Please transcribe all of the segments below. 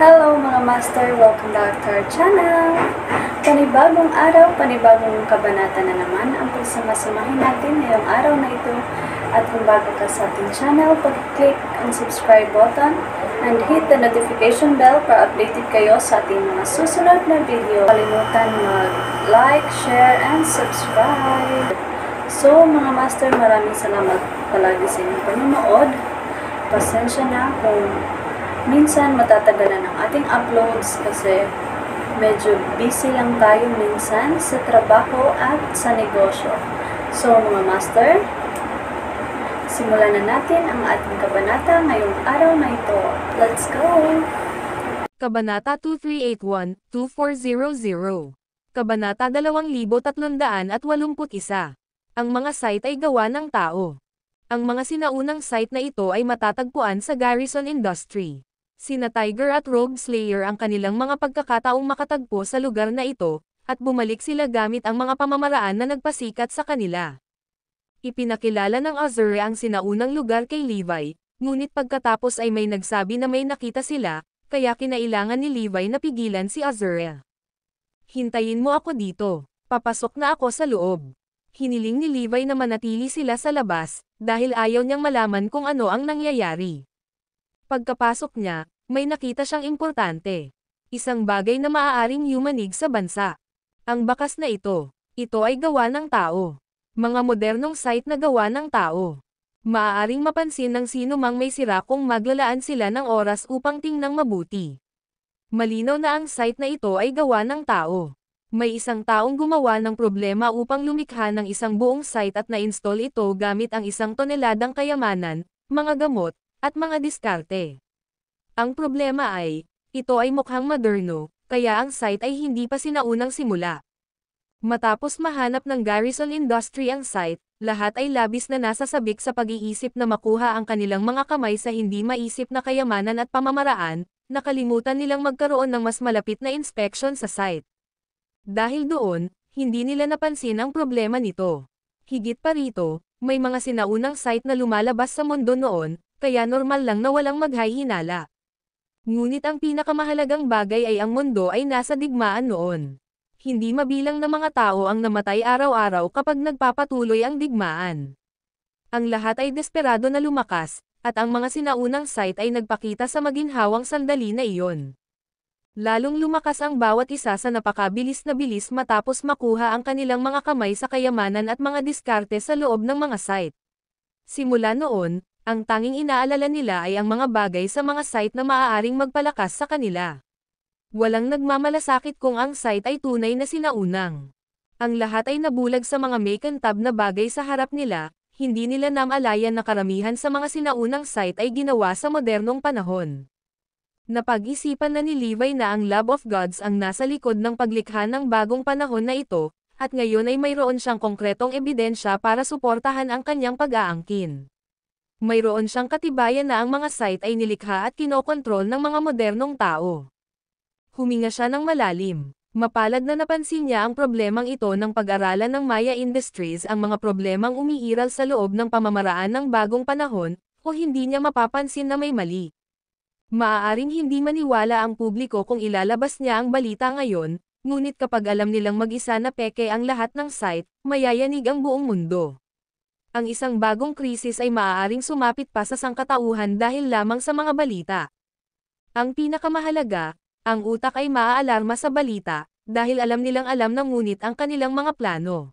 Hello mga master! Welcome back to our channel! Panibagong araw, panibagong kabanata na naman ang pagsamasamahin natin ngayong araw na ito. At kung bago ka sa ating channel, pag-click ang subscribe button and hit the notification bell para updated kayo sa ating mga susunod na video. Kalimutan mag-like, share, and subscribe. So, mga master, maraming salamat palagi sa inyong panunood. Pasensya na kung minsan matatagalan ang ating uploads kasi medyo busy lang tayo minsan sa trabaho at sa negosyo. So, mga master, Simulan na natin ang ating kabanata ngayong araw na ito. Let's go! Kabanata 2381-2400 Kabanata 2381 Ang mga site ay gawa ng tao. Ang mga sinaunang site na ito ay matatagpuan sa garrison industry. Sina Tiger at Rogue Slayer ang kanilang mga pagkakataong makatagpo sa lugar na ito, at bumalik sila gamit ang mga pamamaraan na nagpasikat sa kanila. Ipinakilala ng Azure ang sinaunang lugar kay Levi, ngunit pagkatapos ay may nagsabi na may nakita sila, kaya kinailangan ni Levi na pigilan si Azure. Hintayin mo ako dito. Papasok na ako sa loob. Hiniling ni Levi na manatili sila sa labas, dahil ayaw niyang malaman kung ano ang nangyayari. Pagkapasok niya, may nakita siyang importante. Isang bagay na maaaring yumanig sa bansa. Ang bakas na ito, ito ay gawa ng tao. Mga modernong site na gawa ng tao. Maaaring mapansin ng sino mang may sira kung maglalaan sila ng oras upang tingnang mabuti. Malinaw na ang site na ito ay gawa ng tao. May isang taong gumawa ng problema upang lumikha ng isang buong site at na-install ito gamit ang isang toneladang kayamanan, mga gamot, at mga diskarte. Ang problema ay, ito ay mukhang moderno, kaya ang site ay hindi pa sinaunang simula. Matapos mahanap ng Garrison Industrial site, lahat ay labis na nasasabik sa pag-iisip na makuha ang kanilang mga kamay sa hindi maisip na kayamanan at pamamaraan, nakalimutan nilang magkaroon ng mas malapit na inspection sa site. Dahil doon, hindi nila napansin ang problema nito. Higit pa rito, may mga sinaunang site na lumalabas sa mundo noon, kaya normal lang na walang maghihinala. Ngunit ang pinakamahalagang bagay ay ang mundo ay nasa digmaan noon hindi mabilang na mga tao ang namatay araw-araw kapag nagpapatuloy ang digmaan. Ang lahat ay desperado na lumakas, at ang mga sinaunang site ay nagpakita sa maginhawang sandali na iyon. Lalong lumakas ang bawat isa sa napakabilis na bilis matapos makuha ang kanilang mga kamay sa kayamanan at mga diskarte sa loob ng mga site. Simula noon, ang tanging inaalala nila ay ang mga bagay sa mga site na maaaring magpalakas sa kanila. Walang nagmamalasakit kung ang site ay tunay na sinaunang. Ang lahat ay nabulag sa mga make and tab na bagay sa harap nila, hindi nila namalayan na karamihan sa mga sinaunang site ay ginawa sa modernong panahon. Napag-isipan na ni Levi na ang Love of Gods ang nasa likod ng paglikha ng bagong panahon na ito, at ngayon ay mayroon siyang konkretong ebidensya para suportahan ang kanyang pag-aangkin. Mayroon siyang katibayan na ang mga site ay nilikha at kinokontrol ng mga modernong tao. Huminga siya ng malalim. Mapalad na napansin niya ang problemang ito ng pag-aralan ng Maya Industries ang mga problemang umiiral sa loob ng pamamaraan ng bagong panahon, o hindi niya mapapansin na may mali. Maaaring hindi maniwala ang publiko kung ilalabas niya ang balita ngayon, ngunit kapag alam nilang mag-isa na peke ang lahat ng site, mayayanig ang buong mundo. Ang isang bagong krisis ay maaaring sumapit pa sa sangkatauhan dahil lamang sa mga balita. Ang pinakamahalaga, ang utak ay maaalarma sa balita, dahil alam nilang alam na ngunit ang kanilang mga plano.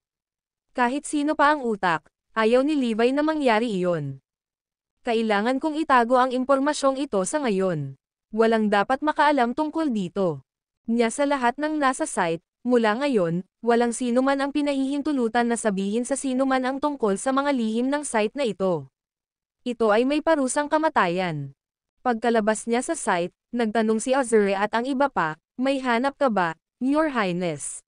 Kahit sino pa ang utak, ayaw ni Levi na mangyari iyon. Kailangan kong itago ang impormasyong ito sa ngayon. Walang dapat makaalam tungkol dito. Niya sa lahat ng nasa site, mula ngayon, walang sino man ang pinahihintulutan na sabihin sa sino man ang tungkol sa mga lihim ng site na ito. Ito ay may parusang kamatayan. Pagkalabas niya sa site, Nagtanong si Azure at ang iba pa, may hanap ka ba, Your Highness?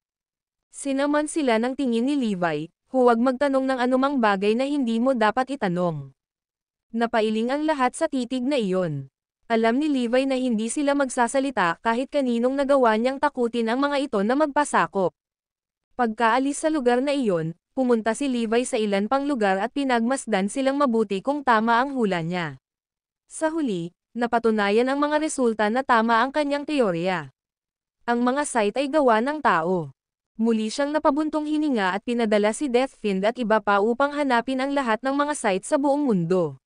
Sinaman sila ng tingin ni Levi, huwag magtanong ng anumang bagay na hindi mo dapat itanong. Napailing ang lahat sa titig na iyon. Alam ni Levi na hindi sila magsasalita kahit kaninong nagawa niyang takutin ang mga ito na magpasakop. Pagkaalis sa lugar na iyon, pumunta si Levi sa ilan pang lugar at pinagmasdan silang mabuti kung tama ang hula niya. Sa huli, Napatunayan ang mga resulta na tama ang kanyang teorya. Ang mga site ay gawa ng tao. Muli siyang napabuntong hininga at pinadala si Deathfiend at iba pa upang hanapin ang lahat ng mga site sa buong mundo.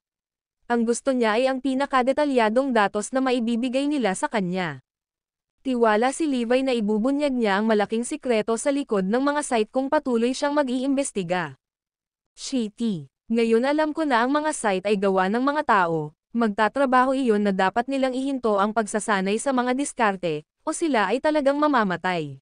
Ang gusto niya ay ang pinakadetalyadong datos na maibibigay nila sa kanya. Tiwala si Levi na ibubunyag niya ang malaking sikreto sa likod ng mga site kung patuloy siyang mag-iimbestiga. Shitty. Ngayon alam ko na ang mga site ay gawa ng mga tao, magtatrabaho iyon na dapat nilang ihinto ang pagsasanay sa mga diskarte, o sila ay talagang mamamatay.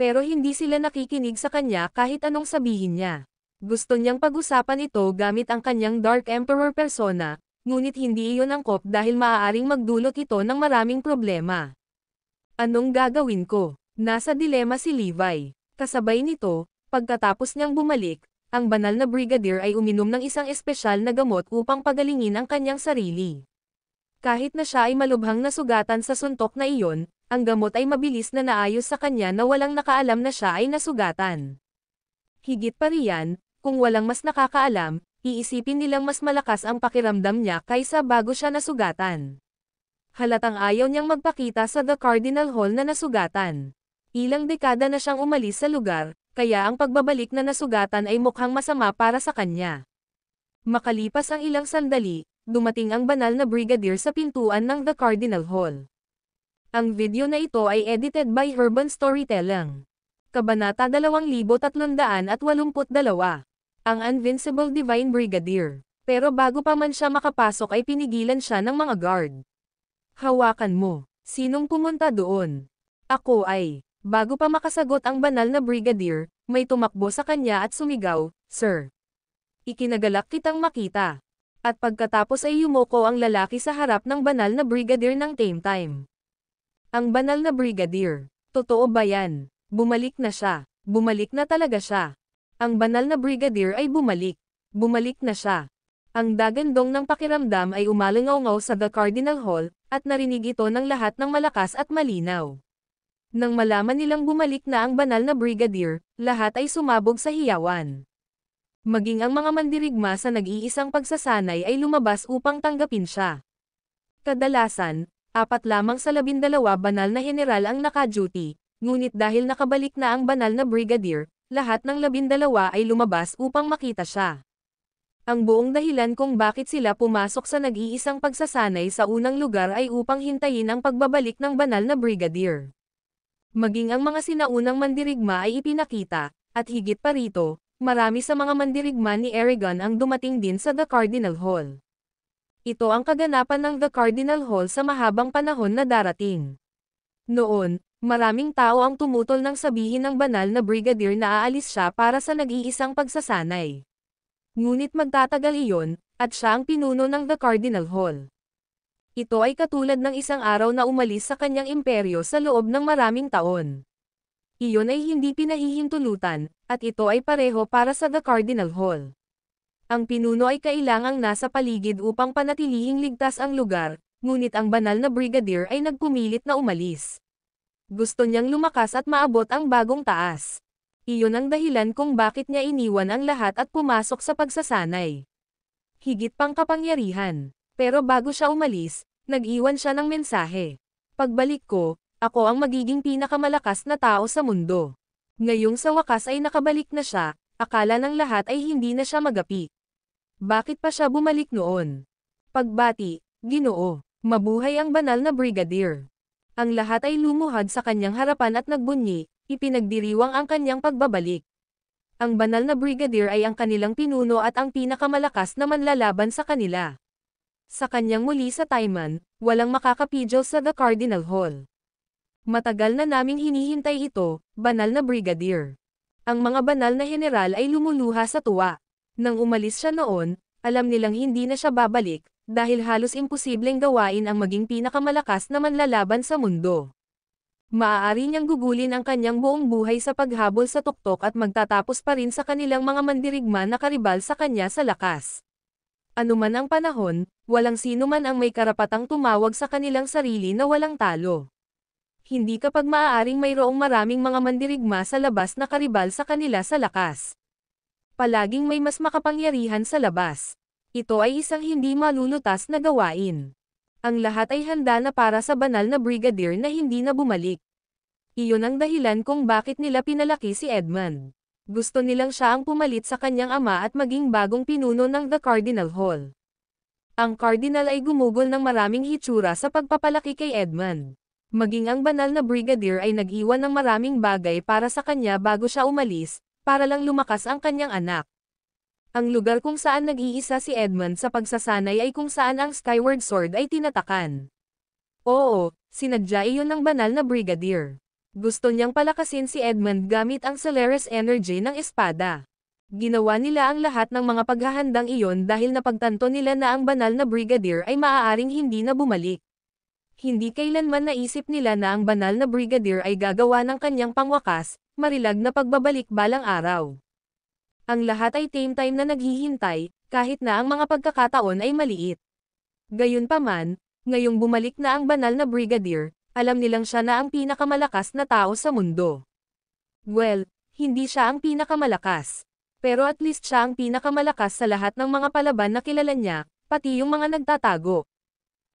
Pero hindi sila nakikinig sa kanya kahit anong sabihin niya. Gusto niyang pag-usapan ito gamit ang kanyang Dark Emperor persona, ngunit hindi iyon angkop dahil maaaring magdulot ito ng maraming problema. Anong gagawin ko? Nasa dilema si Levi. Kasabay nito, pagkatapos niyang bumalik, ang banal na brigadier ay uminom ng isang espesyal na gamot upang pagalingin ang kanyang sarili. Kahit na siya ay malubhang nasugatan sa suntok na iyon, ang gamot ay mabilis na naayos sa kanya na walang nakaalam na siya ay nasugatan. Higit pa riyan, kung walang mas nakakaalam, iisipin nilang mas malakas ang pakiramdam niya kaysa bago siya nasugatan. Halatang ayaw niyang magpakita sa The Cardinal Hall na nasugatan. Ilang dekada na siyang umalis sa lugar, kaya ang pagbabalik na nasugatan ay mukhang masama para sa kanya. Makalipas ang ilang sandali, dumating ang banal na brigadier sa pintuan ng The Cardinal Hall. Ang video na ito ay edited by Urban Storytelling. Kabanata 2382, ang Invincible Divine Brigadier. Pero bago pa man siya makapasok ay pinigilan siya ng mga guard. Hawakan mo, sinong pumunta doon? Ako ay, Bago pa makasagot ang banal na brigadier, may tumakbo sa kanya at sumigaw, Sir! Ikinagalak kitang makita. At pagkatapos ay yumoko ang lalaki sa harap ng banal na brigadier ng tame time. Ang banal na brigadier, totoo ba yan? Bumalik na siya. Bumalik na talaga siya. Ang banal na brigadier ay bumalik. Bumalik na siya. Ang dagandong ng pakiramdam ay umalangaw sa The Cardinal Hall, at narinig ito ng lahat ng malakas at malinaw. Nang malaman nilang bumalik na ang banal na brigadier, lahat ay sumabog sa hiyawan. Maging ang mga mandirigma sa nag-iisang pagsasanay ay lumabas upang tanggapin siya. Kadalasan, apat lamang sa labindalawa banal na general ang naka-duty, ngunit dahil nakabalik na ang banal na brigadier, lahat ng labindalawa ay lumabas upang makita siya. Ang buong dahilan kung bakit sila pumasok sa nag-iisang pagsasanay sa unang lugar ay upang hintayin ang pagbabalik ng banal na brigadier. Maging ang mga sinaunang mandirigma ay ipinakita, at higit pa rito, marami sa mga mandirigma ni Aragon ang dumating din sa The Cardinal Hall. Ito ang kaganapan ng The Cardinal Hall sa mahabang panahon na darating. Noon, maraming tao ang tumutol ng sabihin ng banal na brigadier na aalis siya para sa nag-iisang pagsasanay. Ngunit magtatagal iyon, at siya ang pinuno ng The Cardinal Hall. Ito ay katulad ng isang araw na umalis sa kanyang imperyo sa loob ng maraming taon. Iyon ay hindi pinahihintulutan, at ito ay pareho para sa The Cardinal Hall. Ang pinuno ay kailangang nasa paligid upang panatilihing ligtas ang lugar, ngunit ang banal na brigadier ay nagpumilit na umalis. Gusto niyang lumakas at maabot ang bagong taas. Iyon ang dahilan kung bakit niya iniwan ang lahat at pumasok sa pagsasanay. Higit pang kapangyarihan. Pero bago siya umalis, nag-iwan siya ng mensahe. Pagbalik ko, ako ang magiging pinakamalakas na tao sa mundo. Ngayong sa wakas ay nakabalik na siya, akala ng lahat ay hindi na siya magapi. Bakit pa siya bumalik noon? Pagbati, ginoo, mabuhay ang banal na brigadier. Ang lahat ay lumuhad sa kanyang harapan at nagbunyi, ipinagdiriwang ang kanyang pagbabalik. Ang banal na brigadier ay ang kanilang pinuno at ang pinakamalakas na manlalaban sa kanila sa kanyang muli sa Taiman, walang makakapidyo sa The Cardinal Hall. Matagal na naming hinihintay ito, banal na brigadier. Ang mga banal na general ay lumuluha sa tuwa. Nang umalis siya noon, alam nilang hindi na siya babalik, dahil halos imposibleng gawain ang maging pinakamalakas na manlalaban sa mundo. Maaari niyang gugulin ang kanyang buong buhay sa paghabol sa tuktok at magtatapos pa rin sa kanilang mga mandirigma na karibal sa kanya sa lakas anuman ang panahon, walang sino man ang may karapatang tumawag sa kanilang sarili na walang talo. Hindi kapag maaaring mayroong maraming mga mandirigma sa labas na karibal sa kanila sa lakas. Palaging may mas makapangyarihan sa labas. Ito ay isang hindi malulutas na gawain. Ang lahat ay handa na para sa banal na brigadier na hindi na bumalik. Iyon ang dahilan kung bakit nila pinalaki si Edmund. Gusto nilang siya ang pumalit sa kanyang ama at maging bagong pinuno ng The Cardinal Hall. Ang cardinal ay gumugol ng maraming hitsura sa pagpapalaki kay Edmund. Maging ang banal na brigadier ay nag-iwan ng maraming bagay para sa kanya bago siya umalis, para lang lumakas ang kanyang anak. Ang lugar kung saan nag-iisa si Edmund sa pagsasanay ay kung saan ang Skyward Sword ay tinatakan. Oo, sinadya iyon ng banal na brigadier. Gusto niyang palakasin si Edmund gamit ang Solaris Energy ng espada. Ginawa nila ang lahat ng mga paghahandang iyon dahil napagtanto nila na ang banal na brigadier ay maaaring hindi na bumalik. Hindi kailanman naisip nila na ang banal na brigadier ay gagawa ng kanyang pangwakas, marilag na pagbabalik balang araw. Ang lahat ay tame time na naghihintay, kahit na ang mga pagkakataon ay maliit. Gayunpaman, ngayong bumalik na ang banal na brigadier, alam nilang siya na ang pinakamalakas na tao sa mundo. Well, hindi siya ang pinakamalakas. Pero at least siya ang pinakamalakas sa lahat ng mga palaban na kilala niya, pati yung mga nagtatago.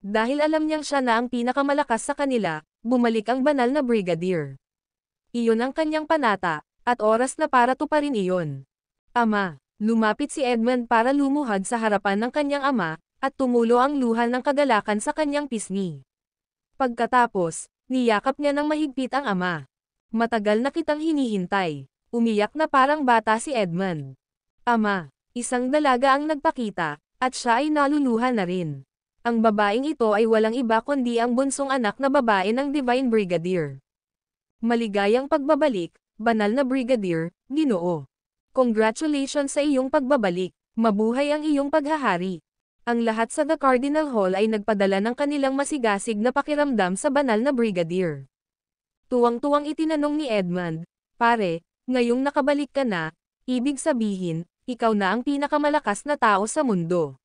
Dahil alam niyang siya na ang pinakamalakas sa kanila, bumalik ang banal na brigadier. Iyon ang kanyang panata, at oras na para tuparin iyon. Ama, lumapit si Edmund para lumuhad sa harapan ng kanyang ama, at tumulo ang luha ng kagalakan sa kanyang pisngi. Pagkatapos, niyakap niya ng mahigpit ang ama. Matagal na kitang hinihintay. Umiyak na parang bata si Edmund. Ama, isang dalaga ang nagpakita, at siya ay naluluha na rin. Ang babaeng ito ay walang iba kundi ang bunsong anak na babae ng Divine Brigadier. Maligayang pagbabalik, banal na Brigadier, ginoo. Congratulations sa iyong pagbabalik, mabuhay ang iyong paghahari. Ang lahat sa The Cardinal Hall ay nagpadala ng kanilang masigasig na pakiramdam sa banal na brigadier. Tuwang-tuwang itinanong ni Edmund, Pare, ngayong nakabalik ka na, ibig sabihin, ikaw na ang pinakamalakas na tao sa mundo.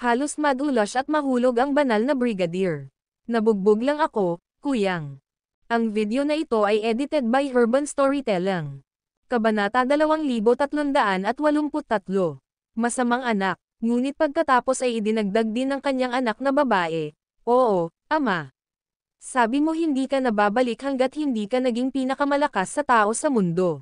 Halos madulas at mahulog ang banal na brigadier. Nabugbog lang ako, kuyang. Ang video na ito ay edited by Urban Storytelling. Kabanata 2383. Masamang anak. Ngunit pagkatapos ay idinagdag din ng kanyang anak na babae. Oo, ama. Sabi mo hindi ka nababalik hanggat hindi ka naging pinakamalakas sa tao sa mundo.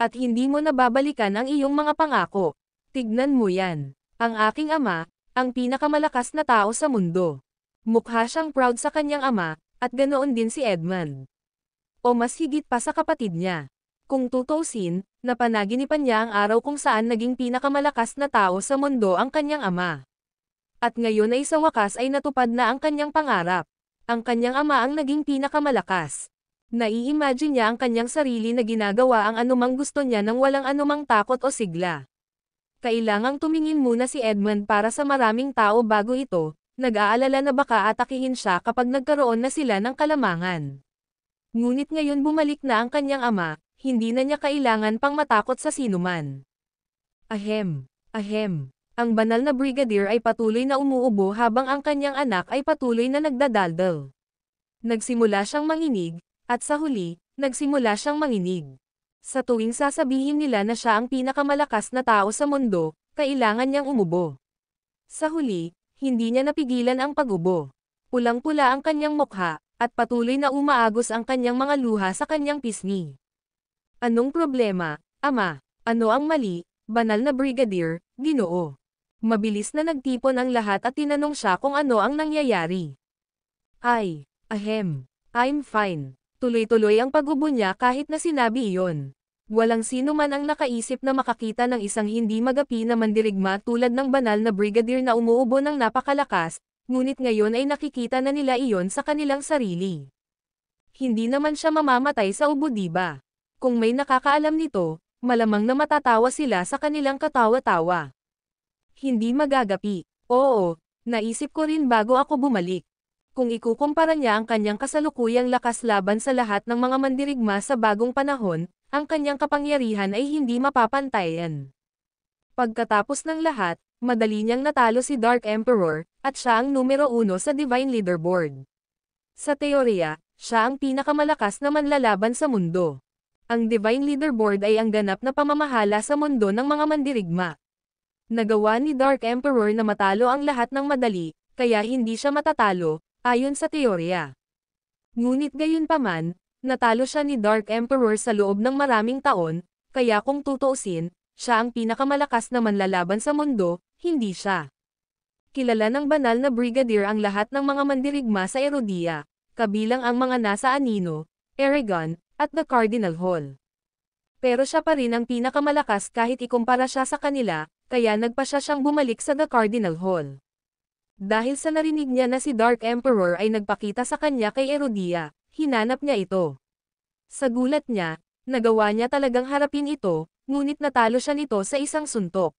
At hindi mo nababalikan ang iyong mga pangako. Tignan mo yan. Ang aking ama, ang pinakamalakas na tao sa mundo. Mukha siyang proud sa kanyang ama, at ganoon din si Edmund. O mas higit pa sa kapatid niya. Kung tutusin, Napanaginipan niya ang araw kung saan naging pinakamalakas na tao sa mundo ang kanyang ama. At ngayon ay sa wakas ay natupad na ang kanyang pangarap. Ang kanyang ama ang naging pinakamalakas. Naiimagine niya ang kanyang sarili na ginagawa ang anumang gusto niya nang walang anumang takot o sigla. Kailangang tumingin muna si Edmund para sa maraming tao bago ito, nag-aalala na baka atakihin siya kapag nagkaroon na sila ng kalamangan. Ngunit ngayon bumalik na ang kanyang ama, hindi na niya kailangan pang matakot sa sinuman. Ahem, ahem, ang banal na brigadier ay patuloy na umuubo habang ang kanyang anak ay patuloy na nagdadaldal. Nagsimula siyang manginig, at sa huli, nagsimula siyang manginig. Sa tuwing sasabihin nila na siya ang pinakamalakas na tao sa mundo, kailangan niyang umubo. Sa huli, hindi niya napigilan ang pagubo. Pulang-pula ang kanyang mukha, at patuloy na umaagos ang kanyang mga luha sa kanyang pisngi. Anong problema, ama? Ano ang mali? Banal na brigadier, ginoo. Mabilis na nagtipon ang lahat at tinanong siya kung ano ang nangyayari. Ay, ahem, I'm fine. Tuloy-tuloy ang pagubo niya kahit na sinabi iyon. Walang sino man ang nakaisip na makakita ng isang hindi magapi na mandirigma tulad ng banal na brigadier na umuubo ng napakalakas, ngunit ngayon ay nakikita na nila iyon sa kanilang sarili. Hindi naman siya mamamatay sa ubo diba? kung may nakakaalam nito, malamang na matatawa sila sa kanilang katawa-tawa. Hindi magagapi. Oo, naisip ko rin bago ako bumalik. Kung ikukumpara niya ang kanyang kasalukuyang lakas laban sa lahat ng mga mandirigma sa bagong panahon, ang kanyang kapangyarihan ay hindi mapapantayan. Pagkatapos ng lahat, madali niyang natalo si Dark Emperor, at siya ang numero uno sa Divine Leaderboard. Sa teorya, siya ang pinakamalakas na manlalaban sa mundo. Ang Divine Leaderboard ay ang ganap na pamamahala sa mundo ng mga mandirigma. Nagawa ni Dark Emperor na matalo ang lahat ng madali, kaya hindi siya matatalo, ayon sa teorya. Ngunit gayunpaman, natalo siya ni Dark Emperor sa loob ng maraming taon, kaya kung tutuusin, siya ang pinakamalakas na manlalaban sa mundo, hindi siya. Kilala ng banal na brigadier ang lahat ng mga mandirigma sa Erodia, kabilang ang mga nasa Anino, Aragon, at the Cardinal Hall. Pero siya pa rin ang pinakamalakas kahit ikumpara siya sa kanila, kaya nagpa siya siyang bumalik sa the Cardinal Hall. Dahil sa narinig niya na si Dark Emperor ay nagpakita sa kanya kay Erodia, hinanap niya ito. Sa gulat niya, nagawa niya talagang harapin ito, ngunit natalo siya nito sa isang suntok.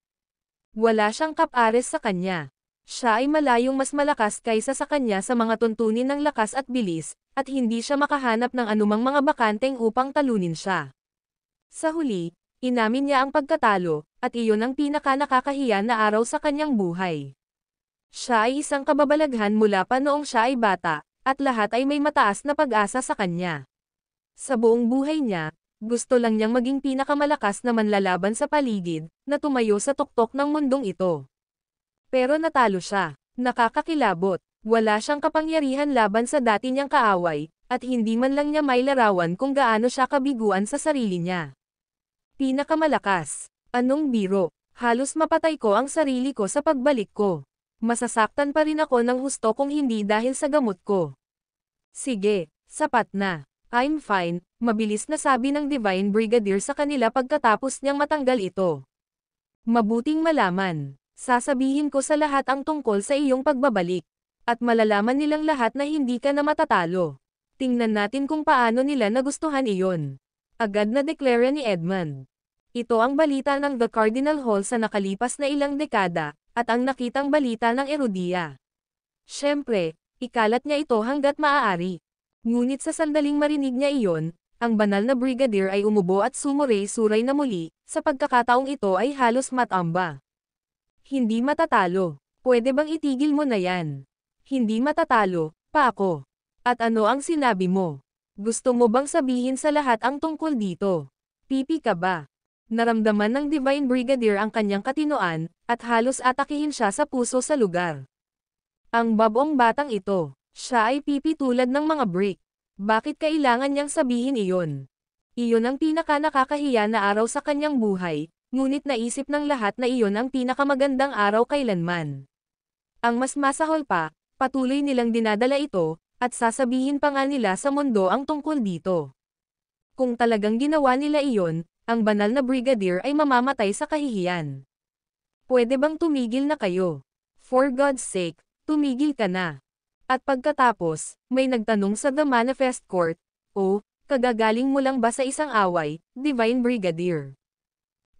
Wala siyang kapares sa kanya. Siya ay malayong mas malakas kaysa sa kanya sa mga tuntunin ng lakas at bilis, at hindi siya makahanap ng anumang mga bakanteng upang talunin siya. Sa huli, inamin niya ang pagkatalo, at iyon ang pinakanakakahiya na araw sa kanyang buhay. Siya ay isang kababalaghan mula pa noong siya ay bata, at lahat ay may mataas na pag-asa sa kanya. Sa buong buhay niya, gusto lang niyang maging pinakamalakas na manlalaban sa paligid, na tumayo sa tuktok ng mundong ito. Pero natalo siya. Nakakakilabot. Wala siyang kapangyarihan laban sa dati niyang kaaway, at hindi man lang niya may larawan kung gaano siya kabiguan sa sarili niya. Pinakamalakas. Anong biro? Halos mapatay ko ang sarili ko sa pagbalik ko. Masasaktan pa rin ako ng husto kung hindi dahil sa gamot ko. Sige, sapat na. I'm fine, mabilis na sabi ng Divine Brigadier sa kanila pagkatapos niyang matanggal ito. Mabuting malaman. Sasabihin ko sa lahat ang tungkol sa iyong pagbabalik. At malalaman nilang lahat na hindi ka na matatalo. Tingnan natin kung paano nila nagustuhan iyon. Agad na deklare ni Edmund. Ito ang balita ng The Cardinal Hall sa nakalipas na ilang dekada, at ang nakitang balita ng Erodia. Siyempre, ikalat niya ito hanggat maaari. Ngunit sa sandaling marinig niya iyon, ang banal na brigadier ay umubo at sumuray-suray na muli, sa pagkakataong ito ay halos matamba. Hindi matatalo. Pwede bang itigil mo na yan? Hindi matatalo, pa ako. At ano ang sinabi mo? Gusto mo bang sabihin sa lahat ang tungkol dito? Pipi ka ba? Naramdaman ng Divine Brigadier ang kanyang katinoan, at halos atakihin siya sa puso sa lugar. Ang babong batang ito, siya ay pipi tulad ng mga brick. Bakit kailangan niyang sabihin iyon? Iyon ang pinaka nakakahiya na araw sa kanyang buhay, Ngunit naisip ng lahat na iyon ang pinakamagandang araw kailanman. Ang mas masahol pa, patuloy nilang dinadala ito, at sasabihin pa nga nila sa mundo ang tungkol dito. Kung talagang ginawa nila iyon, ang banal na brigadier ay mamamatay sa kahihiyan. Pwede bang tumigil na kayo? For God's sake, tumigil ka na. At pagkatapos, may nagtanong sa The Manifest Court, O, oh, kagagaling mo lang ba sa isang away, Divine Brigadier?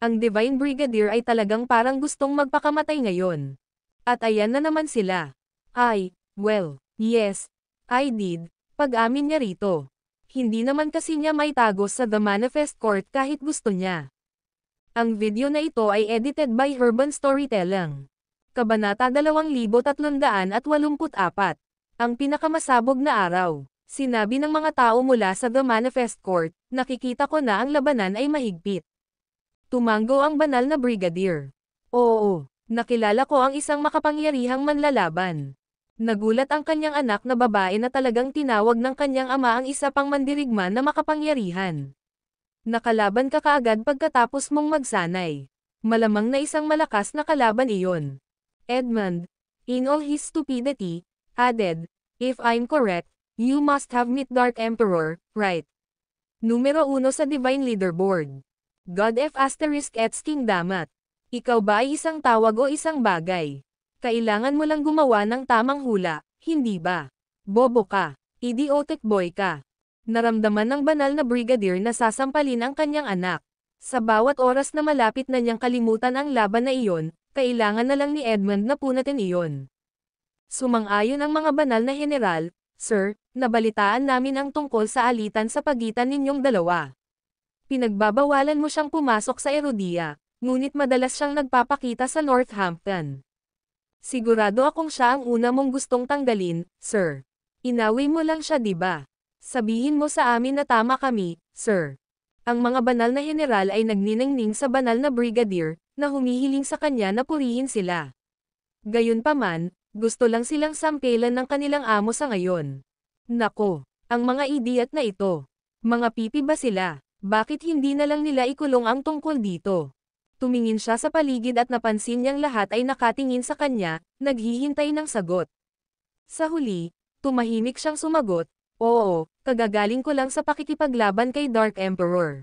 Ang Divine Brigadier ay talagang parang gustong magpakamatay ngayon. At ayan na naman sila. Ay, well, yes, I did, pag-amin niya rito. Hindi naman kasi niya may tago sa The Manifest Court kahit gusto niya. Ang video na ito ay edited by Urban Storytelling. Kabanata 2384, ang pinakamasabog na araw. Sinabi ng mga tao mula sa The Manifest Court, nakikita ko na ang labanan ay mahigpit. Tumango ang banal na brigadier. Oo, nakilala ko ang isang makapangyarihang manlalaban. Nagulat ang kanyang anak na babae na talagang tinawag ng kanyang ama ang isa pang mandirigma na makapangyarihan. Nakalaban ka kaagad pagkatapos mong magsanay. Malamang na isang malakas na kalaban iyon. Edmund, in all his stupidity, added, If I'm correct, you must have met Dark Emperor, right? Numero 1 sa Divine Leaderboard. God F asterisk ets king damat. Ikaw ba ay isang tawag o isang bagay? Kailangan mo lang gumawa ng tamang hula, hindi ba? Bobo ka. Idiotic boy ka. Naramdaman ng banal na brigadier na sasampalin ang kanyang anak. Sa bawat oras na malapit na niyang kalimutan ang laban na iyon, kailangan na lang ni Edmund na punatin iyon. Sumang-ayon ang mga banal na general, Sir, nabalitaan namin ang tungkol sa alitan sa pagitan ninyong dalawa pinagbabawalan mo siyang pumasok sa Erodia, ngunit madalas siyang nagpapakita sa Northampton. Sigurado akong siya ang una mong gustong tanggalin, sir. Inawi mo lang siya diba? Sabihin mo sa amin na tama kami, sir. Ang mga banal na general ay nagniningning sa banal na brigadier, na humihiling sa kanya na purihin sila. Gayunpaman, gusto lang silang sampelan ng kanilang amo sa ngayon. Nako, ang mga idiot na ito. Mga pipi ba sila? Bakit hindi na lang nila ikulong ang tungkol dito? Tumingin siya sa paligid at napansin niyang lahat ay nakatingin sa kanya, naghihintay ng sagot. Sa huli, tumahimik siyang sumagot, Oo, kagagaling ko lang sa pakikipaglaban kay Dark Emperor.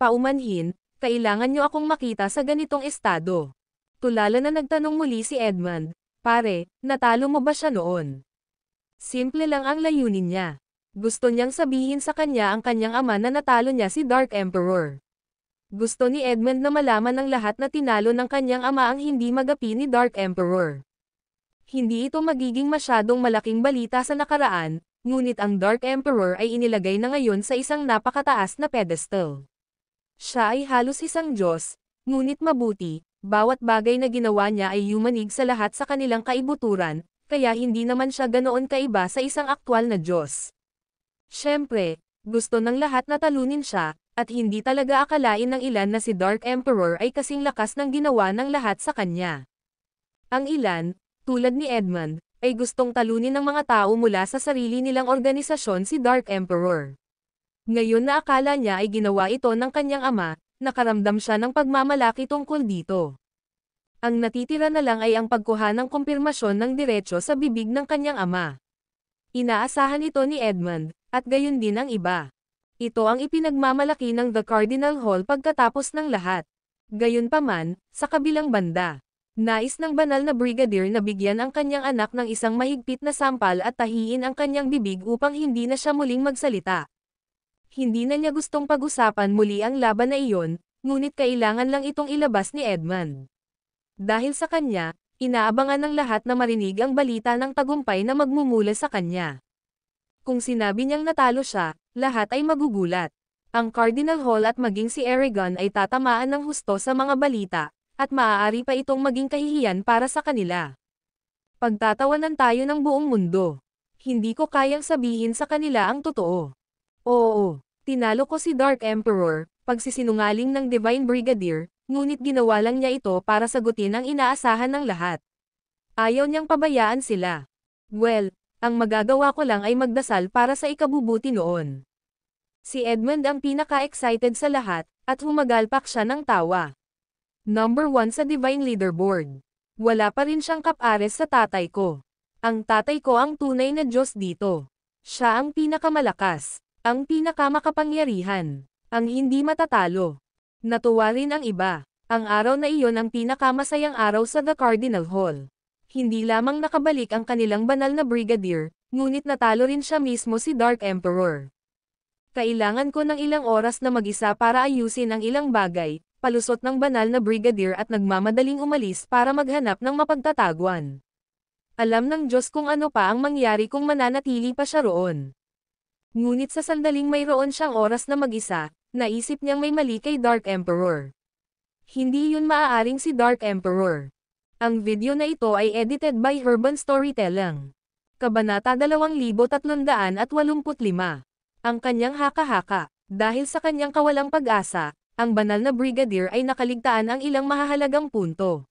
Paumanhin, kailangan niyo akong makita sa ganitong estado. Tulala na nagtanong muli si Edmund, pare, natalo mo ba siya noon? Simple lang ang layunin niya. Gusto niyang sabihin sa kanya ang kanyang ama na natalo niya si Dark Emperor. Gusto ni Edmund na malaman ng lahat na tinalo ng kanyang ama ang hindi magapi ni Dark Emperor. Hindi ito magiging masyadong malaking balita sa nakaraan, ngunit ang Dark Emperor ay inilagay na ngayon sa isang napakataas na pedestal. Siya ay halos isang Diyos, ngunit mabuti, bawat bagay na ginawa niya ay yumanig sa lahat sa kanilang kaibuturan, kaya hindi naman siya ganoon kaiba sa isang aktwal na Diyos. Siyempre, gusto ng lahat na talunin siya, at hindi talaga akalain ng ilan na si Dark Emperor ay kasing lakas ng ginawa ng lahat sa kanya. Ang ilan, tulad ni Edmund, ay gustong talunin ng mga tao mula sa sarili nilang organisasyon si Dark Emperor. Ngayon na akala niya ay ginawa ito ng kanyang ama, nakaramdam siya ng pagmamalaki tungkol dito. Ang natitira na lang ay ang pagkuha ng kumpirmasyon ng diretsyo sa bibig ng kanyang ama. Inaasahan ito ni Edmund, at gayon din ang iba. Ito ang ipinagmamalaki ng The Cardinal Hall pagkatapos ng lahat. Gayunpaman, sa kabilang banda, nais ng banal na brigadier na bigyan ang kanyang anak ng isang mahigpit na sampal at tahiin ang kanyang bibig upang hindi na siya muling magsalita. Hindi na niya gustong pag-usapan muli ang laban na iyon, ngunit kailangan lang itong ilabas ni Edmund. Dahil sa kanya, inaabangan ng lahat na marinig ang balita ng tagumpay na magmumula sa kanya kung sinabi niyang natalo siya, lahat ay magugulat. Ang Cardinal Hall at maging si Aragon ay tatamaan ng husto sa mga balita, at maaari pa itong maging kahihiyan para sa kanila. Pagtatawanan tayo ng buong mundo. Hindi ko kayang sabihin sa kanila ang totoo. Oo, tinalo ko si Dark Emperor, pagsisinungaling ng Divine Brigadier, ngunit ginawa lang niya ito para sagutin ang inaasahan ng lahat. Ayaw niyang pabayaan sila. Well, ang magagawa ko lang ay magdasal para sa ikabubuti noon. Si Edmund ang pinaka-excited sa lahat, at humagalpak siya ng tawa. Number 1 sa Divine Leaderboard. Wala pa rin siyang kapares sa tatay ko. Ang tatay ko ang tunay na Diyos dito. Siya ang pinakamalakas, ang pinakamakapangyarihan, ang hindi matatalo. Natuwa rin ang iba. Ang araw na iyon ang pinakamasayang araw sa The Cardinal Hall hindi lamang nakabalik ang kanilang banal na brigadier, ngunit natalo rin siya mismo si Dark Emperor. Kailangan ko ng ilang oras na mag-isa para ayusin ang ilang bagay, palusot ng banal na brigadier at nagmamadaling umalis para maghanap ng mapagtataguan. Alam ng Diyos kung ano pa ang mangyari kung mananatili pa siya roon. Ngunit sa sandaling mayroon siyang oras na mag-isa, naisip niyang may mali kay Dark Emperor. Hindi yun maaaring si Dark Emperor. Ang video na ito ay edited by Urban Storytelling. Kabanata 2385. Ang kanyang haka-haka. Dahil sa kanyang kawalang pag-asa, ang banal na brigadier ay nakaligtaan ang ilang mahahalagang punto.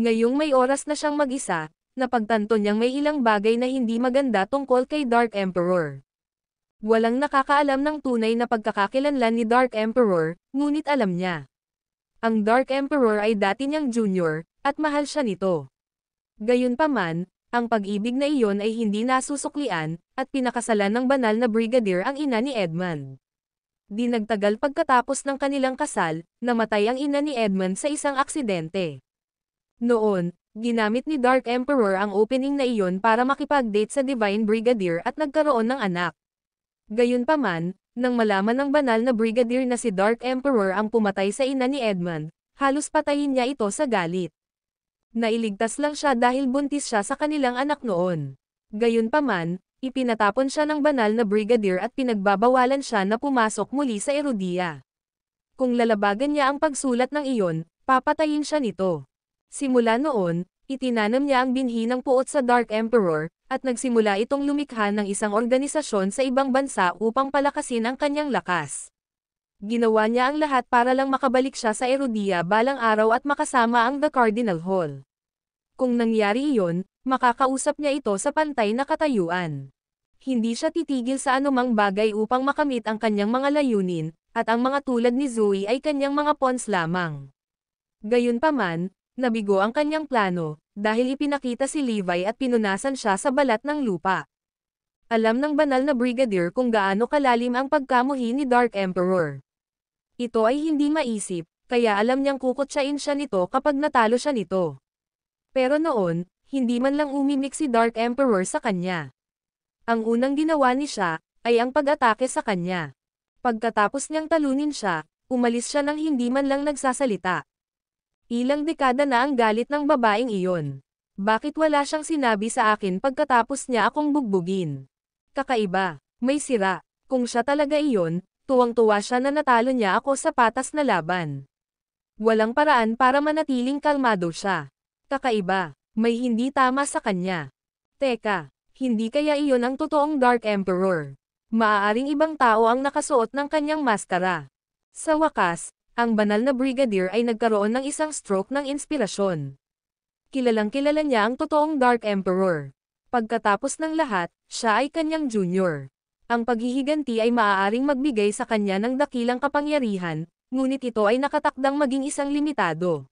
Ngayong may oras na siyang mag-isa, napagtanto niyang may ilang bagay na hindi maganda tungkol kay Dark Emperor. Walang nakakaalam ng tunay na pagkakakilanlan ni Dark Emperor, ngunit alam niya. Ang Dark Emperor ay dati niyang junior, at mahal siya nito. Gayunpaman, ang pag-ibig na iyon ay hindi nasusuklian, at pinakasalan ng banal na brigadier ang ina ni Edmund. Di nagtagal pagkatapos ng kanilang kasal, namatay ang ina ni Edmund sa isang aksidente. Noon, ginamit ni Dark Emperor ang opening na iyon para makipag-date sa Divine Brigadier at nagkaroon ng anak. Gayunpaman, nang malaman ng banal na brigadier na si Dark Emperor ang pumatay sa ina ni Edmund, halos patayin niya ito sa galit. Nailigtas lang siya dahil buntis siya sa kanilang anak noon. Gayunpaman, ipinatapon siya ng banal na brigadier at pinagbabawalan siya na pumasok muli sa Erodia. Kung lalabagan niya ang pagsulat ng iyon, papatayin siya nito. Simula noon, itinanam niya ang binhi ng puot sa Dark Emperor, at nagsimula itong lumikha ng isang organisasyon sa ibang bansa upang palakasin ang kanyang lakas. Ginawa niya ang lahat para lang makabalik siya sa Erodia balang araw at makasama ang The Cardinal Hall. Kung nangyari iyon, makakausap niya ito sa pantay na katayuan. Hindi siya titigil sa anumang bagay upang makamit ang kanyang mga layunin, at ang mga tulad ni Zoe ay kanyang mga pawns lamang. Gayunpaman, nabigo ang kanyang plano, dahil ipinakita si Levi at pinunasan siya sa balat ng lupa. Alam ng banal na brigadier kung gaano kalalim ang pagkamuhi ni Dark Emperor. Ito ay hindi maisip, kaya alam niyang kukutsain siya nito kapag natalo siya nito. Pero noon, hindi man lang umimik si Dark Emperor sa kanya. Ang unang ginawa ni siya, ay ang pag-atake sa kanya. Pagkatapos niyang talunin siya, umalis siya nang hindi man lang nagsasalita. Ilang dekada na ang galit ng babaeng iyon. Bakit wala siyang sinabi sa akin pagkatapos niya akong bugbugin? Kakaiba, may sira. Kung siya talaga iyon, Tuwang-tuwa siya na natalo niya ako sa patas na laban. Walang paraan para manatiling kalmado siya. Kakaiba, may hindi tama sa kanya. Teka, hindi kaya iyon ang totoong Dark Emperor. Maaaring ibang tao ang nakasuot ng kanyang maskara. Sa wakas, ang banal na brigadier ay nagkaroon ng isang stroke ng inspirasyon. Kilalang kilala niya ang totoong Dark Emperor. Pagkatapos ng lahat, siya ay kanyang junior ang paghihiganti ay maaaring magbigay sa kanya ng dakilang kapangyarihan, ngunit ito ay nakatakdang maging isang limitado.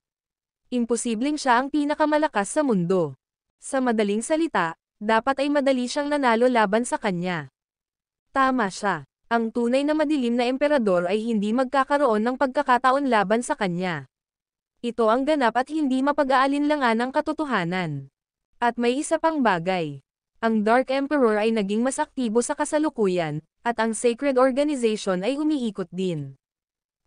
Imposibleng siya ang pinakamalakas sa mundo. Sa madaling salita, dapat ay madali siyang nanalo laban sa kanya. Tama siya. Ang tunay na madilim na emperador ay hindi magkakaroon ng pagkakataon laban sa kanya. Ito ang ganap at hindi mapag-aalinlangan ang katotohanan. At may isa pang bagay. Ang Dark Emperor ay naging mas aktibo sa kasalukuyan, at ang Sacred Organization ay umiikot din.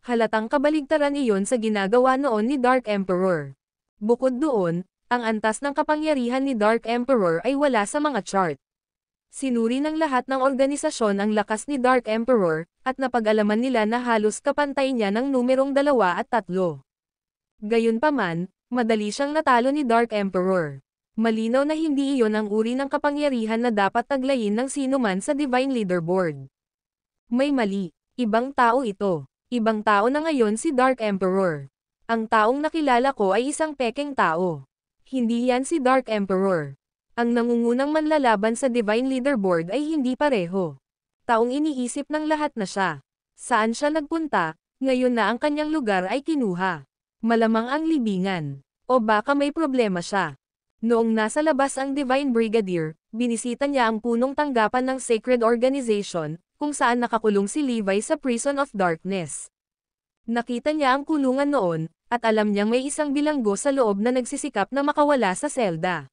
Halatang kabaligtaran iyon sa ginagawa noon ni Dark Emperor. Bukod doon, ang antas ng kapangyarihan ni Dark Emperor ay wala sa mga chart. Sinuri ng lahat ng organisasyon ang lakas ni Dark Emperor, at napag-alaman nila na halos kapantay niya ng numerong dalawa at tatlo. Gayunpaman, madali siyang natalo ni Dark Emperor. Malinaw na hindi iyon ang uri ng kapangyarihan na dapat taglayin ng sinuman sa Divine Leaderboard. May mali. Ibang tao ito. Ibang tao na ngayon si Dark Emperor. Ang taong nakilala ko ay isang pekeng tao. Hindi yan si Dark Emperor. Ang nangungunang manlalaban sa Divine Leaderboard ay hindi pareho. Taong iniisip ng lahat na siya. Saan siya nagpunta, ngayon na ang kanyang lugar ay kinuha. Malamang ang libingan. O baka may problema siya. Noong nasa labas ang Divine Brigadier, binisita niya ang punong tanggapan ng Sacred Organization, kung saan nakakulong si Levi sa Prison of Darkness. Nakita niya ang kulungan noon, at alam niyang may isang bilanggo sa loob na nagsisikap na makawala sa selda.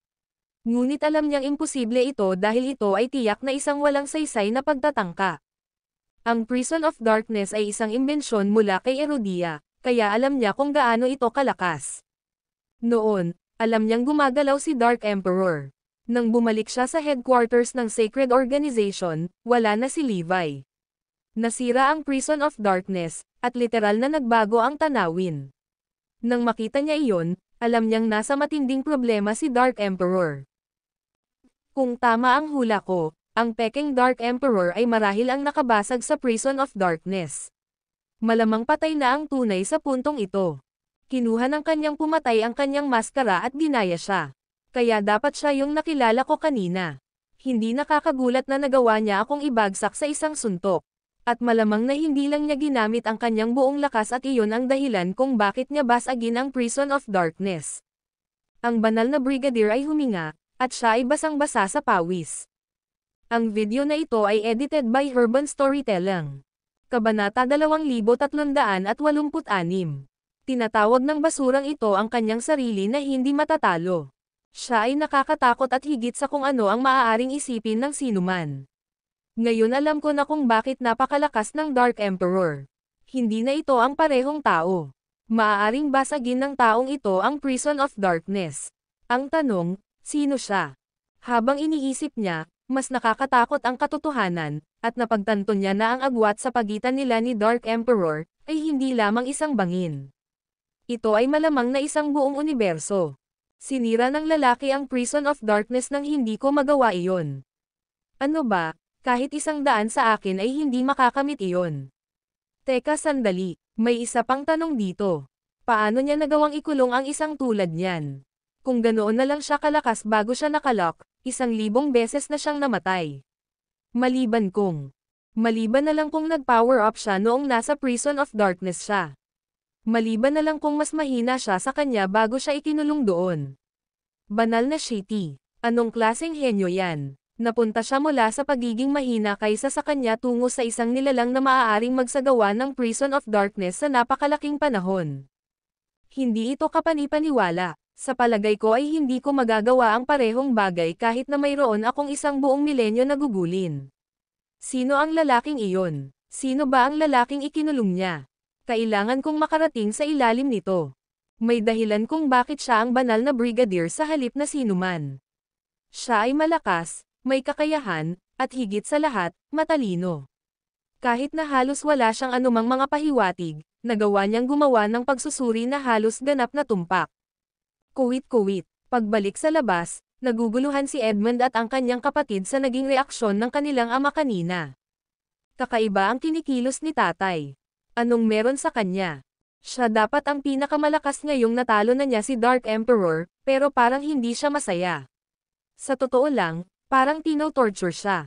Ngunit alam niyang imposible ito dahil ito ay tiyak na isang walang saysay na pagtatangka. Ang Prison of Darkness ay isang imbensyon mula kay Erodia, kaya alam niya kung gaano ito kalakas. Noon, alam niyang gumagalaw si Dark Emperor. Nang bumalik siya sa headquarters ng Sacred Organization, wala na si Levi. Nasira ang Prison of Darkness, at literal na nagbago ang tanawin. Nang makita niya iyon, alam niyang nasa matinding problema si Dark Emperor. Kung tama ang hula ko, ang peking Dark Emperor ay marahil ang nakabasag sa Prison of Darkness. Malamang patay na ang tunay sa puntong ito. Kinuha ng kanyang pumatay ang kanyang maskara at ginaya siya. Kaya dapat siya yung nakilala ko kanina. Hindi nakakagulat na nagawa niya akong ibagsak sa isang suntok. At malamang na hindi lang niya ginamit ang kanyang buong lakas at iyon ang dahilan kung bakit niya basagin ang Prison of Darkness. Ang banal na brigadier ay huminga, at siya ay basang-basa sa pawis. Ang video na ito ay edited by Urban Storytelling. Kabanata 2386 Tinatawag ng basurang ito ang kanyang sarili na hindi matatalo. Siya ay nakakatakot at higit sa kung ano ang maaaring isipin ng sinuman. Ngayon alam ko na kung bakit napakalakas ng Dark Emperor. Hindi na ito ang parehong tao. Maaaring basagin ng taong ito ang Prison of Darkness. Ang tanong, sino siya? Habang iniisip niya, mas nakakatakot ang katotohanan, at napagtanto niya na ang agwat sa pagitan nila ni Dark Emperor, ay hindi lamang isang bangin. Ito ay malamang na isang buong universo. Sinira ng lalaki ang Prison of Darkness nang hindi ko magawa iyon. Ano ba, kahit isang daan sa akin ay hindi makakamit iyon. Teka sandali, may isa pang tanong dito. Paano niya nagawang ikulong ang isang tulad niyan? Kung ganoon na lang siya kalakas bago siya nakalock, isang libong beses na siyang namatay. Maliban kung, maliban na lang kung nag-power up siya noong nasa Prison of Darkness siya. Maliban na lang kung mas mahina siya sa kanya bago siya ikinulong doon. Banal na shitty. Anong klaseng henyo yan? Napunta siya mula sa pagiging mahina kaysa sa kanya tungo sa isang nilalang na maaaring magsagawa ng Prison of Darkness sa napakalaking panahon. Hindi ito kapanipaniwala. Sa palagay ko ay hindi ko magagawa ang parehong bagay kahit na mayroon akong isang buong milenyo na gugulin. Sino ang lalaking iyon? Sino ba ang lalaking ikinulong niya? Kailangan kong makarating sa ilalim nito. May dahilan kung bakit siya ang banal na brigadier sa halip na sinuman. Siya ay malakas, may kakayahan, at higit sa lahat, matalino. Kahit na halos wala siyang anumang mga pahiwatig, nagawa niyang gumawa ng pagsusuri na halos ganap na tumpak. Kuwit-kuwit, pagbalik sa labas, naguguluhan si Edmund at ang kanyang kapatid sa naging reaksyon ng kanilang ama kanina. Kakaiba ang kinikilos ni tatay. Anong meron sa kanya? Siya dapat ang pinakamalakas ngayong natalo na niya si Dark Emperor, pero parang hindi siya masaya. Sa totoo lang, parang tino-torture siya.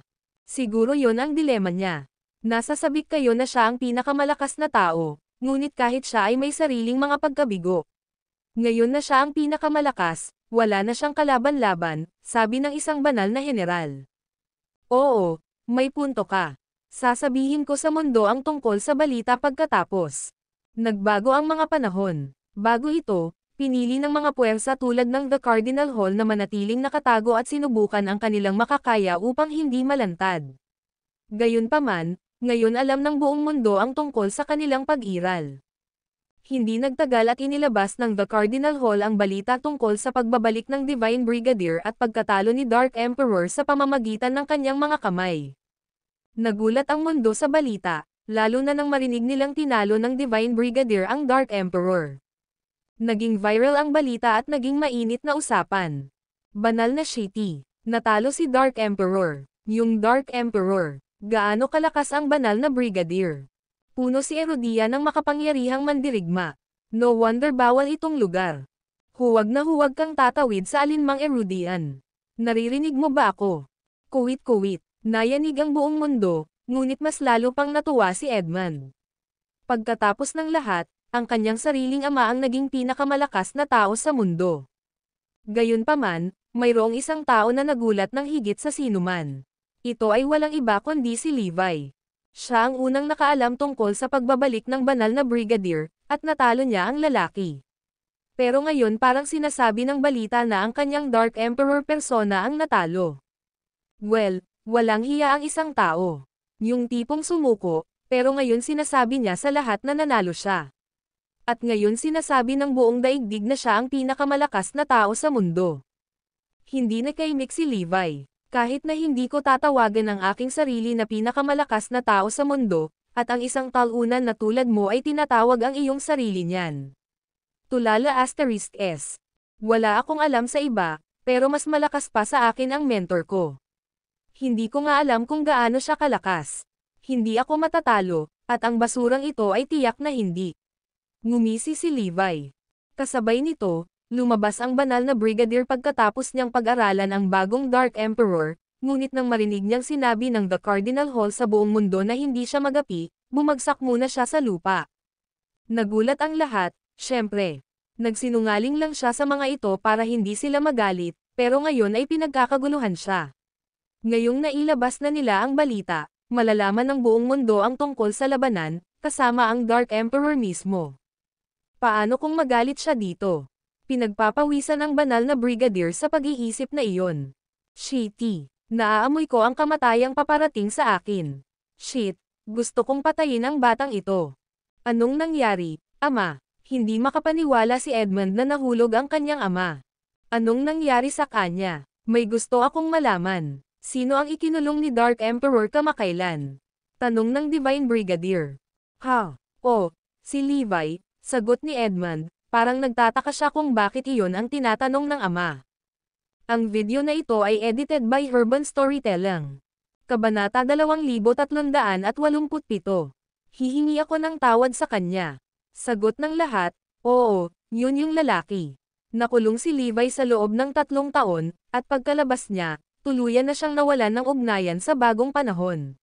Siguro yon ang dilema niya. Nasa sabik kayo na siya ang pinakamalakas na tao, ngunit kahit siya ay may sariling mga pagkabigo. Ngayon na siya ang pinakamalakas, wala na siyang kalaban-laban, sabi ng isang banal na general. Oo, may punto ka. Sasabihin ko sa mundo ang tungkol sa balita pagkatapos. Nagbago ang mga panahon. Bago ito, pinili ng mga puwersa tulad ng The Cardinal Hall na manatiling nakatago at sinubukan ang kanilang makakaya upang hindi malantad. Gayunpaman, ngayon alam ng buong mundo ang tungkol sa kanilang pag-iral. Hindi nagtagal at inilabas ng The Cardinal Hall ang balita tungkol sa pagbabalik ng Divine Brigadier at pagkatalo ni Dark Emperor sa pamamagitan ng kanyang mga kamay. Nagulat ang mundo sa balita, lalo na nang marinig nilang tinalo ng Divine Brigadier ang Dark Emperor. Naging viral ang balita at naging mainit na usapan. Banal na shitty. Natalo si Dark Emperor. Yung Dark Emperor. Gaano kalakas ang banal na brigadier. Puno si Erodia ng makapangyarihang mandirigma. No wonder bawal itong lugar. Huwag na huwag kang tatawid sa alinmang Erodian. Naririnig mo ba ako? Kuwit-kuwit. Nayanig ang buong mundo, ngunit mas lalo pang natuwa si Edmund. Pagkatapos ng lahat, ang kanyang sariling ama ang naging pinakamalakas na tao sa mundo. Gayunpaman, mayroong isang tao na nagulat ng higit sa sinuman. Ito ay walang iba kundi si Levi. Siya ang unang nakaalam tungkol sa pagbabalik ng banal na brigadier, at natalo niya ang lalaki. Pero ngayon parang sinasabi ng balita na ang kanyang Dark Emperor persona ang natalo. Well, Walang hiya ang isang tao. Yung tipong sumuko, pero ngayon sinasabi niya sa lahat na nanalo siya. At ngayon sinasabi ng buong daigdig na siya ang pinakamalakas na tao sa mundo. Hindi na kay Mick si Levi. Kahit na hindi ko tatawagan ang aking sarili na pinakamalakas na tao sa mundo, at ang isang talunan na tulad mo ay tinatawag ang iyong sarili niyan. Tulala asterisk S. Wala akong alam sa iba, pero mas malakas pa sa akin ang mentor ko. Hindi ko nga alam kung gaano siya kalakas. Hindi ako matatalo, at ang basurang ito ay tiyak na hindi. Ngumisi si Levi. Kasabay nito, lumabas ang banal na brigadier pagkatapos niyang pag-aralan ang bagong Dark Emperor, ngunit nang marinig niyang sinabi ng The Cardinal Hall sa buong mundo na hindi siya magapi, bumagsak muna siya sa lupa. Nagulat ang lahat, syempre. Nagsinungaling lang siya sa mga ito para hindi sila magalit, pero ngayon ay pinagkakaguluhan siya. Ngayong nailabas na nila ang balita, malalaman ng buong mundo ang tungkol sa labanan, kasama ang Dark Emperor mismo. Paano kung magalit siya dito? Pinagpapawisan ang banal na brigadier sa pag-iisip na iyon. Shitty. Naaamoy ko ang kamatayang paparating sa akin. Shit. Gusto kong patayin ang batang ito. Anong nangyari, ama? Hindi makapaniwala si Edmund na nahulog ang kanyang ama. Anong nangyari sa kanya? May gusto akong malaman. Sino ang ikinulong ni Dark Emperor kamakailan? Tanong ng Divine Brigadier. Ha? O, si Levi, sagot ni Edmund, parang nagtataka siya kung bakit iyon ang tinatanong ng ama. Ang video na ito ay edited by Urban Storytelling. Kabanata 2387. Hihingi ako ng tawad sa kanya. Sagot ng lahat, oo, yun yung lalaki. Nakulong si Levi sa loob ng tatlong taon, at pagkalabas niya, tuluyan na siyang nawalan ng ugnayan sa bagong panahon.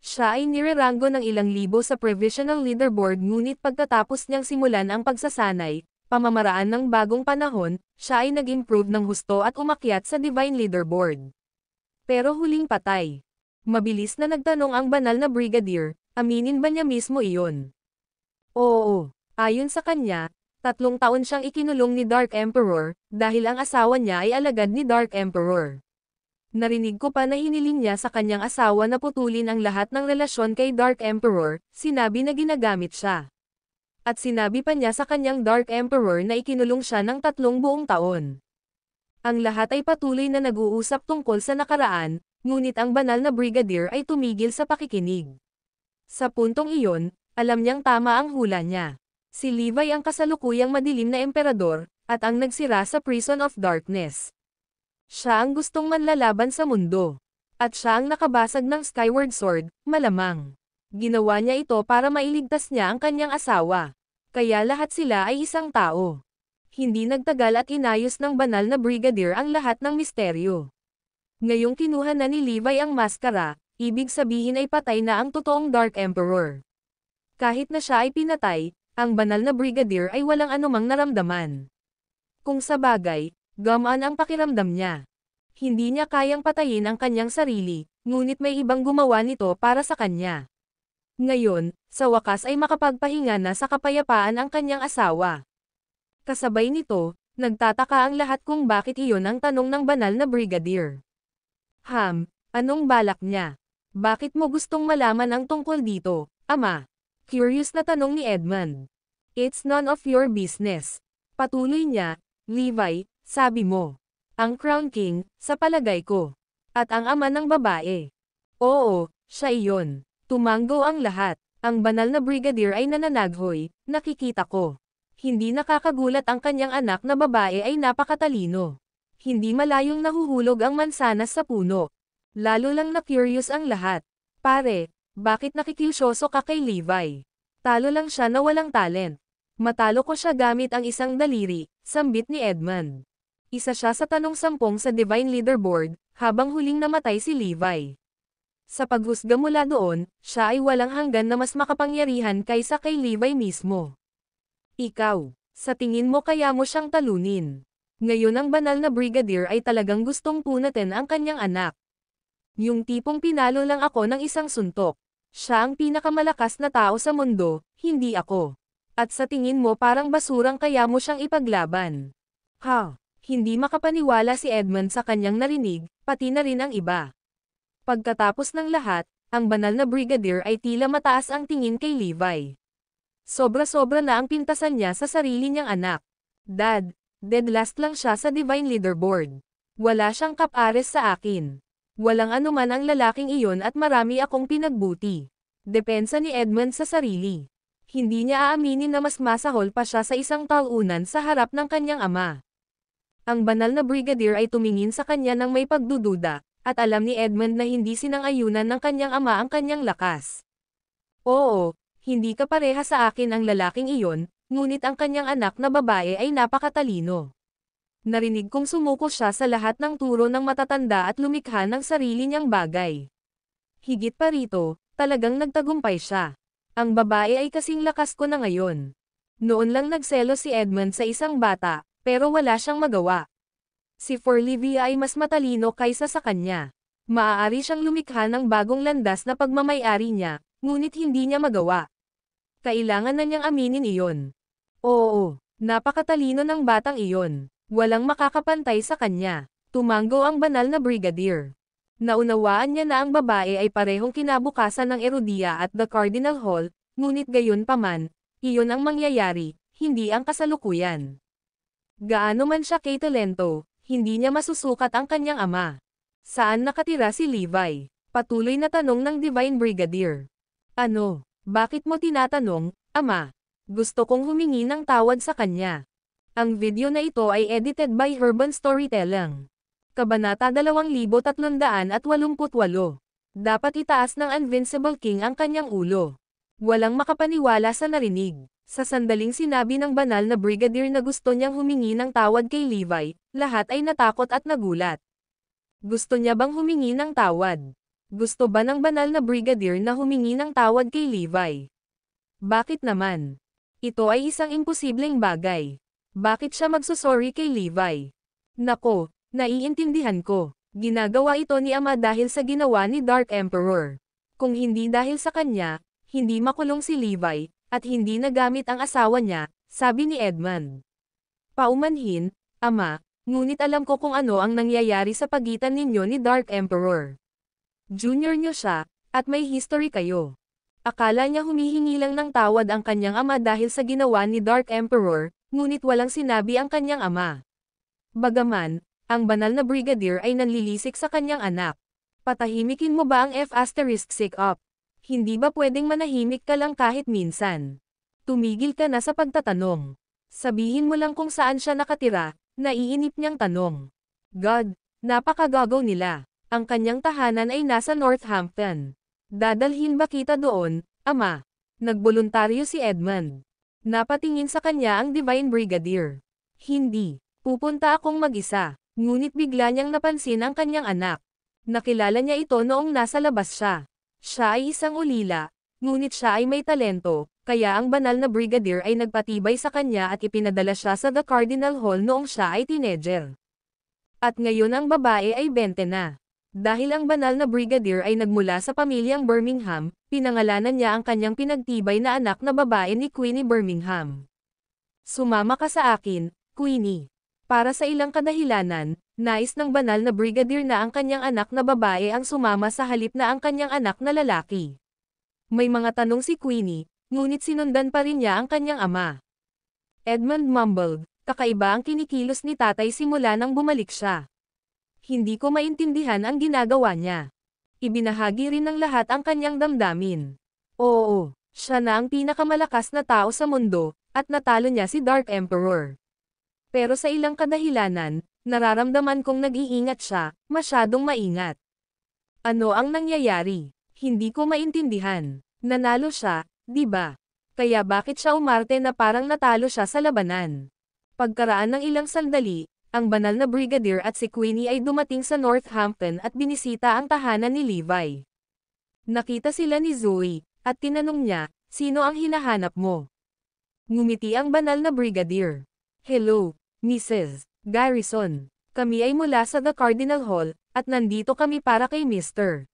Siya ay nireranggo ng ilang libo sa provisional leaderboard ngunit pagkatapos niyang simulan ang pagsasanay, pamamaraan ng bagong panahon, siya ay nag-improve ng husto at umakyat sa divine leaderboard. Pero huling patay. Mabilis na nagtanong ang banal na brigadier, aminin ba niya mismo iyon? Oo, ayon sa kanya, tatlong taon siyang ikinulong ni Dark Emperor, dahil ang asawa niya ay alagad ni Dark Emperor. Narinig ko pa na hiniling niya sa kanyang asawa na putulin ang lahat ng relasyon kay Dark Emperor, sinabi na ginagamit siya. At sinabi pa niya sa kanyang Dark Emperor na ikinulong siya ng tatlong buong taon. Ang lahat ay patuloy na nag-uusap tungkol sa nakaraan, ngunit ang banal na brigadier ay tumigil sa pakikinig. Sa puntong iyon, alam niyang tama ang hula niya. Si Levi ang kasalukuyang madilim na emperador, at ang nagsira sa Prison of Darkness. Siya ang gustong manlalaban sa mundo. At siya ang nakabasag ng Skyward Sword, malamang. Ginawa niya ito para mailigtas niya ang kanyang asawa. Kaya lahat sila ay isang tao. Hindi nagtagal at inayos ng banal na brigadier ang lahat ng misteryo. Ngayong kinuha na ni Levi ang maskara, ibig sabihin ay patay na ang totoong Dark Emperor. Kahit na siya ay pinatay, ang banal na brigadier ay walang anumang naramdaman. Kung sa bagay, Gamaan ang pakiramdam niya. Hindi niya kayang patayin ang kanyang sarili, ngunit may ibang gumawa nito para sa kanya. Ngayon, sa wakas ay makapagpahinga na sa kapayapaan ang kanyang asawa. Kasabay nito, nagtataka ang lahat kung bakit iyon ang tanong ng banal na brigadier. Ham, anong balak niya? Bakit mo gustong malaman ang tungkol dito, ama? Curious na tanong ni Edmund. It's none of your business. Patuloy niya, Levi, sabi mo. Ang Crown King, sa palagay ko. At ang ama ng babae. Oo, siya iyon. Tumanggo ang lahat. Ang banal na brigadier ay nananaghoy, nakikita ko. Hindi nakakagulat ang kanyang anak na babae ay napakatalino. Hindi malayong nahuhulog ang mansanas sa puno. Lalo lang na curious ang lahat. Pare, bakit nakikiusyoso ka kay Levi? Talo lang siya na walang talent. Matalo ko siya gamit ang isang daliri, sambit ni Edmund. Isa siya sa tanong sampung sa Divine Leaderboard, habang huling namatay si Levi. Sa paghusga mula doon, siya ay walang hanggan na mas makapangyarihan kaysa kay Levi mismo. Ikaw, sa tingin mo kaya mo siyang talunin. Ngayon ang banal na brigadier ay talagang gustong punatin ang kanyang anak. Yung tipong pinalo lang ako ng isang suntok. Siya ang pinakamalakas na tao sa mundo, hindi ako. At sa tingin mo parang basurang kaya mo siyang ipaglaban. Ha? Hindi makapaniwala si Edmund sa kanyang narinig, pati na rin ang iba. Pagkatapos ng lahat, ang banal na brigadier ay tila mataas ang tingin kay Levi. Sobra-sobra na ang pintasan niya sa sarili niyang anak. Dad, dead last lang siya sa divine leaderboard. Wala siyang kapares sa akin. Walang anuman ang lalaking iyon at marami akong pinagbuti. Depensa ni Edmund sa sarili. Hindi niya aaminin na mas masahol pa siya sa isang talunan sa harap ng kanyang ama. Ang banal na brigadier ay tumingin sa kanya ng may pagdududa, at alam ni Edmund na hindi sinangayunan ng kanyang ama ang kanyang lakas. Oo, hindi ka pareha sa akin ang lalaking iyon, ngunit ang kanyang anak na babae ay napakatalino. Narinig kong sumuko siya sa lahat ng turo ng matatanda at lumikha ng sarili niyang bagay. Higit pa rito, talagang nagtagumpay siya. Ang babae ay kasing lakas ko na ngayon. Noon lang nagselo si Edmund sa isang bata, pero wala siyang magawa. Si Forlivia ay mas matalino kaysa sa kanya. Maaari siyang lumikha ng bagong landas na pagmamayari niya, ngunit hindi niya magawa. Kailangan na niyang aminin iyon. Oo, napakatalino ng batang iyon. Walang makakapantay sa kanya. Tumango ang banal na brigadier. Naunawaan niya na ang babae ay parehong kinabukasan ng Erodia at the Cardinal Hall, ngunit gayon paman, iyon ang mangyayari, hindi ang kasalukuyan. Gaano man siya kay talento, hindi niya masusukat ang kanyang ama. Saan nakatira si Levi? Patuloy na tanong ng Divine Brigadier. Ano? Bakit mo tinatanong, ama? Gusto kong humingi ng tawad sa kanya. Ang video na ito ay edited by Urban Storytelling. Kabanata 2388. Dapat itaas ng Invincible King ang kanyang ulo. Walang makapaniwala sa narinig. Sa sandaling sinabi ng banal na brigadier na gusto niyang humingi ng tawad kay Levi, lahat ay natakot at nagulat. Gusto niya bang humingi ng tawad? Gusto ba ng banal na brigadier na humingi ng tawad kay Levi? Bakit naman? Ito ay isang imposibleng bagay. Bakit siya magsusorry kay Levi? Nako, naiintindihan ko. Ginagawa ito ni Ama dahil sa ginawa ni Dark Emperor. Kung hindi dahil sa kanya, hindi makulong si Levi, at hindi nagamit ang asawa niya, sabi ni Edmund. Paumanhin, ama, ngunit alam ko kung ano ang nangyayari sa pagitan ninyo ni Dark Emperor. Junior niyo siya, at may history kayo. Akala niya humihingi lang ng tawad ang kanyang ama dahil sa ginawa ni Dark Emperor, ngunit walang sinabi ang kanyang ama. Bagaman, ang banal na brigadier ay nanlilisik sa kanyang anak. Patahimikin mo ba ang F asterisk sick up? Hindi ba pwedeng manahimik ka lang kahit minsan? Tumigil ka na sa pagtatanong. Sabihin mo lang kung saan siya nakatira, naiinip niyang tanong. God, napakagagaw nila. Ang kanyang tahanan ay nasa Northampton. Dadalhin ba kita doon, ama? Nagboluntaryo si Edmund. Napatingin sa kanya ang Divine Brigadier. Hindi, pupunta akong mag-isa. Ngunit bigla niyang napansin ang kanyang anak. Nakilala niya ito noong nasa labas siya. Siya ay isang ulila, ngunit siya ay may talento, kaya ang banal na brigadier ay nagpatibay sa kanya at ipinadala siya sa The Cardinal Hall noong siya ay teenager. At ngayon ang babae ay 20 na. Dahil ang banal na brigadier ay nagmula sa pamilyang Birmingham, pinangalanan niya ang kanyang pinagtibay na anak na babae ni Queenie Birmingham. Sumama ka sa akin, Queenie. Para sa ilang kadahilanan, Nais ng banal na brigadier na ang kanyang anak na babae ang sumama sa halip na ang kanyang anak na lalaki. May mga tanong si Queenie, ngunit sinundan pa rin niya ang kanyang ama. Edmund mumbled, kakaiba ang kinikilos ni tatay simula nang bumalik siya. Hindi ko maintindihan ang ginagawa niya. Ibinahagi rin ng lahat ang kanyang damdamin. Oo, siya na ang pinakamalakas na tao sa mundo, at natalo niya si Dark Emperor pero sa ilang kadahilanan, nararamdaman kong nag-iingat siya, masyadong maingat. Ano ang nangyayari? Hindi ko maintindihan. Nanalo siya, di ba? Kaya bakit siya umarte na parang natalo siya sa labanan? Pagkaraan ng ilang sandali, ang banal na brigadier at si Queenie ay dumating sa Northampton at binisita ang tahanan ni Levi. Nakita sila ni Zoe, at tinanong niya, sino ang hinahanap mo? Ngumiti ang banal na brigadier. Hello, Mrs. Garrison, kami ay mula sa The Cardinal Hall, at nandito kami para kay Mr.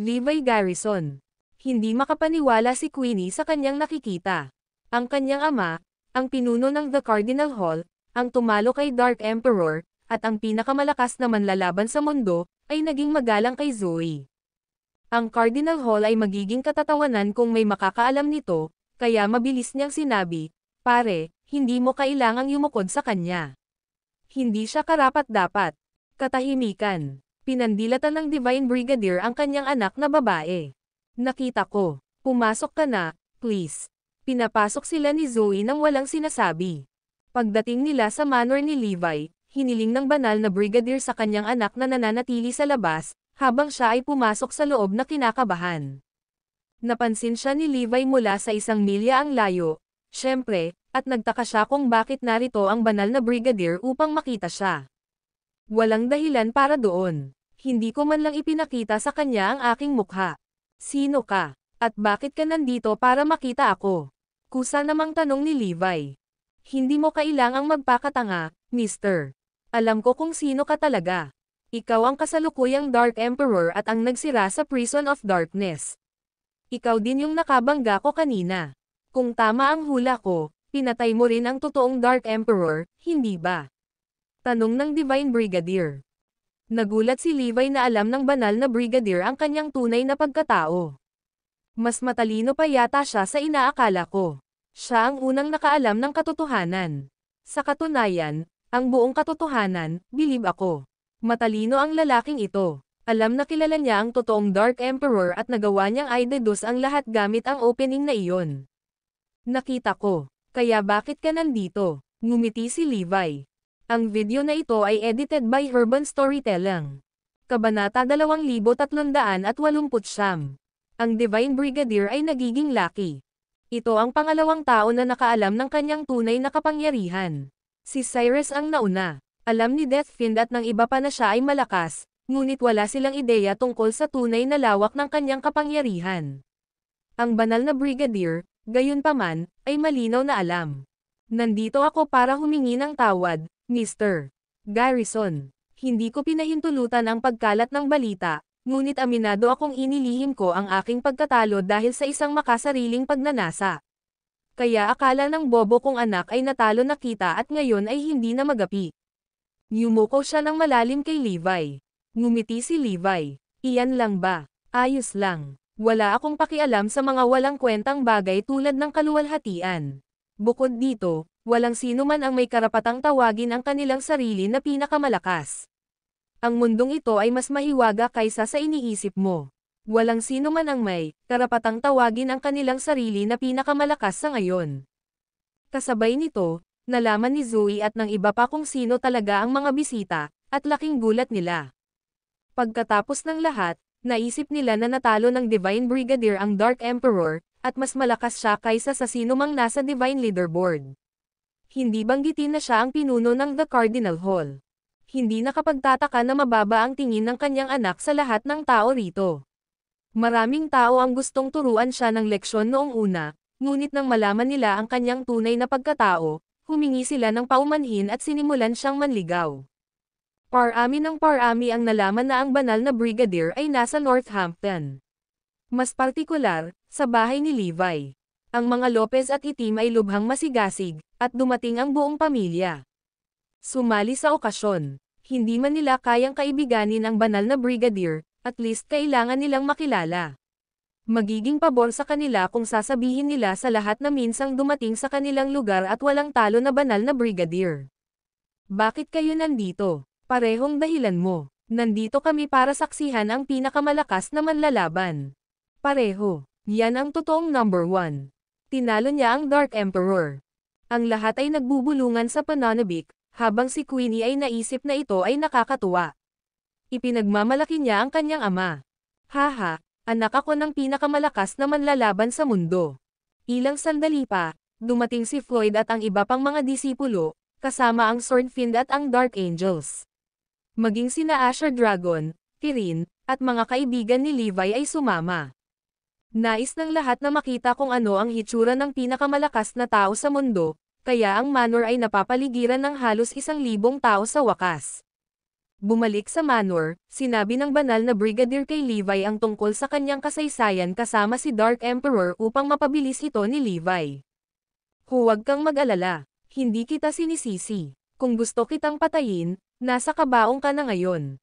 Levi Garrison. Hindi makapaniwala si Queenie sa kanyang nakikita. Ang kanyang ama, ang pinuno ng The Cardinal Hall, ang tumalo kay Dark Emperor, at ang pinakamalakas na manlalaban sa mundo, ay naging magalang kay Zoe. Ang Cardinal Hall ay magiging katatawanan kung may makakaalam nito, kaya mabilis niyang sinabi, Pare, hindi mo kailangang yumukod sa kanya. Hindi siya karapat-dapat. Katahimikan. Pinandilatan ng Divine Brigadier ang kanyang anak na babae. Nakita ko. Pumasok ka na, please. Pinapasok sila ni Zoe nang walang sinasabi. Pagdating nila sa manor ni Levi, hiniling ng banal na brigadier sa kanyang anak na nananatili sa labas, habang siya ay pumasok sa loob na kinakabahan. Napansin siya ni Levi mula sa isang milya ang layo, syempre, at nagtaka siya kung bakit narito ang banal na brigadier upang makita siya. Walang dahilan para doon. Hindi ko man lang ipinakita sa kanya ang aking mukha. Sino ka? At bakit ka nandito para makita ako? Kusa namang tanong ni Levi. Hindi mo kailangang magpakatanga, mister. Alam ko kung sino ka talaga. Ikaw ang kasalukuyang Dark Emperor at ang nagsira sa Prison of Darkness. Ikaw din yung nakabangga ko kanina. Kung tama ang hula ko, Pinatay mo rin ang totoong Dark Emperor, hindi ba? Tanong ng Divine Brigadier. Nagulat si Levi na alam ng banal na brigadier ang kanyang tunay na pagkatao. Mas matalino pa yata siya sa inaakala ko. Siya ang unang nakaalam ng katotohanan. Sa katunayan, ang buong katotohanan, bilib ako. Matalino ang lalaking ito. Alam na kilala niya ang totoong Dark Emperor at nagawa niyang ay deduce ang lahat gamit ang opening na iyon. Nakita ko, kaya bakit ka nandito? Ngumiti si Levi. Ang video na ito ay edited by Urban Storytelling. Kabanata 2389. Ang Divine Brigadier ay nagiging lucky. Ito ang pangalawang tao na nakaalam ng kanyang tunay na kapangyarihan. Si Cyrus ang nauna. Alam ni Deathfiend at ng iba pa na siya ay malakas, ngunit wala silang ideya tungkol sa tunay na lawak ng kanyang kapangyarihan. Ang banal na brigadier, Gayunpaman, ay malinaw na alam. Nandito ako para humingi ng tawad, Mr. Garrison. Hindi ko pinahintulutan ang pagkalat ng balita, ngunit aminado akong inilihim ko ang aking pagkatalo dahil sa isang makasariling pagnanasa. Kaya akala ng bobo kong anak ay natalo na kita at ngayon ay hindi na magapi. Yumuko siya ng malalim kay Levi. Ngumiti si Levi. Iyan lang ba? Ayos lang. Wala akong pakialam sa mga walang kwentang bagay tulad ng kaluwalhatian. Bukod dito, walang sino man ang may karapatang tawagin ang kanilang sarili na pinakamalakas. Ang mundong ito ay mas mahiwaga kaysa sa iniisip mo. Walang sino man ang may karapatang tawagin ang kanilang sarili na pinakamalakas sa ngayon. Kasabay nito, nalaman ni Zoe at ng iba pa kung sino talaga ang mga bisita, at laking gulat nila. Pagkatapos ng lahat, Naisip nila na natalo ng Divine Brigadier ang Dark Emperor, at mas malakas siya kaysa sa sinumang nasa Divine Leaderboard. Hindi banggitin na siya ang pinuno ng The Cardinal Hall. Hindi nakapagtataka na mababa ang tingin ng kanyang anak sa lahat ng tao rito. Maraming tao ang gustong turuan siya ng leksyon noong una, ngunit nang malaman nila ang kanyang tunay na pagkatao, humingi sila ng paumanhin at sinimulan siyang manligaw. Parami ng parami ang nalaman na ang banal na brigadier ay nasa Northampton. Mas partikular, sa bahay ni Levi. Ang mga Lopez at Itim ay lubhang masigasig, at dumating ang buong pamilya. Sumali sa okasyon. Hindi man nila kayang kaibiganin ang banal na brigadier, at least kailangan nilang makilala. Magiging pabor sa kanila kung sasabihin nila sa lahat na minsang dumating sa kanilang lugar at walang talo na banal na brigadier. Bakit kayo nandito? Parehong dahilan mo. Nandito kami para saksihan ang pinakamalakas na manlalaban. Pareho. Yan ang totoong number one. Tinalo niya ang Dark Emperor. Ang lahat ay nagbubulungan sa Pananabik, habang si Queenie ay naisip na ito ay nakakatuwa. Ipinagmamalaki niya ang kanyang ama. Haha, anak ako ng pinakamalakas na manlalaban sa mundo. Ilang sandali pa, dumating si Floyd at ang iba pang mga disipulo, kasama ang Swordfiend at ang Dark Angels. Maging sina Asher Dragon, Kirin, at mga kaibigan ni Levi ay sumama. Nais ng lahat na makita kung ano ang hitsura ng pinakamalakas na tao sa mundo, kaya ang Manor ay napapaligiran ng halos isang libong tao sa wakas. Bumalik sa Manor, sinabi ng banal na brigadier kay Levi ang tungkol sa kanyang kasaysayan kasama si Dark Emperor upang mapabilis ito ni Levi. Huwag kang mag-alala, hindi kita sinisisi. Kung gusto kitang patayin, Nasa kabaong ka na ngayon.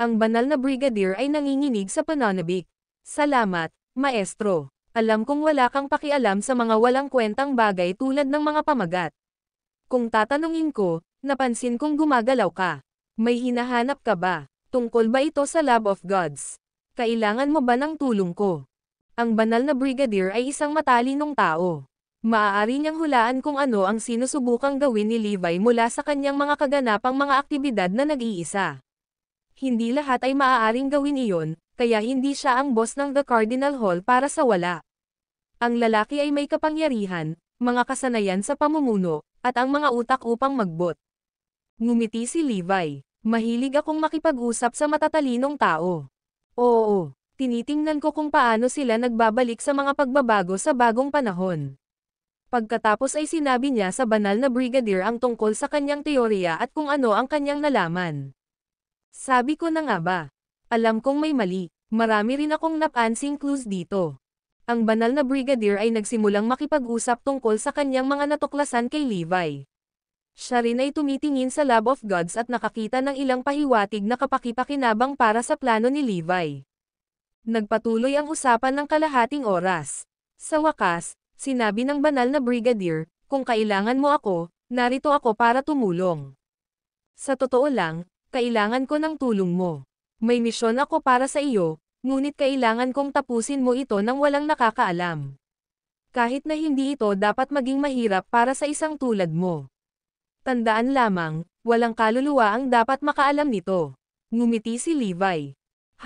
Ang banal na brigadier ay nanginginig sa pananabik. Salamat, maestro. Alam kong wala kang pakialam sa mga walang kwentang bagay tulad ng mga pamagat. Kung tatanungin ko, napansin kong gumagalaw ka. May hinahanap ka ba? Tungkol ba ito sa Lab of Gods? Kailangan mo ba ng tulong ko? Ang banal na brigadier ay isang matalinong tao. Maaari niyang hulaan kung ano ang sinusubukang gawin ni Levi mula sa kanyang mga kaganapang mga aktibidad na nag-iisa. Hindi lahat ay maaaring gawin iyon, kaya hindi siya ang boss ng The Cardinal Hall para sa wala. Ang lalaki ay may kapangyarihan, mga kasanayan sa pamumuno, at ang mga utak upang magbot. Ngumiti si Levi. Mahilig akong makipag-usap sa matatalinong tao. Oo, tinitingnan ko kung paano sila nagbabalik sa mga pagbabago sa bagong panahon. Pagkatapos ay sinabi niya sa banal na brigadier ang tungkol sa kanyang teorya at kung ano ang kanyang nalaman. Sabi ko na nga ba, alam kong may mali, marami rin akong napansing clues dito. Ang banal na brigadier ay nagsimulang makipag-usap tungkol sa kanyang mga natuklasan kay Levi. Siya rin ay tumitingin sa Lab of Gods at nakakita ng ilang pahiwatig na kapakipakinabang para sa plano ni Levi. Nagpatuloy ang usapan ng kalahating oras. Sa wakas, Sinabi ng banal na brigadier, kung kailangan mo ako, narito ako para tumulong. Sa totoo lang, kailangan ko ng tulong mo. May misyon ako para sa iyo, ngunit kailangan kong tapusin mo ito nang walang nakakaalam. Kahit na hindi ito dapat maging mahirap para sa isang tulad mo. Tandaan lamang, walang kaluluwa ang dapat makaalam nito. Ngumiti si Levi.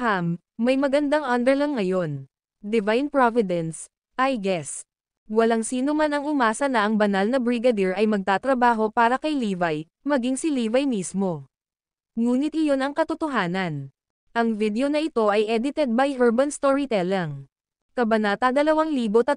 Ham, may magandang underlang ngayon. Divine Providence, I guess. Walang sino man ang umasa na ang banal na brigadier ay magtatrabaho para kay Levi, maging si Levi mismo. Ngunit iyon ang katotohanan. Ang video na ito ay edited by Urban Storytelling. Kabanata 2300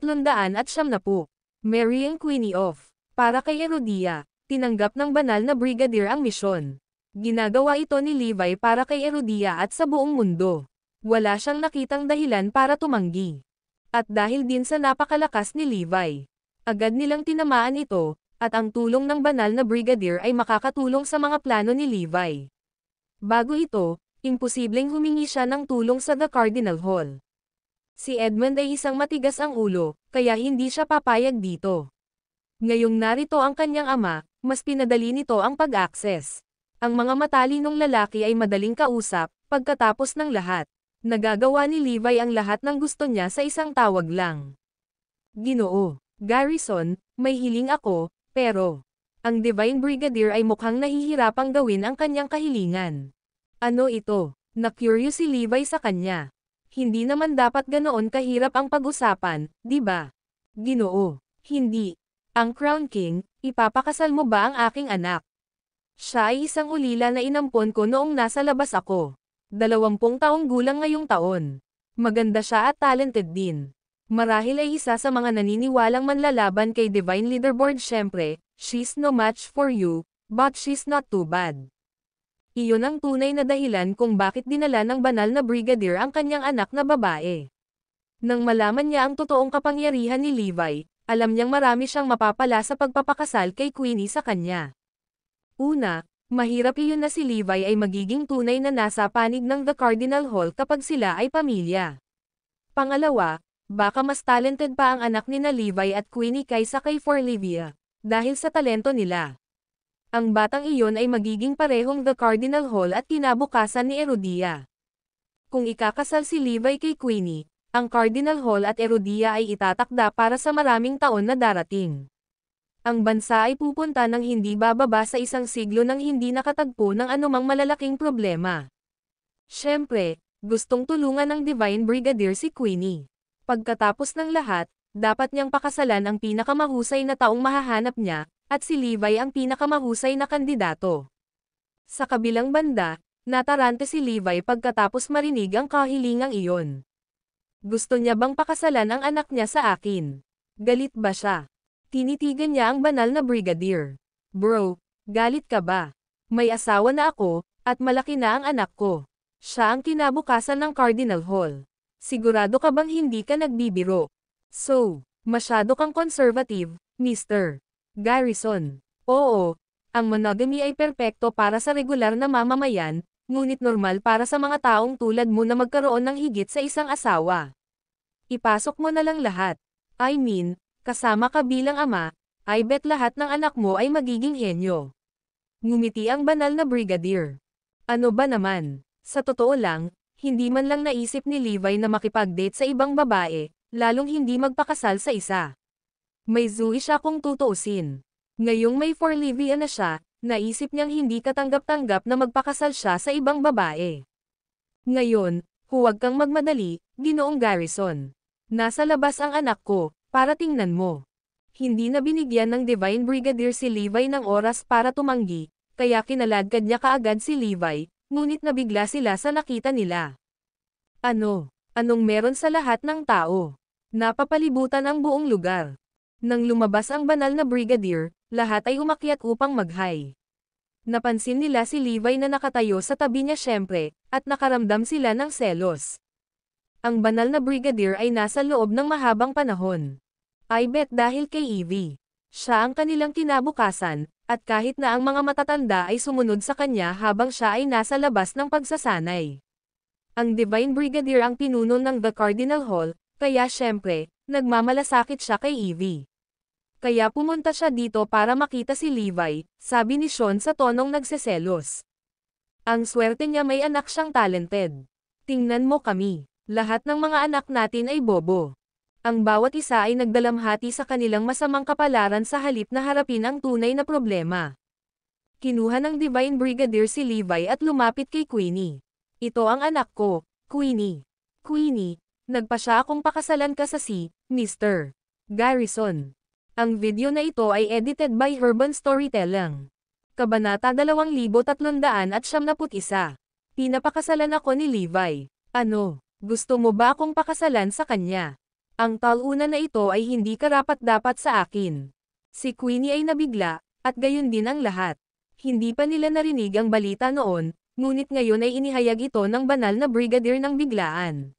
at siyam na po. Mary and Queenie of. Para kay Erodia, tinanggap ng banal na brigadier ang misyon. Ginagawa ito ni Levi para kay Erodia at sa buong mundo. Wala siyang nakitang dahilan para tumanggi. At dahil din sa napakalakas ni Levi, agad nilang tinamaan ito, at ang tulong ng banal na brigadier ay makakatulong sa mga plano ni Levi. Bago ito, imposibleng humingi siya ng tulong sa The Cardinal Hall. Si Edmund ay isang matigas ang ulo, kaya hindi siya papayag dito. Ngayong narito ang kanyang ama, mas pinadali nito ang pag-access. Ang mga matalinong lalaki ay madaling kausap, pagkatapos ng lahat. Nagagawa ni Levi ang lahat ng gusto niya sa isang tawag lang. Ginoo, Garrison, may hiling ako, pero, ang Divine Brigadier ay mukhang nahihirapang gawin ang kanyang kahilingan. Ano ito? Na-curious si Levi sa kanya. Hindi naman dapat ganoon kahirap ang pag-usapan, di ba? Ginoo, hindi. Ang Crown King, ipapakasal mo ba ang aking anak? Siya ay isang ulila na inampon ko noong nasa labas ako dalawampung taong gulang ngayong taon. Maganda siya at talented din. Marahil ay isa sa mga naniniwalang manlalaban kay Divine Leaderboard syempre, she's no match for you, but she's not too bad. Iyon ang tunay na dahilan kung bakit dinala ng banal na brigadier ang kanyang anak na babae. Nang malaman niya ang totoong kapangyarihan ni Levi, alam niyang marami siyang mapapala sa pagpapakasal kay Queenie sa kanya. Una, Mahirap iyon na si Levi ay magiging tunay na nasa panig ng The Cardinal Hall kapag sila ay pamilya. Pangalawa, baka mas talented pa ang anak ni na Levi at Queenie kaysa kay Forlivia, dahil sa talento nila. Ang batang iyon ay magiging parehong The Cardinal Hall at kinabukasan ni Erodia. Kung ikakasal si Levi kay Queenie, ang Cardinal Hall at Erodia ay itatakda para sa maraming taon na darating ang bansa ay pupunta ng hindi bababa sa isang siglo nang hindi nakatagpo ng anumang malalaking problema. Siyempre, gustong tulungan ng Divine Brigadier si Queenie. Pagkatapos ng lahat, dapat niyang pakasalan ang pinakamahusay na taong mahahanap niya, at si Levi ang pinakamahusay na kandidato. Sa kabilang banda, natarante si Levi pagkatapos marinig ang kahilingang iyon. Gusto niya bang pakasalan ang anak niya sa akin? Galit ba siya? Tinitigan niya ang banal na brigadier. Bro, galit ka ba? May asawa na ako, at malaki na ang anak ko. Siya ang kinabukasan ng Cardinal Hall. Sigurado ka bang hindi ka nagbibiro? So, masyado kang conservative, Mr. Garrison. Oo, ang monogamy ay perpekto para sa regular na mamamayan, ngunit normal para sa mga taong tulad mo na magkaroon ng higit sa isang asawa. Ipasok mo na lang lahat. I mean, kasama ka bilang ama, I bet lahat ng anak mo ay magiging henyo. Ngumiti ang banal na brigadier. Ano ba naman? Sa totoo lang, hindi man lang naisip ni Levi na makipag-date sa ibang babae, lalong hindi magpakasal sa isa. May Jewish akong tutuusin. Ngayong may for Livia na siya, naisip niyang hindi katanggap-tanggap na magpakasal siya sa ibang babae. Ngayon, huwag kang magmadali, ginoong Garrison. Nasa labas ang anak ko, para tingnan mo. Hindi na binigyan ng Divine Brigadier si Levi ng oras para tumanggi, kaya kinaladkad niya kaagad si Levi, ngunit nabigla sila sa nakita nila. Ano? Anong meron sa lahat ng tao? Napapalibutan ang buong lugar. Nang lumabas ang banal na brigadier, lahat ay umakyat upang maghay. Napansin nila si Levi na nakatayo sa tabi niya syempre, at nakaramdam sila ng selos ang banal na brigadier ay nasa loob ng mahabang panahon. I bet dahil kay Evie. Siya ang kanilang kinabukasan, at kahit na ang mga matatanda ay sumunod sa kanya habang siya ay nasa labas ng pagsasanay. Ang Divine Brigadier ang pinuno ng The Cardinal Hall, kaya syempre, nagmamalasakit siya kay Evie. Kaya pumunta siya dito para makita si Levi, sabi ni Sean sa tonong nagseselos. Ang swerte niya may anak siyang talented. Tingnan mo kami. Lahat ng mga anak natin ay bobo. Ang bawat isa ay nagdalamhati sa kanilang masamang kapalaran sa halip na harapin ang tunay na problema. Kinuha ng Divine Brigadier si Levi at lumapit kay Queenie. Ito ang anak ko, Queenie. Queenie, nagpa siya akong pakasalan ka sa si, Mr. Garrison. Ang video na ito ay edited by Urban Storytelling. Kabanata at 2371. Pinapakasalan ako ni Levi. Ano? Gusto mo ba akong pakasalan sa kanya? Ang taluna na ito ay hindi karapat-dapat sa akin. Si Queenie ay nabigla, at gayon din ang lahat. Hindi pa nila narinig ang balita noon, ngunit ngayon ay inihayag ito ng banal na brigadier ng biglaan.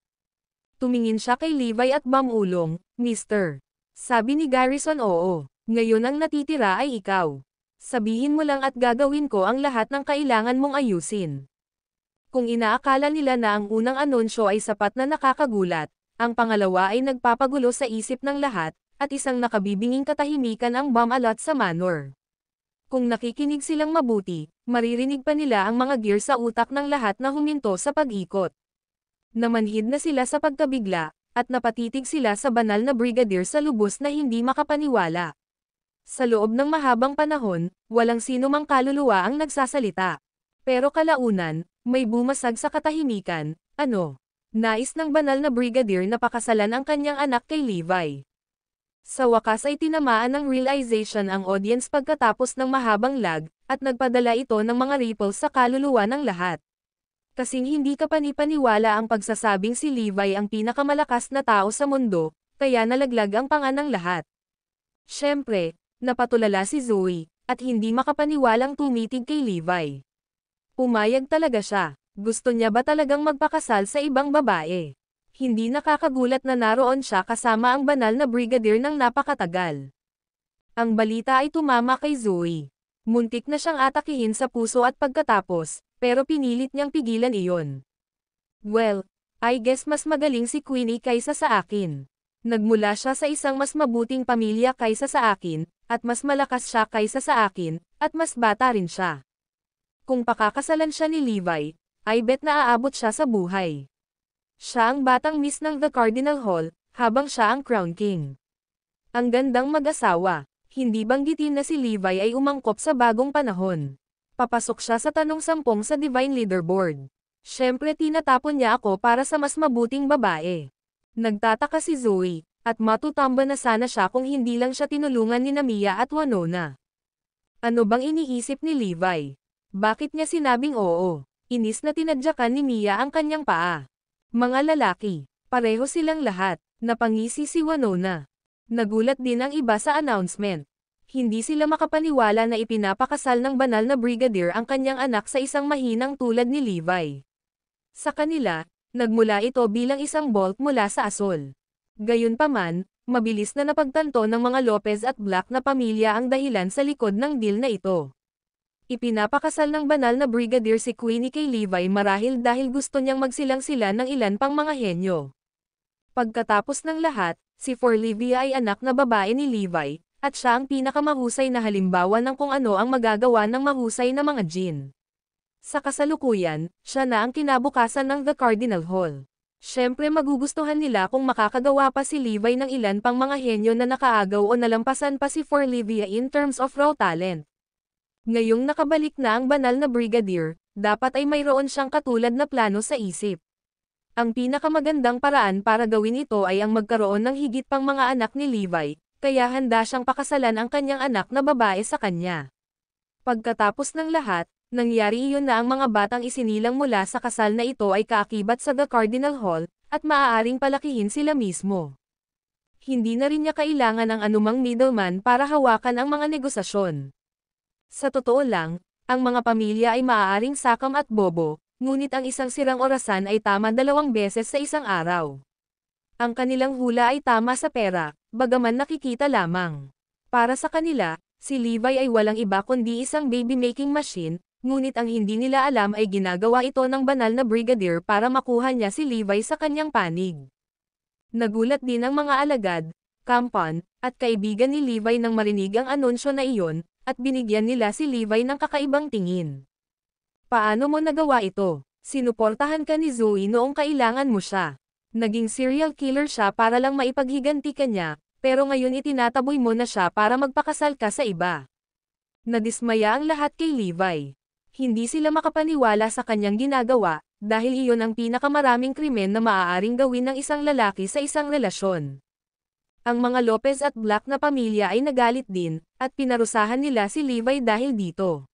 Tumingin siya kay Levi at Bamulong, Mister. Sabi ni Garrison oo, ngayon ang natitira ay ikaw. Sabihin mo lang at gagawin ko ang lahat ng kailangan mong ayusin. Kung inaakala nila na ang unang anunsyo ay sapat na nakakagulat, ang pangalawa ay nagpapagulo sa isip ng lahat, at isang nakabibinging katahimikan ang bumalat sa manor. Kung nakikinig silang mabuti, maririnig pa nila ang mga gear sa utak ng lahat na huminto sa pag-ikot. Namanhid na sila sa pagkabigla, at napatitig sila sa banal na brigadier sa lubos na hindi makapaniwala. Sa loob ng mahabang panahon, walang sino mang kaluluwa ang nagsasalita. Pero kalaunan, may bumasag sa katahimikan, ano? Nais ng banal na brigadier na pakasalan ang kanyang anak kay Levi. Sa wakas ay tinamaan ng realization ang audience pagkatapos ng mahabang lag, at nagpadala ito ng mga ripples sa kaluluwa ng lahat. Kasing hindi ka panipaniwala ang pagsasabing si Levi ang pinakamalakas na tao sa mundo, kaya nalaglag ang panga ng lahat. Siyempre, napatulala si Zoe, at hindi makapaniwalang tumitig kay Levi. Umayag talaga siya. Gusto niya ba talagang magpakasal sa ibang babae? Hindi nakakagulat na naroon siya kasama ang banal na brigadier ng napakatagal. Ang balita ay tumama kay Zoe. Muntik na siyang atakihin sa puso at pagkatapos, pero pinilit niyang pigilan iyon. Well, I guess mas magaling si Queenie kaysa sa akin. Nagmula siya sa isang mas mabuting pamilya kaysa sa akin, at mas malakas siya kaysa sa akin, at mas bata rin siya. Kung pakakasalan siya ni Levi, ay bet na aabot siya sa buhay. Siya ang batang miss ng The Cardinal Hall, habang siya ang Crown King. Ang gandang mag-asawa, hindi banggitin na si Levi ay umangkop sa bagong panahon. Papasok siya sa tanong sampung sa Divine Leaderboard. Siyempre tinatapon niya ako para sa mas mabuting babae. Nagtataka si Zoe, at matutamba na sana siya kung hindi lang siya tinulungan ni Namiya at Winona. Ano bang iniisip ni Levi? Bakit niya sinabing oo? Inis na tinadyakan ni Mia ang kanyang paa. Mga lalaki, pareho silang lahat, napangisi si Wanona. Nagulat din ang iba sa announcement. Hindi sila makapaniwala na ipinapakasal ng banal na brigadier ang kanyang anak sa isang mahinang tulad ni Levi. Sa kanila, nagmula ito bilang isang bolt mula sa asol. Gayunpaman, mabilis na napagtanto ng mga Lopez at Black na pamilya ang dahilan sa likod ng deal na ito. Ipinapakasal ng banal na brigadier si Queenie kay Levi marahil dahil gusto niyang magsilang-sila ng ilan pang mga henyo. Pagkatapos ng lahat, si Forlivia ay anak na babae ni Levi, at siya ang pinakamahusay na halimbawa ng kung ano ang magagawa ng mahusay na mga jin. Sa kasalukuyan, siya na ang kinabukasan ng The Cardinal Hall. Siyempre magugustuhan nila kung makakagawa pa si Levi ng ilan pang mga henyo na nakaagaw o nalampasan pa si Forlivia in terms of raw talent. Ngayong nakabalik na ang banal na brigadier, dapat ay mayroon siyang katulad na plano sa isip. Ang pinakamagandang paraan para gawin ito ay ang magkaroon ng higit pang mga anak ni Levi, kaya handa siyang pakasalan ang kanyang anak na babae sa kanya. Pagkatapos ng lahat, nangyari iyon na ang mga batang isinilang mula sa kasal na ito ay kaakibat sa The Cardinal Hall, at maaaring palakihin sila mismo. Hindi na rin niya kailangan ang anumang middleman para hawakan ang mga negosasyon. Sa totoo lang, ang mga pamilya ay maaaring sakam at bobo, ngunit ang isang sirang orasan ay tama dalawang beses sa isang araw. Ang kanilang hula ay tama sa pera, bagaman nakikita lamang. Para sa kanila, si Levi ay walang iba kundi isang baby-making machine, ngunit ang hindi nila alam ay ginagawa ito ng banal na brigadier para makuha niya si Levi sa kanyang panig. Nagulat din ang mga alagad, kampan, at kaibigan ni Levi nang marinig ang anunsyo na iyon, at binigyan nila si Levi ng kakaibang tingin. Paano mo nagawa ito? Sinuportahan ka ni Zoe noong kailangan mo siya. Naging serial killer siya para lang maipaghiganti ka niya, pero ngayon itinataboy mo na siya para magpakasal ka sa iba. Nadismaya ang lahat kay Levi. Hindi sila makapaniwala sa kanyang ginagawa, dahil iyon ang pinakamaraming krimen na maaaring gawin ng isang lalaki sa isang relasyon. Ang mga Lopez at Black na pamilya ay nagalit din, at pinarusahan nila si Levi dahil dito.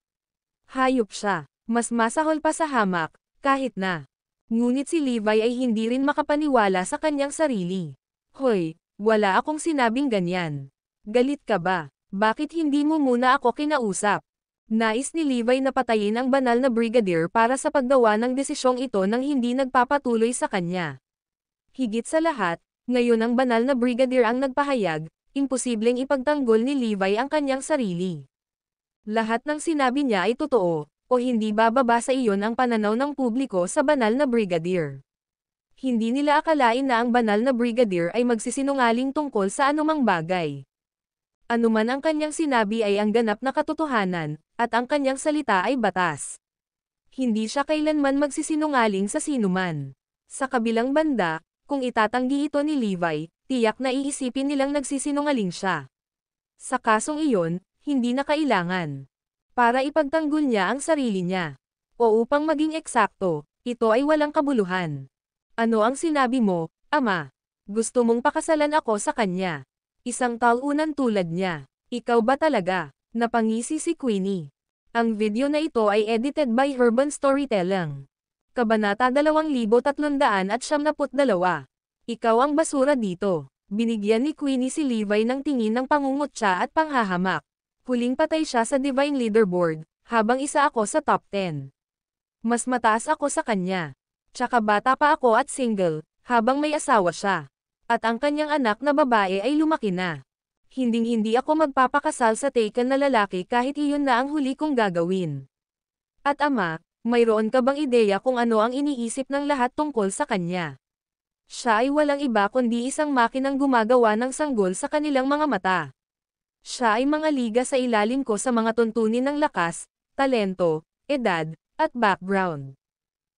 Hayop siya. Mas masahol pa sa hamak, kahit na. Ngunit si Levi ay hindi rin makapaniwala sa kanyang sarili. Hoy, wala akong sinabing ganyan. Galit ka ba? Bakit hindi mo muna ako kinausap? Nais ni Levi na patayin ang banal na brigadier para sa paggawa ng desisyong ito nang hindi nagpapatuloy sa kanya. Higit sa lahat, ngayon ang banal na brigadier ang nagpahayag, imposibleng ipagtanggol ni Levi ang kanyang sarili. Lahat ng sinabi niya ay totoo, o hindi bababa sa iyon ang pananaw ng publiko sa banal na brigadier. Hindi nila akalain na ang banal na brigadier ay magsisinungaling tungkol sa anumang bagay. Anuman ang kanyang sinabi ay ang ganap na katotohanan, at ang kanyang salita ay batas. Hindi siya kailanman magsisinungaling sa sinuman. Sa kabilang banda, kung itatanggi ito ni Levi, tiyak na iisipin nilang nagsisinungaling siya. Sa kasong iyon, hindi na kailangan. Para ipagtanggol niya ang sarili niya. O upang maging eksakto, ito ay walang kabuluhan. Ano ang sinabi mo, Ama? Gusto mong pakasalan ako sa kanya. Isang talunan tulad niya. Ikaw ba talaga? Napangisi si Queenie. Ang video na ito ay edited by Urban Storytelling. Kabanata 2372. Ikaw ang basura dito. Binigyan ni Queenie si Levi ng tingin ng pangungutya at panghahamak. Huling patay siya sa Divine Leaderboard, habang isa ako sa top 10. Mas mataas ako sa kanya. Tsaka bata pa ako at single, habang may asawa siya. At ang kanyang anak na babae ay lumaki na. Hinding-hindi ako magpapakasal sa taken na lalaki kahit iyon na ang huli kong gagawin. At ama, mayroon ka bang ideya kung ano ang iniisip ng lahat tungkol sa kanya? Siya ay walang iba kundi isang makinang gumagawa ng sanggol sa kanilang mga mata. Siya ay mga liga sa ilalim ko sa mga tuntunin ng lakas, talento, edad, at background.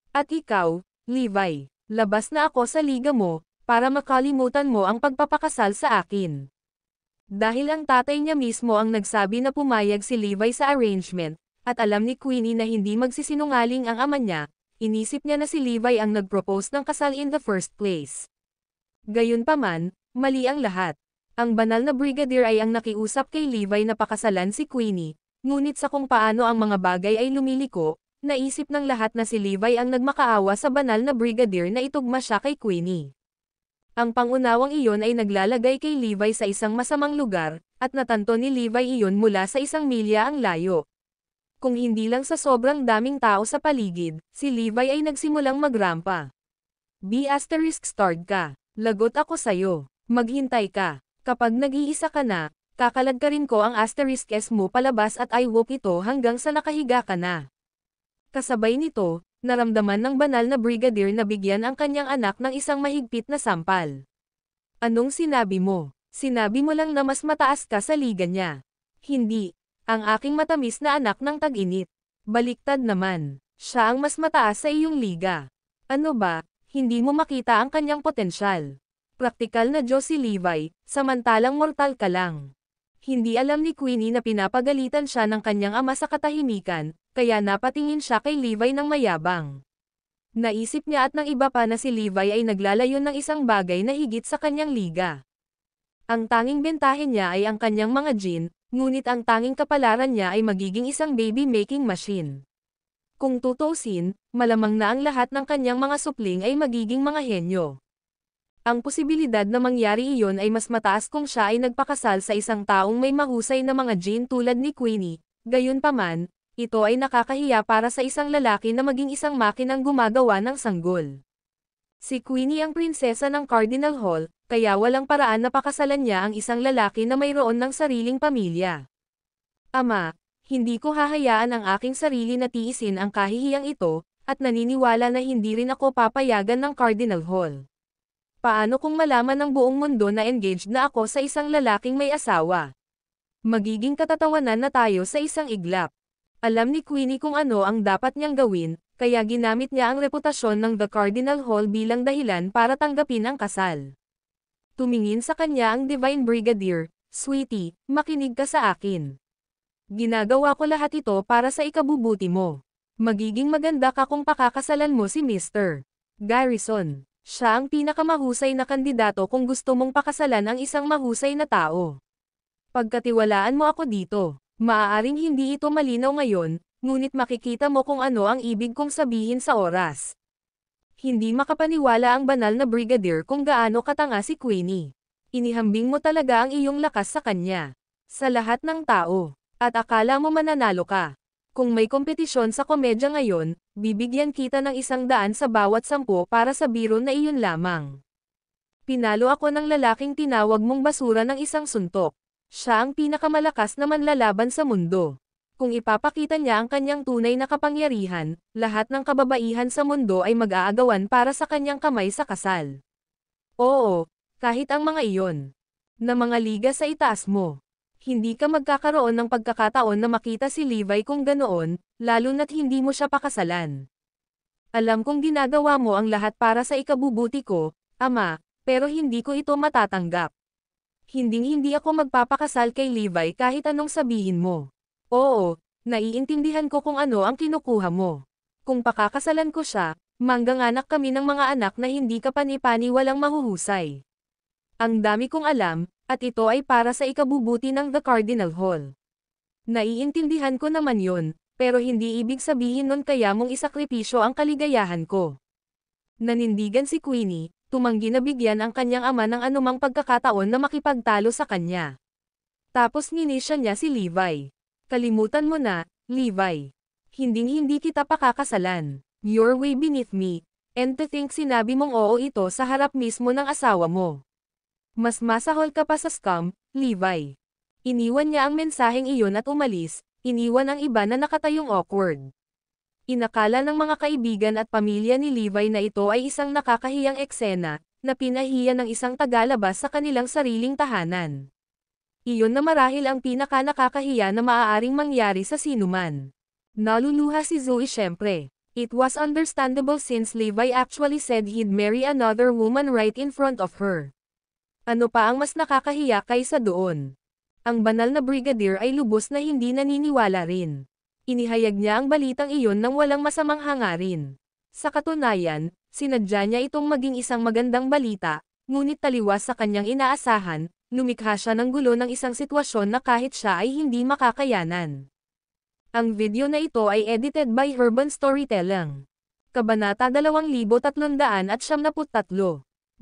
At ikaw, Levi, labas na ako sa liga mo, para makalimutan mo ang pagpapakasal sa akin. Dahil ang tatay niya mismo ang nagsabi na pumayag si Levi sa arrangement, at alam ni Queenie na hindi magsisinungaling ang ama niya, inisip niya na si Levi ang nagpropose ng kasal in the first place. Gayunpaman, mali ang lahat. Ang banal na brigadier ay ang nakiusap kay Levi na pakasalan si Queenie, ngunit sa kung paano ang mga bagay ay lumiliko, naisip ng lahat na si Levi ang nagmakaawa sa banal na brigadier na itugma siya kay Queenie. Ang pangunawang iyon ay naglalagay kay Levi sa isang masamang lugar, at natanto ni Levi iyon mula sa isang milya ang layo, kung hindi lang sa sobrang daming tao sa paligid, si Levi ay nagsimulang magrampa. B asterisk starred ka. Lagot ako sa'yo. Maghintay ka. Kapag nag-iisa ka na, kakalad ka rin ko ang asterisk S mo palabas at I walk ito hanggang sa nakahiga ka na. Kasabay nito, naramdaman ng banal na brigadier na bigyan ang kanyang anak ng isang mahigpit na sampal. Anong sinabi mo? Sinabi mo lang na mas mataas ka sa liga niya. Hindi, ang aking matamis na anak ng tag-init. Baliktad naman. Siya ang mas mataas sa iyong liga. Ano ba, hindi mo makita ang kanyang potensyal. Praktikal na Josie si Levi, samantalang mortal ka lang. Hindi alam ni Queenie na pinapagalitan siya ng kanyang ama sa katahimikan, kaya napatingin siya kay Levi ng mayabang. Naisip niya at ng iba pa na si Levi ay naglalayon ng isang bagay na higit sa kanyang liga. Ang tanging bentahin niya ay ang kanyang mga jean, Ngunit ang tanging kapalaran niya ay magiging isang baby-making machine. Kung tutusin, malamang na ang lahat ng kanyang mga supling ay magiging mga henyo. Ang posibilidad na mangyari iyon ay mas mataas kung siya ay nagpakasal sa isang taong may mahusay na mga gene tulad ni Queenie, gayunpaman, ito ay nakakahiya para sa isang lalaki na maging isang makinang gumagawa ng sanggol. Si Queenie ang prinsesa ng Cardinal Hall, kaya walang paraan na pakasalan niya ang isang lalaki na mayroon ng sariling pamilya. Ama, hindi ko hahayaan ang aking sarili na tiisin ang kahihiyang ito, at naniniwala na hindi rin ako papayagan ng Cardinal Hall. Paano kung malaman ng buong mundo na engaged na ako sa isang lalaking may asawa? Magiging katatawanan na tayo sa isang iglap. Alam ni Queenie kung ano ang dapat niyang gawin, kaya ginamit niya ang reputasyon ng The Cardinal Hall bilang dahilan para tanggapin ang kasal. Tumingin sa kanya ang Divine Brigadier, Sweetie, makinig ka sa akin. Ginagawa ko lahat ito para sa ikabubuti mo. Magiging maganda ka kung pakakasalan mo si Mr. Garrison. Siya ang pinakamahusay na kandidato kung gusto mong pakasalan ang isang mahusay na tao. Pagkatiwalaan mo ako dito, maaaring hindi ito malinaw ngayon, ngunit makikita mo kung ano ang ibig kong sabihin sa oras. Hindi makapaniwala ang banal na brigadier kung gaano katanga si Queenie. Inihambing mo talaga ang iyong lakas sa kanya. Sa lahat ng tao. At akala mo mananalo ka. Kung may kompetisyon sa komedya ngayon, bibigyan kita ng isang daan sa bawat sampu para sa biro na iyon lamang. Pinalo ako ng lalaking tinawag mong basura ng isang suntok. Siya ang pinakamalakas na manlalaban sa mundo. Kung ipapakita niya ang kanyang tunay na kapangyarihan, lahat ng kababaihan sa mundo ay mag-aagawan para sa kanyang kamay sa kasal. Oo, kahit ang mga iyon na mga liga sa itaas mo. Hindi ka magkakaroon ng pagkakataon na makita si Levi kung ganoon, lalo na't hindi mo siya pakasalan. Alam kong ginagawa mo ang lahat para sa ikabubuti ko, Ama, pero hindi ko ito matatanggap. Hinding-hindi ako magpapakasal kay Levi kahit anong sabihin mo. Oo, naiintindihan ko kung ano ang kinukuha mo. Kung pakakasalan ko siya, manggang anak kami ng mga anak na hindi ka panipani walang mahuhusay. Ang dami kong alam, at ito ay para sa ikabubuti ng The Cardinal Hall. Naiintindihan ko naman yon, pero hindi ibig sabihin nun kaya mong isakripisyo ang kaligayahan ko. Nanindigan si Queenie, tumanggi na bigyan ang kanyang ama ng anumang pagkakataon na makipagtalo sa kanya. Tapos nginisya niya si Levi. Kalimutan mo na, Levi. Hinding-hindi kita pakakasalan. You're way beneath me. And to think sinabi mong oo ito sa harap mismo ng asawa mo. Mas masahol ka pa sa scam, Levi. Iniwan niya ang mensaheng iyon at umalis, iniwan ang iba na nakatayong awkward. Inakala ng mga kaibigan at pamilya ni Levi na ito ay isang nakakahiyang eksena, na pinahiya ng isang tagalabas sa kanilang sariling tahanan. Iyon na marahil ang pinaka nakakahiya na maaaring mangyari sa sinuman. Naluluha si Zoe siyempre. It was understandable since Levi actually said he'd marry another woman right in front of her. Ano pa ang mas nakakahiya kaysa doon? Ang banal na brigadier ay lubos na hindi naniniwala rin. Inihayag niya ang balitang iyon nang walang masamang hangarin. Sa katunayan, sinadya niya itong maging isang magandang balita, ngunit taliwas sa kanyang inaasahan, Lumikha siya ng gulo ng isang sitwasyon na kahit siya ay hindi makakayanan. Ang video na ito ay edited by Urban Storytelling. Kabanata 2373.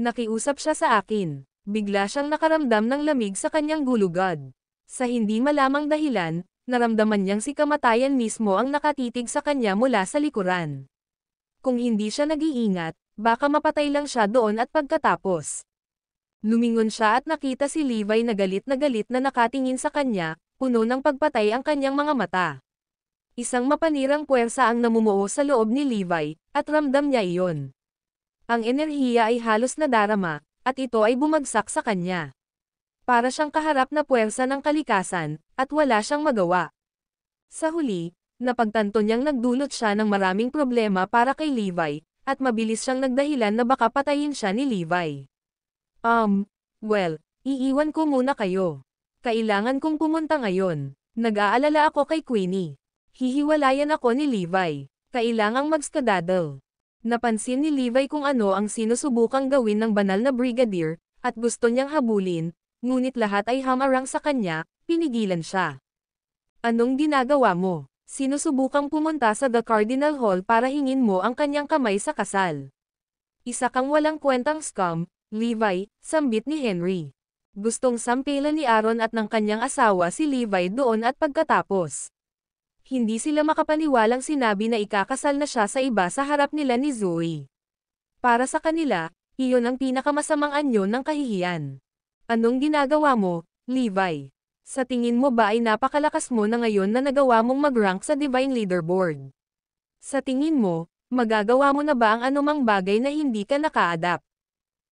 Nakiusap siya sa akin. Bigla siyang nakaramdam ng lamig sa kanyang gulugad. Sa hindi malamang dahilan, naramdaman niyang si kamatayan mismo ang nakatitig sa kanya mula sa likuran. Kung hindi siya nag-iingat, baka mapatay lang siya doon at pagkatapos, Lumingon siya at nakita si Levi na galit na galit na nakatingin sa kanya, puno ng pagpatay ang kanyang mga mata. Isang mapanirang puwersa ang namumuo sa loob ni Levi, at ramdam niya iyon. Ang enerhiya ay halos nadarama, at ito ay bumagsak sa kanya. Para siyang kaharap na puwersa ng kalikasan, at wala siyang magawa. Sa huli, napagtanto niyang nagdulot siya ng maraming problema para kay Levi, at mabilis siyang nagdahilan na baka patayin siya ni Levi. Um, well, iiwan ko muna kayo. Kailangan kong pumunta ngayon. Nag-aalala ako kay Queenie. Hihiwalayan ako ni Levi. Kailangang magskadadal. Napansin ni Levi kung ano ang sinusubukang gawin ng banal na brigadier, at gusto niyang habulin, ngunit lahat ay hamarang sa kanya, pinigilan siya. Anong ginagawa mo? Sinusubukang pumunta sa The Cardinal Hall para hingin mo ang kanyang kamay sa kasal. Isa kang walang kwentang scum, Levi, sambit ni Henry. Gustong sampilan ni Aaron at ng kanyang asawa si Levi doon at pagkatapos. Hindi sila makapaniwalang sinabi na ikakasal na siya sa iba sa harap nila ni Zoe. Para sa kanila, iyon ang pinakamasamang anyo ng kahihiyan. Anong ginagawa mo, Levi? Sa tingin mo ba ay napakalakas mo na ngayon na nagawa mong mag-rank sa Divine Leaderboard? Sa tingin mo, magagawa mo na ba ang anumang bagay na hindi ka naka-adapt?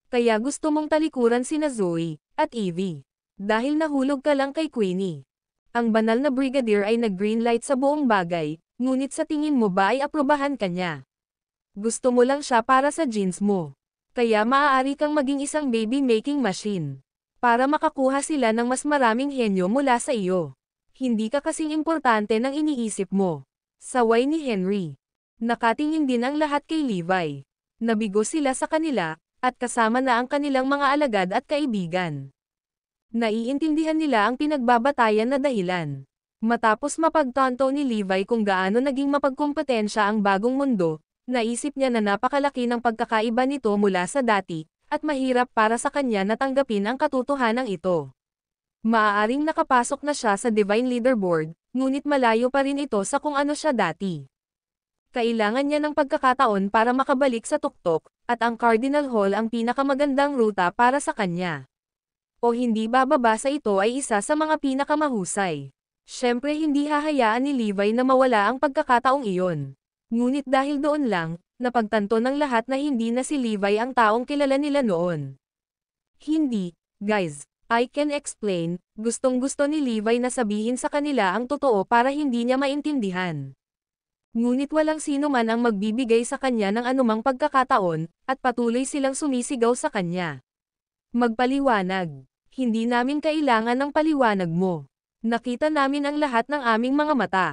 Kaya gusto mong talikuran sina Zoe at Evie. Dahil nahulog ka lang kay Queenie. Ang banal na brigadier ay nag green light sa buong bagay, ngunit sa tingin mo ba ay aprobahan ka niya? Gusto mo lang siya para sa jeans mo. Kaya maaari kang maging isang baby-making machine. Para makakuha sila ng mas maraming henyo mula sa iyo. Hindi ka kasing importante ng iniisip mo. Saway ni Henry. Nakatingin din ang lahat kay Levi. Nabigo sila sa kanila, at kasama na ang kanilang mga alagad at kaibigan. Naiintindihan nila ang pinagbabatayan na dahilan. Matapos mapagtanto ni Levi kung gaano naging mapagkumpetensya ang bagong mundo, naisip niya na napakalaki ng pagkakaiba nito mula sa dati, at mahirap para sa kanya na tanggapin ang katotohanan ito. Maaaring nakapasok na siya sa Divine Leaderboard, ngunit malayo pa rin ito sa kung ano siya dati. Kailangan niya ng pagkakataon para makabalik sa tuktok, at ang Cardinal Hall ang pinakamagandang ruta para sa kanya. O hindi bababa sa ito ay isa sa mga pinakamahusay. Siyempre hindi hahayaan ni Levi na mawala ang pagkakataong iyon. Ngunit dahil doon lang, napagtanto ng lahat na hindi na si Levi ang taong kilala nila noon. Hindi, guys, I can explain, gustong gusto ni Levi na sabihin sa kanila ang totoo para hindi niya maintindihan. Ngunit walang sino man ang magbibigay sa kanya ng anumang pagkakataon, at patuloy silang sumisigaw sa kanya. Magpaliwanag. Hindi namin kailangan ng paliwanag mo. Nakita namin ang lahat ng aming mga mata.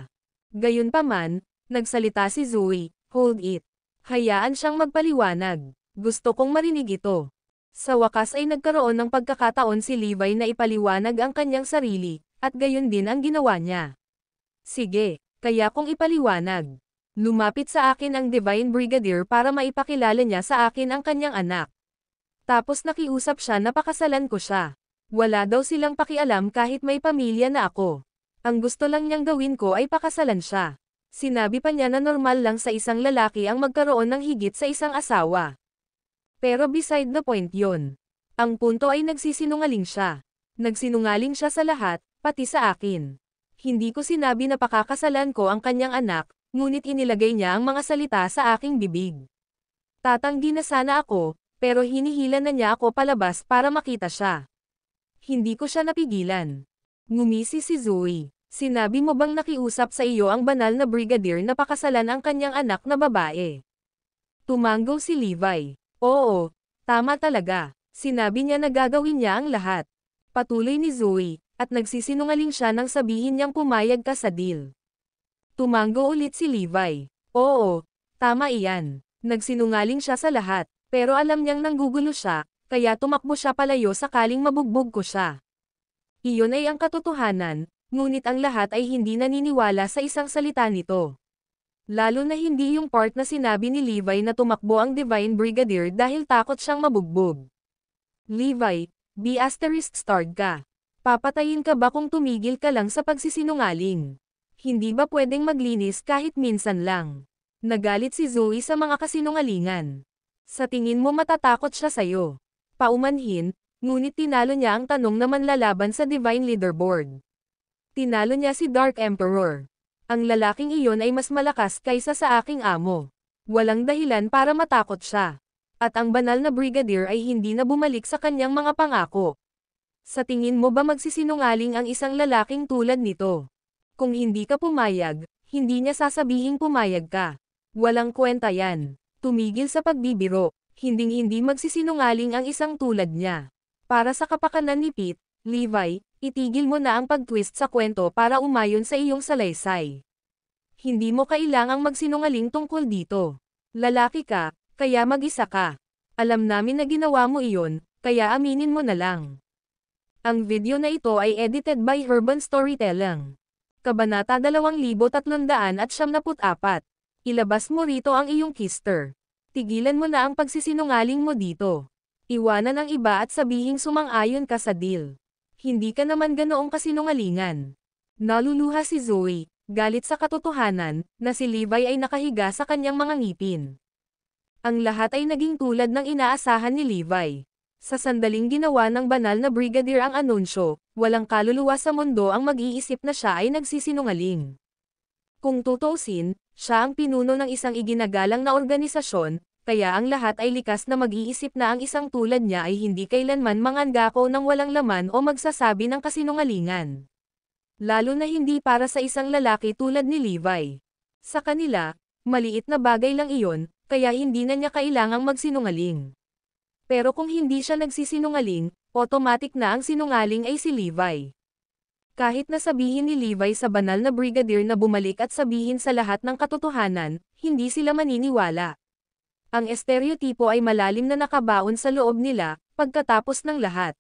Gayunpaman, nagsalita si Zoe, hold it. Hayaan siyang magpaliwanag. Gusto kong marinig ito. Sa wakas ay nagkaroon ng pagkakataon si Levi na ipaliwanag ang kanyang sarili, at gayon din ang ginawa niya. Sige, kaya kong ipaliwanag. Lumapit sa akin ang Divine Brigadier para maipakilala niya sa akin ang kanyang anak. Tapos nakiusap siya na pakasalan ko siya. Wala daw silang pakialam kahit may pamilya na ako. Ang gusto lang niyang gawin ko ay pakasalan siya. Sinabi pa niya na normal lang sa isang lalaki ang magkaroon ng higit sa isang asawa. Pero beside the point yon. Ang punto ay nagsisinungaling siya. Nagsinungaling siya sa lahat, pati sa akin. Hindi ko sinabi na pakakasalan ko ang kanyang anak, ngunit inilagay niya ang mga salita sa aking bibig. Tatanggi na sana ako, pero hinihila na niya ako palabas para makita siya. Hindi ko siya napigilan. Ngumisi si Zoe. Sinabi mo bang nakiusap sa iyo ang banal na brigadier na pakasalan ang kanyang anak na babae? Tumanggo si Levi. Oo, tama talaga. Sinabi niya na gagawin niya ang lahat. Patuloy ni Zoe, at nagsisinungaling siya nang sabihin niyang pumayag ka sa deal. Tumango ulit si Levi. Oo, tama iyan. Nagsinungaling siya sa lahat, pero alam niyang nanggugulo siya, kaya tumakbo siya palayo sakaling mabugbog ko siya. Iyon ay ang katotohanan, ngunit ang lahat ay hindi naniniwala sa isang salita nito. Lalo na hindi yung part na sinabi ni Levi na tumakbo ang Divine Brigadier dahil takot siyang mabugbog. Levi, B asterisk starred ka. Papatayin ka ba kung tumigil ka lang sa pagsisinungaling? Hindi ba pwedeng maglinis kahit minsan lang? Nagalit si Zoe sa mga kasinungalingan. Sa tingin mo matatakot siya sa'yo. Paumanhin, ngunit tinalo niya ang tanong na manlalaban sa Divine Leaderboard. Tinalo niya si Dark Emperor. Ang lalaking iyon ay mas malakas kaysa sa aking amo. Walang dahilan para matakot siya. At ang banal na brigadier ay hindi na bumalik sa kanyang mga pangako. Sa tingin mo ba magsisinungaling ang isang lalaking tulad nito? Kung hindi ka pumayag, hindi niya sasabihing pumayag ka. Walang kwenta yan. Tumigil sa pagbibiro, hinding-hindi magsisinungaling ang isang tulad niya. Para sa kapakanan ni Pete, Levi, itigil mo na ang pag-twist sa kwento para umayon sa iyong salaysay. Hindi mo kailangang magsinungaling tungkol dito. Lalaki ka, kaya mag-isa ka. Alam namin na ginawa mo iyon, kaya aminin mo na lang. Ang video na ito ay edited by Urban Storytelling. Kabanata 2374. Ilabas mo rito ang iyong kister. Tigilan mo na ang pagsisinungaling mo dito. Iwanan ang iba at sabihing sumang-ayon ka sa deal. Hindi ka naman ganoong kasinungalingan. Naluluha si Zoe, galit sa katotohanan, na si Levi ay nakahiga sa kanyang mga ngipin. Ang lahat ay naging tulad ng inaasahan ni Levi. Sa sandaling ginawa ng banal na brigadier ang anunsyo, walang kaluluwa sa mundo ang mag-iisip na siya ay nagsisinungaling. Kung tutuusin, siya ang pinuno ng isang iginagalang na organisasyon, kaya ang lahat ay likas na mag-iisip na ang isang tulad niya ay hindi kailanman manggako ng walang laman o magsasabi ng kasinungalingan. Lalo na hindi para sa isang lalaki tulad ni Levi. Sa kanila, maliit na bagay lang iyon, kaya hindi na niya kailangang magsinungaling. Pero kung hindi siya nagsisinungaling, automatic na ang sinungaling ay si Levi. Kahit na sabihin ni Levi sa banal na brigadier na bumalik at sabihin sa lahat ng katotohanan, hindi sila maniniwala. Ang estereotipo ay malalim na nakabaon sa loob nila, pagkatapos ng lahat.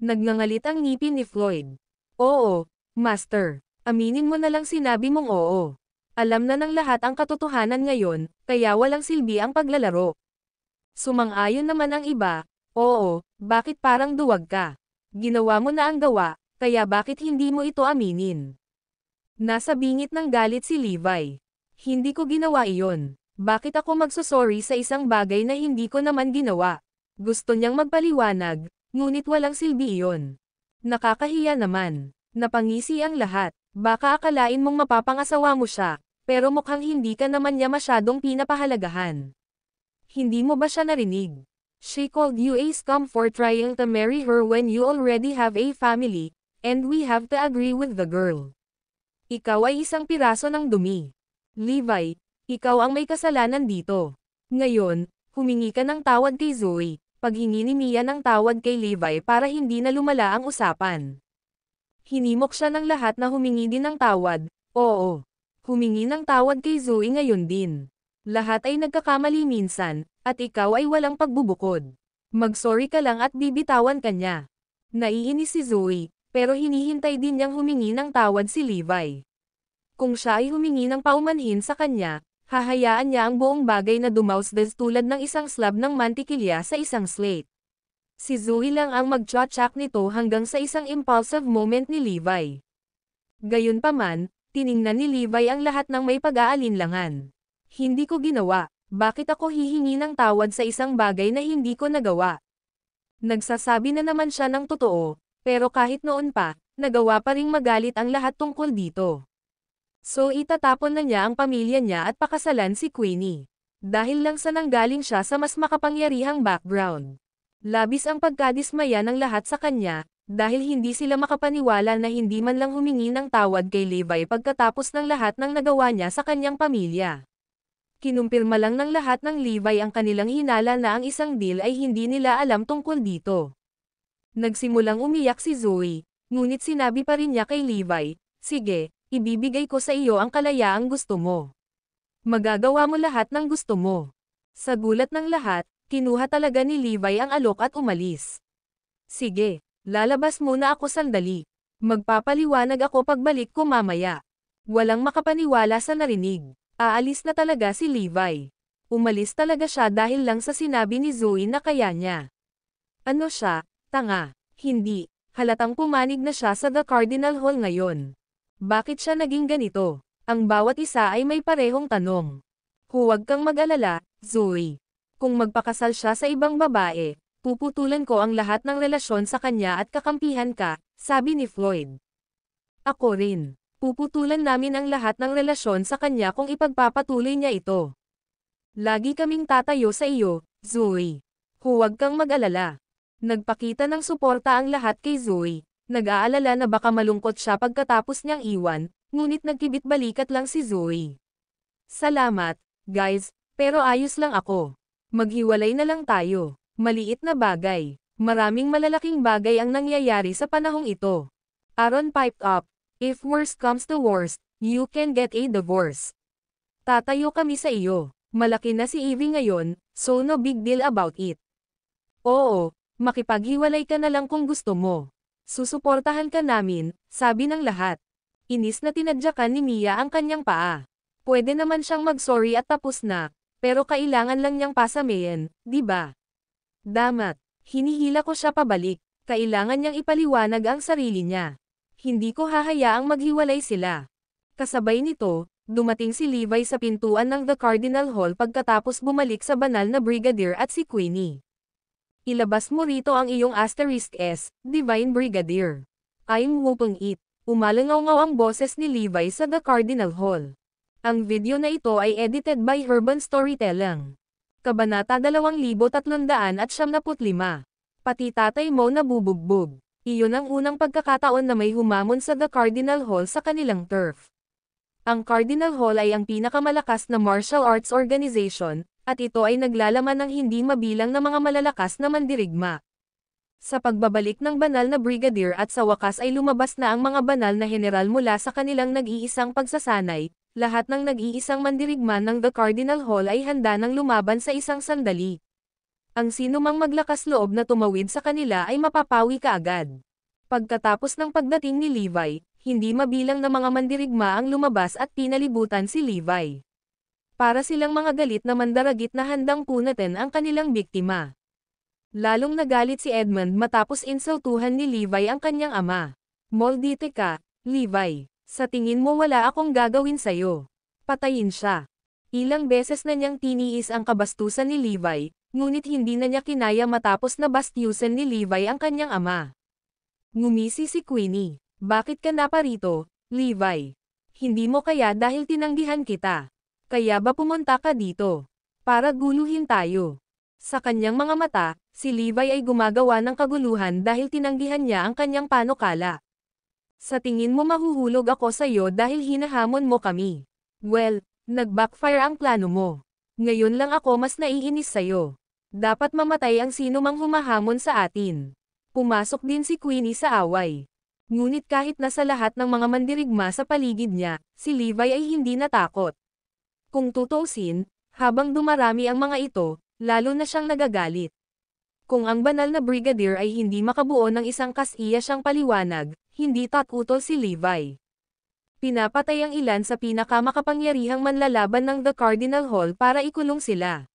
Nagngangalit ang ngipin ni Floyd. Oo, Master. Aminin mo na lang sinabi mong oo. Alam na ng lahat ang katotohanan ngayon, kaya walang silbi ang paglalaro. Sumang-ayon naman ang iba, oo, bakit parang duwag ka? Ginawa mo na ang gawa, kaya bakit hindi mo ito aminin? Nasa bingit ng galit si Levi. Hindi ko ginawa iyon. Bakit ako magsusorry sa isang bagay na hindi ko naman ginawa? Gusto niyang magpaliwanag, ngunit walang silbi iyon. Nakakahiya naman. Napangisi ang lahat. Baka akalain mong mapapangasawa mo siya, pero mukhang hindi ka naman niya masyadong pinapahalagahan. Hindi mo ba siya narinig? She called you a scum for trying to marry her when you already have a family, and we have to agree with the girl. Ikaw ay isang piraso ng dumi. Levi, ikaw ang may kasalanan dito. Ngayon, humingi ka ng tawad kay Zoe, paghingi ni Mia ng tawad kay Levi para hindi na lumala ang usapan. Hinimok siya ng lahat na humingi din ng tawad, oo. Humingi ng tawad kay Zoe ngayon din. Lahat ay nagkakamali minsan, at ikaw ay walang pagbubukod. Magsorry ka lang at bibitawan ka niya. Naiinis si Zoe, pero hinihintay din niyang humingi ng tawad si Levi. Kung siya ay humingi ng paumanhin sa kanya, hahayaan niya ang buong bagay na dumausdes tulad ng isang slab ng mantikilya sa isang slate. Si Zoe lang ang magtsatsak nito hanggang sa isang impulsive moment ni Levi. Gayunpaman, tiningnan ni Levi ang lahat ng may pag-aalinlangan. Hindi ko ginawa. Bakit ako hihingi ng tawad sa isang bagay na hindi ko nagawa? Nagsasabi na naman siya ng totoo, pero kahit noon pa, nagawa pa ring magalit ang lahat tungkol dito. So itatapon na niya ang pamilya niya at pakasalan si Queenie. Dahil lang sa nanggaling siya sa mas makapangyarihang background. Labis ang pagkadismaya ng lahat sa kanya, dahil hindi sila makapaniwala na hindi man lang humingi ng tawad kay Levi pagkatapos ng lahat ng nagawa niya sa kanyang pamilya kinumpirma lang ng lahat ng Levi ang kanilang hinala na ang isang deal ay hindi nila alam tungkol dito. Nagsimulang umiyak si Zoe, ngunit sinabi pa rin niya kay Levi, Sige, ibibigay ko sa iyo ang kalayaang gusto mo. Magagawa mo lahat ng gusto mo. Sa gulat ng lahat, kinuha talaga ni Levi ang alok at umalis. Sige, lalabas muna ako sandali. Magpapaliwanag ako pagbalik ko mamaya. Walang makapaniwala sa narinig. Aalis na talaga si Levi. Umalis talaga siya dahil lang sa sinabi ni Zoe na kaya niya. Ano siya? Tanga. Hindi. Halatang pumanig na siya sa The Cardinal Hall ngayon. Bakit siya naging ganito? Ang bawat isa ay may parehong tanong. Huwag kang mag-alala, Zoe. Kung magpakasal siya sa ibang babae, puputulan ko ang lahat ng relasyon sa kanya at kakampihan ka, sabi ni Floyd. Ako rin. Puputulan namin ang lahat ng relasyon sa kanya kung ipagpapatuloy niya ito. Lagi kaming tatayo sa iyo, Zoe. Huwag kang mag-alala. Nagpakita ng suporta ang lahat kay Zoe. Nag-aalala na baka malungkot siya pagkatapos niyang iwan, ngunit nagkibit-balikat lang si Zoe. Salamat, guys, pero ayos lang ako. Maghiwalay na lang tayo. Maliit na bagay. Maraming malalaking bagay ang nangyayari sa panahong ito. Aaron piped up, If worst comes to worst, you can get a divorce. Tatayo kami sa iyo. Malaki na si Evie ngayon, so no big deal about it. Oo, makipaghiwalay ka na lang kung gusto mo. Susuportahan ka namin, sabi ng lahat. Inis na tinadyakan ni Mia ang kanyang paa. Pwede naman siyang mag-sorry at tapos na, pero kailangan lang niyang pasamayin, di ba? Damat, hinihila ko siya pabalik. Kailangan niyang ipaliwanag ang sarili niya. Hindi ko hahayaang maghiwalay sila. Kasabay nito, dumating si Levi sa pintuan ng The Cardinal Hall pagkatapos bumalik sa banal na brigadier at si Queenie. Ilabas mo rito ang iyong asterisk S, Divine Brigadier. I'm whooping it. Umalangaw-ngaw ang boses ni Levi sa The Cardinal Hall. Ang video na ito ay edited by Urban Storytelling. Kabanata 2375. Pati tatay mo nabubugbog. Iyon ang unang pagkakataon na may humamon sa The Cardinal Hall sa kanilang turf. Ang Cardinal Hall ay ang pinakamalakas na martial arts organization, at ito ay naglalaman ng hindi mabilang na mga malalakas na mandirigma. Sa pagbabalik ng banal na brigadier at sa wakas ay lumabas na ang mga banal na general mula sa kanilang nag-iisang pagsasanay, lahat ng nag-iisang mandirigma ng The Cardinal Hall ay handa ng lumaban sa isang sandali. Ang sino mang maglakas loob na tumawid sa kanila ay mapapawi kaagad. Pagkatapos ng pagdating ni Levi, hindi mabilang na mga mandirigma ang lumabas at pinalibutan si Levi. Para silang mga galit na mandaragit na handang punatin ang kanilang biktima. Lalong nagalit si Edmund matapos insultuhan ni Levi ang kanyang ama. Moldite ka, Levi. Sa tingin mo wala akong gagawin sa'yo. Patayin siya. Ilang beses na niyang tiniis ang kabastusan ni Levi, Ngunit hindi na niya kinaya matapos na bastyusan ni Levi ang kanyang ama. Ngumisi si Queenie. Bakit ka na pa rito, Levi? Hindi mo kaya dahil tinanggihan kita. Kaya ba pumunta ka dito? Para guluhin tayo. Sa kanyang mga mata, si Levi ay gumagawa ng kaguluhan dahil tinanggihan niya ang kanyang panukala. Sa tingin mo mahuhulog ako sa iyo dahil hinahamon mo kami. Well, nagbackfire ang plano mo. Ngayon lang ako mas naiinis sa iyo. Dapat mamatay ang sino mang humahamon sa atin. Pumasok din si Queenie sa away. Ngunit kahit nasa lahat ng mga mandirigma sa paligid niya, si Levi ay hindi natakot. Kung tutusin, habang dumarami ang mga ito, lalo na siyang nagagalit. Kung ang banal na brigadier ay hindi makabuo ng isang kasiya siyang paliwanag, hindi tatutol si Levi. Pinapatay ang ilan sa pinakamakapangyarihang manlalaban ng The Cardinal Hall para ikulong sila.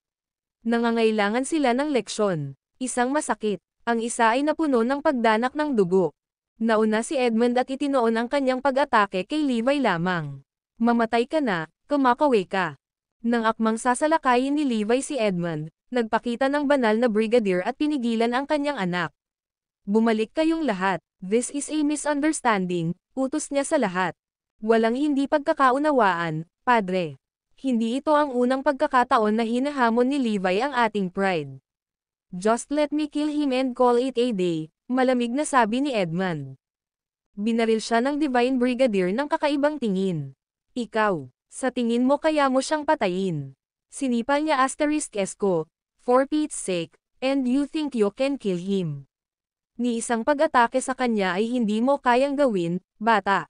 Nangangailangan sila ng leksyon. Isang masakit. Ang isa ay napuno ng pagdanak ng dugo. Nauna si Edmund at itinoon ang kanyang pag-atake kay Levi lamang. Mamatay ka na, kumakawi ka. Nang akmang sasalakayin ni Levi si Edmund, nagpakita ng banal na brigadier at pinigilan ang kanyang anak. Bumalik kayong lahat, this is a misunderstanding, utos niya sa lahat. Walang hindi pagkakaunawaan, padre hindi ito ang unang pagkakataon na hinahamon ni Levi ang ating pride. Just let me kill him and call it a day, malamig na sabi ni Edmund. Binaril siya ng Divine Brigadier ng kakaibang tingin. Ikaw, sa tingin mo kaya mo siyang patayin. Sinipal niya asterisk esko, for Pete's sake, and you think you can kill him. Ni isang pag-atake sa kanya ay hindi mo kayang gawin, bata.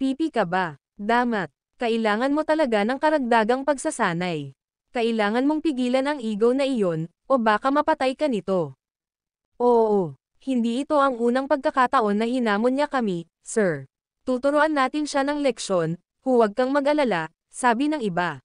Pipi ka ba, damat. Kailangan mo talaga ng karagdagang pagsasanay. Kailangan mong pigilan ang ego na iyon, o baka mapatay ka nito. Oo, hindi ito ang unang pagkakataon na hinamon niya kami, sir. Tuturuan natin siya ng leksyon, huwag kang mag-alala, sabi ng iba.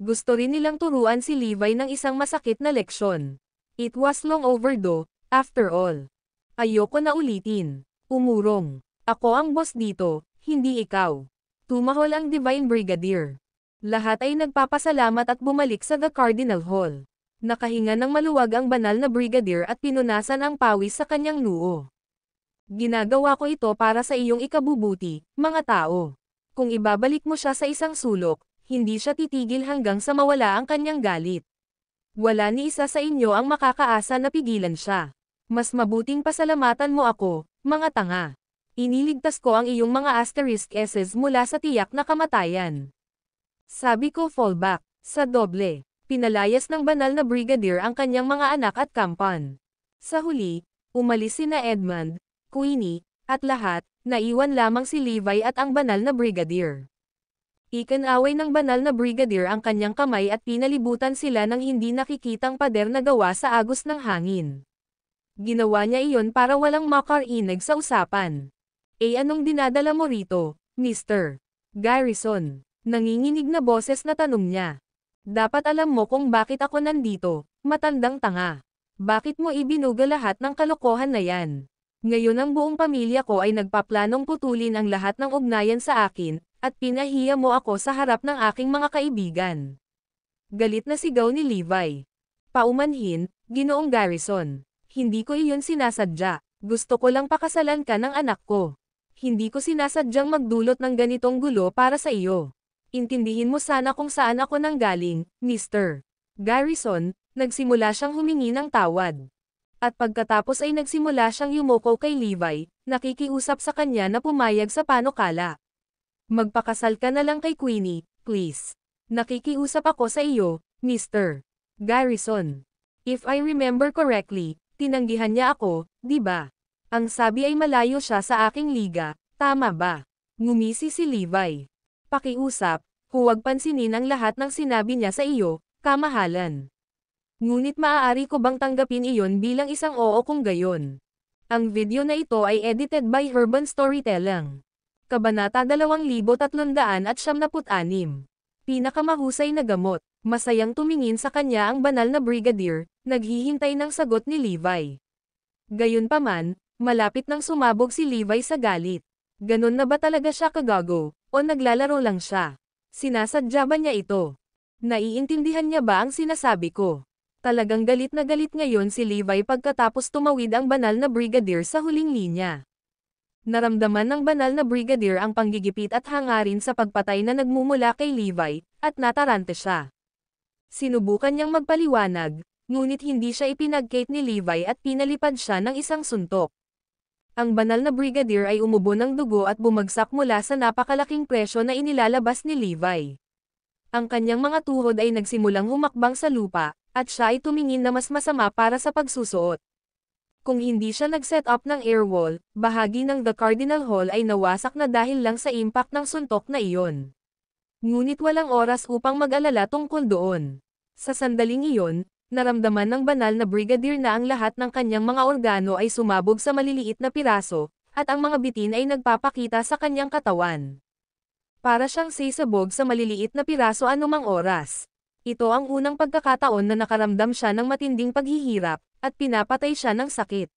Gusto rin nilang turuan si Levi ng isang masakit na leksyon. It was long overdue, after all. Ayoko na ulitin. Umurong. Ako ang boss dito, hindi ikaw. Tumahol ang Divine Brigadier. Lahat ay nagpapasalamat at bumalik sa The Cardinal Hall. Nakahinga ng maluwag ang banal na brigadier at pinunasan ang pawis sa kanyang noo. Ginagawa ko ito para sa iyong ikabubuti, mga tao. Kung ibabalik mo siya sa isang sulok, hindi siya titigil hanggang sa mawala ang kanyang galit. Wala ni isa sa inyo ang makakaasa na pigilan siya. Mas mabuting pasalamatan mo ako, mga tanga. Iniligtas ko ang iyong mga asterisk S's mula sa tiyak na kamatayan. Sabi ko fallback, sa doble, pinalayas ng banal na brigadier ang kanyang mga anak at kampan. Sa huli, umalis si na Edmund, Queenie, at lahat, naiwan lamang si Levi at ang banal na brigadier. Ikanaway ng banal na brigadier ang kanyang kamay at pinalibutan sila ng hindi nakikitang pader na gawa sa agos ng hangin. Ginawa niya iyon para walang makarinig sa usapan. Eh anong dinadala mo rito, Mr. Garrison? Nanginginig na boses na tanong niya. Dapat alam mo kung bakit ako nandito, matandang tanga. Bakit mo ibinuga lahat ng kalokohan na yan? Ngayon ang buong pamilya ko ay nagpaplanong putulin ang lahat ng ugnayan sa akin, at pinahiya mo ako sa harap ng aking mga kaibigan. Galit na sigaw ni Levi. Paumanhin, ginoong Garrison. Hindi ko iyon sinasadya. Gusto ko lang pakasalan ka ng anak ko. Hindi ko sinasadyang magdulot ng ganitong gulo para sa iyo. Intindihin mo sana kung saan ako nanggaling, Mr. Garrison, nagsimula siyang humingi ng tawad. At pagkatapos ay nagsimula siyang yumoko kay Levi, nakikiusap sa kanya na pumayag sa panukala. Magpakasal ka na lang kay Queenie, please. Nakikiusap ako sa iyo, Mr. Garrison. If I remember correctly, tinanggihan niya ako, di ba? Ang sabi ay malayo siya sa aking liga, tama ba? Ngumisi si Levi. Pakiusap, huwag pansinin ang lahat ng sinabi niya sa iyo, kamahalan. Ngunit maaari ko bang tanggapin iyon bilang isang oo kung gayon? Ang video na ito ay edited by Urban Storytelling. Kabanata 2376. Pinakamahusay na gamot. Masayang tumingin sa kanya ang banal na brigadier, naghihintay ng sagot ni Levi. Gayunpaman, Malapit nang sumabog si Levi sa galit. Ganun na ba talaga siya kagago, o naglalaro lang siya? Sinasadya ba niya ito? Naiintindihan niya ba ang sinasabi ko? Talagang galit na galit ngayon si Levi pagkatapos tumawid ang banal na brigadier sa huling linya. Naramdaman ng banal na brigadier ang panggigipit at hangarin sa pagpatay na nagmumula kay Levi, at natarante siya. Sinubukan niyang magpaliwanag, ngunit hindi siya ipinagkate ni Levi at pinalipad siya ng isang suntok ang banal na brigadier ay umubo ng dugo at bumagsak mula sa napakalaking presyo na inilalabas ni Levi. Ang kanyang mga tuhod ay nagsimulang humakbang sa lupa, at siya ay tumingin na mas masama para sa pagsusuot. Kung hindi siya nag-set up ng airwall, bahagi ng The Cardinal Hall ay nawasak na dahil lang sa impact ng suntok na iyon. Ngunit walang oras upang mag-alala tungkol doon. Sa sandaling iyon, Naramdaman ng banal na brigadier na ang lahat ng kanyang mga organo ay sumabog sa maliliit na piraso, at ang mga bitin ay nagpapakita sa kanyang katawan. Para siyang sisabog sa maliliit na piraso anumang oras. Ito ang unang pagkakataon na nakaramdam siya ng matinding paghihirap, at pinapatay siya ng sakit.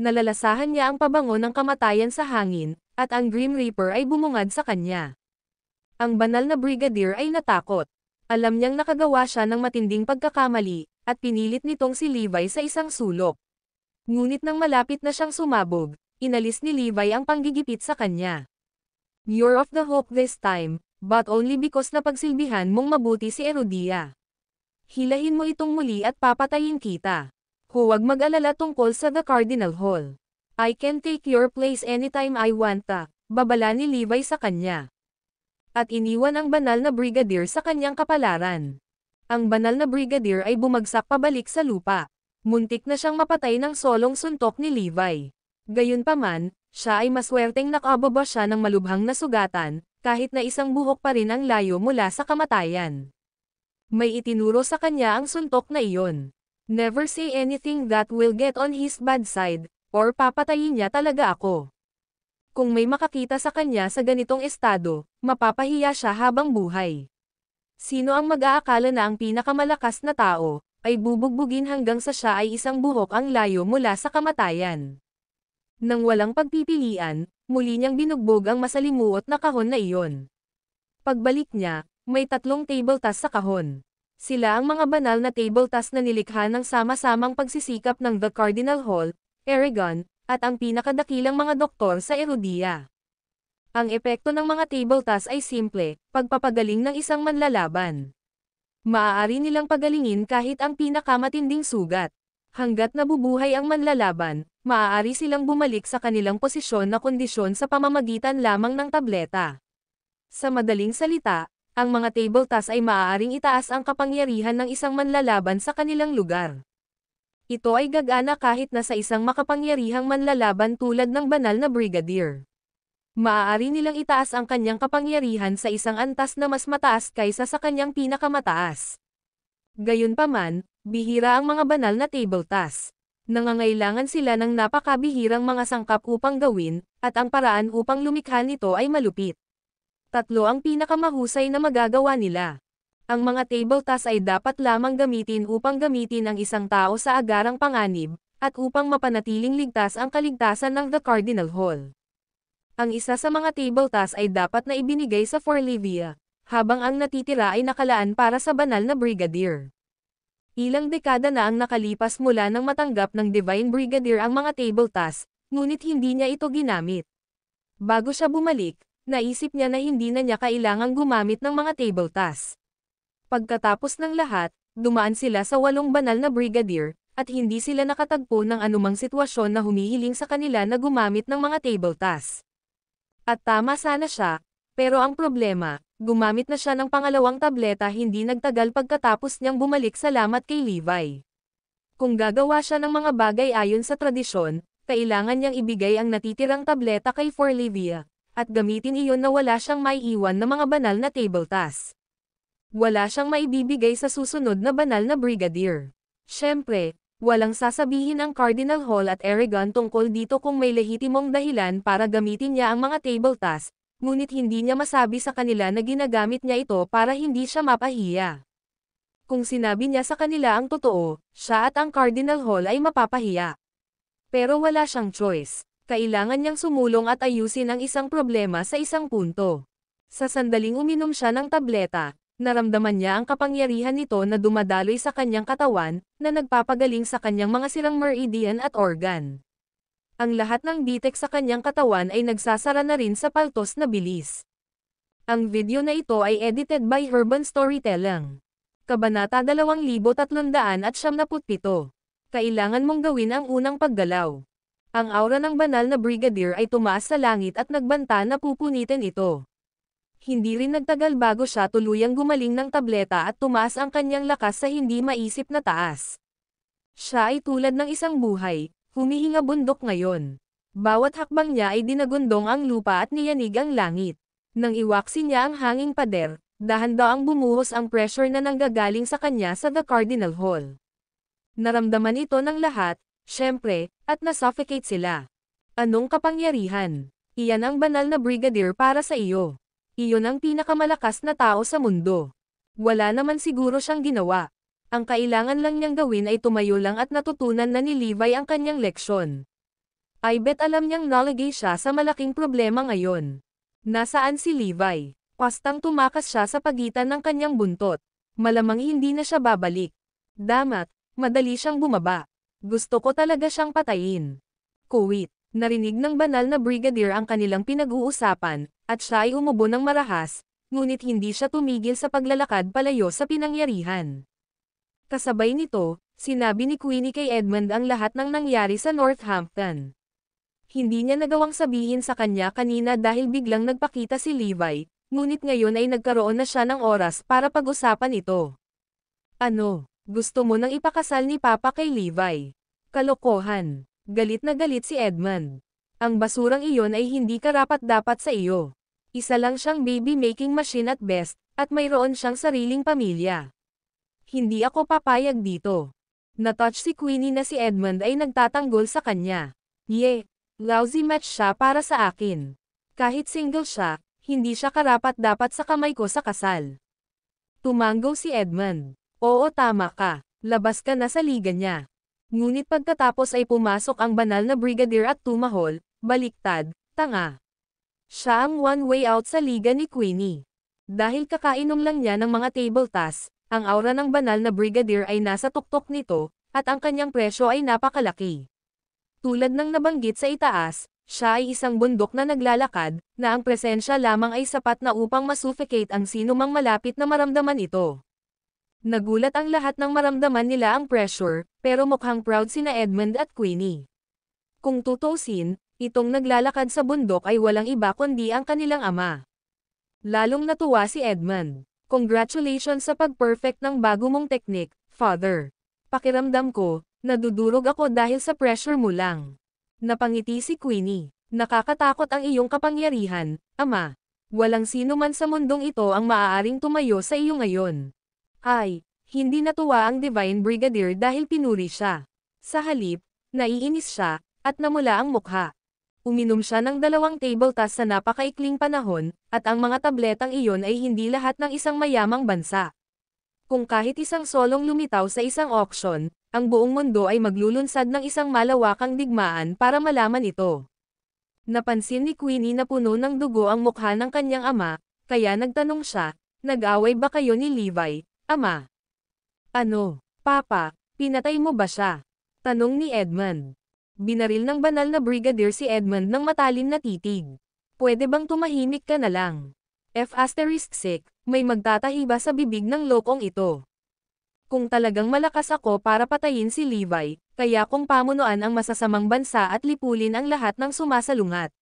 Nalalasahan niya ang pabango ng kamatayan sa hangin, at ang Grim Reaper ay bumungad sa kanya. Ang banal na brigadier ay natakot. Alam niyang nakagawa siya ng matinding pagkakamali, at pinilit nitong si Levi sa isang sulok. Ngunit nang malapit na siyang sumabog, inalis ni Levi ang panggigipit sa kanya. You're of the hook this time, but only because napagsilbihan mong mabuti si Erodia. Hilahin mo itong muli at papatayin kita. Huwag mag-alala tungkol sa The Cardinal Hall. I can take your place anytime I want ta, babala ni Levi sa kanya at iniwan ang banal na brigadier sa kanyang kapalaran. Ang banal na brigadier ay bumagsak pabalik sa lupa. Muntik na siyang mapatay ng solong suntok ni Levi. Gayunpaman, siya ay maswerteng nakababa siya ng malubhang na sugatan, kahit na isang buhok pa rin ang layo mula sa kamatayan. May itinuro sa kanya ang suntok na iyon. Never say anything that will get on his bad side, or papatayin niya talaga ako kung may makakita sa kanya sa ganitong estado, mapapahiya siya habang buhay. Sino ang mag-aakala na ang pinakamalakas na tao, ay bubugbugin hanggang sa siya ay isang buhok ang layo mula sa kamatayan. Nang walang pagpipilian, muli niyang binugbog ang masalimuot na kahon na iyon. Pagbalik niya, may tatlong table tas sa kahon. Sila ang mga banal na table tas na nilikha ng sama-samang pagsisikap ng The Cardinal Hall, Aragon, at ang pinakadakilang mga doktor sa erudiya. Ang epekto ng mga table tasks ay simple, pagpapagaling ng isang manlalaban. Maaari nilang pagalingin kahit ang pinakamatinding sugat. Hanggat nabubuhay ang manlalaban, maaari silang bumalik sa kanilang posisyon na kondisyon sa pamamagitan lamang ng tableta. Sa madaling salita, ang mga table tasks ay maaaring itaas ang kapangyarihan ng isang manlalaban sa kanilang lugar. Ito ay gagana kahit na sa isang makapangyarihang manlalaban tulad ng banal na brigadier. Maaari nilang itaas ang kanyang kapangyarihan sa isang antas na mas mataas kaysa sa kanyang pinakamataas. Gayunpaman, bihira ang mga banal na table task. Nangangailangan sila ng napakabihirang mga sangkap upang gawin, at ang paraan upang lumikha nito ay malupit. Tatlo ang pinakamahusay na magagawa nila. Ang mga table tas ay dapat lamang gamitin upang gamitin ang isang tao sa agarang panganib, at upang mapanatiling ligtas ang kaligtasan ng The Cardinal Hall. Ang isa sa mga table tas ay dapat na ibinigay sa Forlivia, habang ang natitira ay nakalaan para sa banal na brigadier. Ilang dekada na ang nakalipas mula nang matanggap ng Divine Brigadier ang mga table tas, ngunit hindi niya ito ginamit. Bago siya bumalik, naisip niya na hindi na niya kailangang gumamit ng mga table tas. Pagkatapos ng lahat, dumaan sila sa walong banal na brigadier, at hindi sila nakatagpo ng anumang sitwasyon na humihiling sa kanila na gumamit ng mga table tasks. At tama sana siya, pero ang problema, gumamit na siya ng pangalawang tableta hindi nagtagal pagkatapos niyang bumalik salamat kay Levi. Kung gagawa siya ng mga bagay ayon sa tradisyon, kailangan niyang ibigay ang natitirang tableta kay Forlivia, at gamitin iyon na wala siyang maiiwan na mga banal na table tasks. Wala siyang maibibigay sa susunod na banal na brigadier. Siyempre, walang sasabihin ang Cardinal Hall at Aragon tungkol dito kung may lehitimong dahilan para gamitin niya ang mga table task, ngunit hindi niya masabi sa kanila na ginagamit niya ito para hindi siya mapahiya. Kung sinabi niya sa kanila ang totoo, siya at ang Cardinal Hall ay mapapahiya. Pero wala siyang choice. Kailangan niyang sumulong at ayusin ang isang problema sa isang punto. Sa sandaling uminom siya ng tableta, naramdaman niya ang kapangyarihan nito na dumadaloy sa kanyang katawan, na nagpapagaling sa kanyang mga sirang meridian at organ. Ang lahat ng bitek sa kanyang katawan ay nagsasara na rin sa paltos na bilis. Ang video na ito ay edited by Urban Storytelling. Kabanata 2377. Kailangan mong gawin ang unang paggalaw. Ang aura ng banal na brigadier ay tumaas sa langit at nagbanta na pupunitin ito. Hindi rin nagtagal bago siya tuluyang gumaling ng tableta at tumaas ang kanyang lakas sa hindi maisip na taas. Siya ay tulad ng isang buhay, humihinga bundok ngayon. Bawat hakbang niya ay dinagundong ang lupa at niyanig ang langit. Nang iwaksi niya ang hanging pader, dahan-daang bumuhos ang pressure na nanggagaling sa kanya sa The Cardinal Hall. Naramdaman ito ng lahat, syempre, at nasuffocate sila. Anong kapangyarihan? Iyan ang banal na brigadier para sa iyo. Iyon ang pinakamalakas na tao sa mundo. Wala naman siguro siyang ginawa. Ang kailangan lang niyang gawin ay tumayo lang at natutunan na ni Levi ang kanyang leksyon. I bet alam niyang nalagay siya sa malaking problema ngayon. Nasaan si Levi? Pastang tumakas siya sa pagitan ng kanyang buntot. Malamang hindi na siya babalik. Damat, madali siyang bumaba. Gusto ko talaga siyang patayin. Kuwit, narinig ng banal na brigadier ang kanilang pinag-uusapan, at siya ay umubo ng marahas, ngunit hindi siya tumigil sa paglalakad palayo sa pinangyarihan. Kasabay nito, sinabi ni Queenie kay Edmund ang lahat ng nangyari sa Northampton. Hindi niya nagawang sabihin sa kanya kanina dahil biglang nagpakita si Levi, ngunit ngayon ay nagkaroon na siya ng oras para pag-usapan ito. Ano, gusto mo nang ipakasal ni Papa kay Levi? Kalokohan. Galit na galit si Edmund. Ang basurang iyon ay hindi karapat dapat sa iyo isa lang siyang baby making machine at best, at mayroon siyang sariling pamilya. Hindi ako papayag dito. Natouch si Queenie na si Edmund ay nagtatanggol sa kanya. Ye, lousy match siya para sa akin. Kahit single siya, hindi siya karapat dapat sa kamay ko sa kasal. Tumanggo si Edmund. Oo tama ka, labas ka na sa liga niya. Ngunit pagkatapos ay pumasok ang banal na brigadier at tumahol, baliktad, tanga. Siya ang one way out sa liga ni Queenie. Dahil kakainom lang niya ng mga table tas, ang aura ng banal na brigadier ay nasa tuktok nito, at ang kanyang presyo ay napakalaki. Tulad ng nabanggit sa itaas, siya ay isang bundok na naglalakad, na ang presensya lamang ay sapat na upang masuffocate ang sino mang malapit na maramdaman ito. Nagulat ang lahat ng maramdaman nila ang pressure, pero mukhang proud sina Edmund at Queenie. Kung tutusin, Itong naglalakad sa bundok ay walang iba kundi ang kanilang ama. Lalong natuwa si Edmund. Congratulations sa pag-perfect ng bago mong teknik, father. Pakiramdam ko, nadudurog ako dahil sa pressure mo lang. Napangiti si Queenie. Nakakatakot ang iyong kapangyarihan, ama. Walang sino man sa mundong ito ang maaaring tumayo sa iyo ngayon. Ay, hindi natuwa ang Divine Brigadier dahil pinuri siya. Sa halip, naiinis siya, at namula ang mukha. Uminom siya ng dalawang table tas sa napakaikling panahon, at ang mga tabletang iyon ay hindi lahat ng isang mayamang bansa. Kung kahit isang solong lumitaw sa isang auction, ang buong mundo ay maglulunsad ng isang malawakang digmaan para malaman ito. Napansin ni Queenie na puno ng dugo ang mukha ng kanyang ama, kaya nagtanong siya, nag-away ba kayo ni Levi, ama? Ano, papa, pinatay mo ba siya? Tanong ni Edmund binaril ng banal na brigadier si Edmund ng matalim na titig. Pwede bang tumahimik ka na lang? F asterisk sick, may magtatahiba sa bibig ng lokong ito. Kung talagang malakas ako para patayin si Levi, kaya kung pamunuan ang masasamang bansa at lipulin ang lahat ng sumasalungat.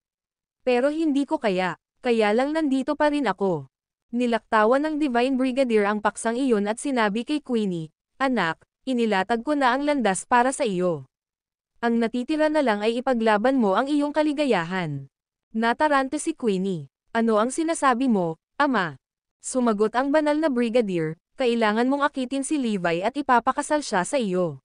Pero hindi ko kaya, kaya lang nandito pa rin ako. Nilaktawan ng Divine Brigadier ang paksang iyon at sinabi kay Queenie, Anak, inilatag ko na ang landas para sa iyo. Ang natitira na lang ay ipaglaban mo ang iyong kaligayahan. Natarante si Queenie. Ano ang sinasabi mo, ama? Sumagot ang banal na brigadier, kailangan mong akitin si Levi at ipapakasal siya sa iyo.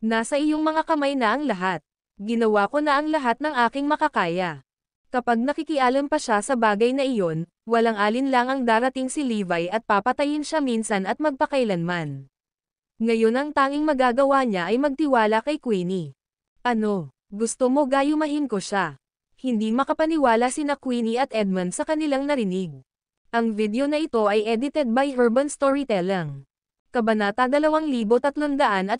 Nasa iyong mga kamay na ang lahat. Ginawa ko na ang lahat ng aking makakaya. Kapag nakikialam pa siya sa bagay na iyon, walang alin lang ang darating si Levi at papatayin siya minsan at magpakailanman. Ngayon ang tanging magagawa niya ay magtiwala kay Queenie. Ano, gusto mo gayumahin ko siya? Hindi makapaniwala sina Queenie at Edmund sa kanilang narinig. Ang video na ito ay edited by Urban Storytelling. Kabanata 2378.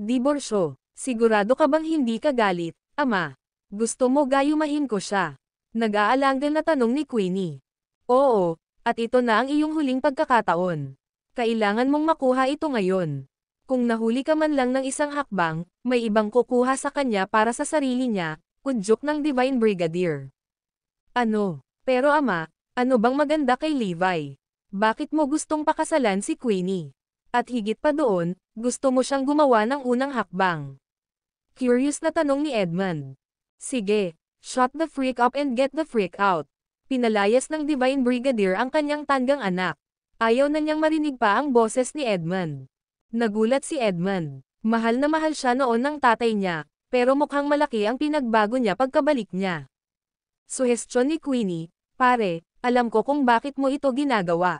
Diborsyo. Sigurado ka bang hindi ka galit, ama? Gusto mo gayumahin ko siya? Nag-aalanggal na tanong ni Queenie. Oo, at ito na ang iyong huling pagkakataon. Kailangan mong makuha ito ngayon. Kung nahuli ka man lang ng isang hakbang, may ibang kukuha sa kanya para sa sarili niya, udyok ng Divine Brigadier. Ano? Pero ama, ano bang maganda kay Levi? Bakit mo gustong pakasalan si Queenie? At higit pa doon, gusto mo siyang gumawa ng unang hakbang. Curious na tanong ni Edmund. Sige, shut the freak up and get the freak out. Pinalayas ng Divine Brigadier ang kanyang tanggang anak. Ayaw na niyang marinig pa ang boses ni Edmund. Nagulat si Edmund. Mahal na mahal siya noon ng tatay niya, pero mukhang malaki ang pinagbago niya pagkabalik niya. Suhestyon ni Queenie, pare, alam ko kung bakit mo ito ginagawa.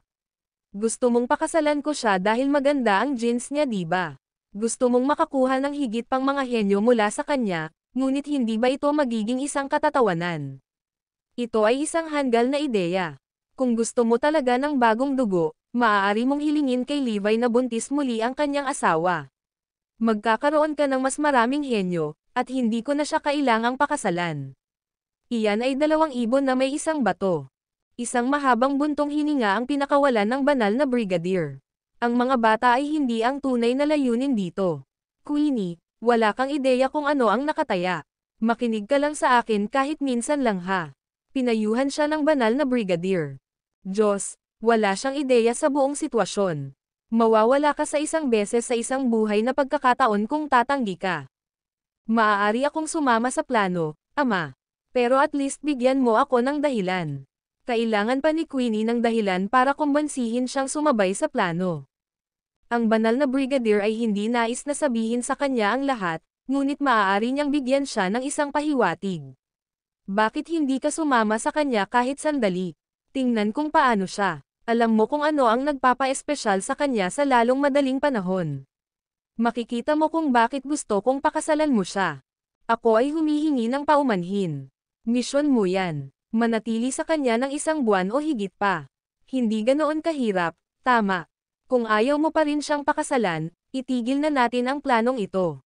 Gusto mong pakasalan ko siya dahil maganda ang jeans niya diba? Gusto mong makakuha ng higit pang mga henyo mula sa kanya, ngunit hindi ba ito magiging isang katatawanan? Ito ay isang hanggal na ideya. Kung gusto mo talaga ng bagong dugo, Maaari mong hilingin kay Levi na buntis muli ang kanyang asawa. Magkakaroon ka ng mas maraming henyo, at hindi ko na siya kailangang pakasalan. Iyan ay dalawang ibon na may isang bato. Isang mahabang buntong hininga ang pinakawalan ng banal na brigadier. Ang mga bata ay hindi ang tunay na layunin dito. Queenie, wala kang ideya kung ano ang nakataya. Makinig ka lang sa akin kahit minsan lang ha. Pinayuhan siya ng banal na brigadier. Diyos, wala siyang ideya sa buong sitwasyon. Mawawala ka sa isang beses sa isang buhay na pagkakataon kung tatanggi ka. Maaari akong sumama sa plano, ama. Pero at least bigyan mo ako ng dahilan. Kailangan pa ni Queenie ng dahilan para kumbansihin siyang sumabay sa plano. Ang banal na brigadier ay hindi nais na sabihin sa kanya ang lahat, ngunit maaari niyang bigyan siya ng isang pahiwatig. Bakit hindi ka sumama sa kanya kahit sandali? Tingnan kung paano siya. Alam mo kung ano ang nagpapaespesyal sa kanya sa lalong madaling panahon. Makikita mo kung bakit gusto kong pakasalan mo siya. Ako ay humihingi ng paumanhin. Misyon mo yan. Manatili sa kanya ng isang buwan o higit pa. Hindi ganoon kahirap, tama. Kung ayaw mo pa rin siyang pakasalan, itigil na natin ang planong ito.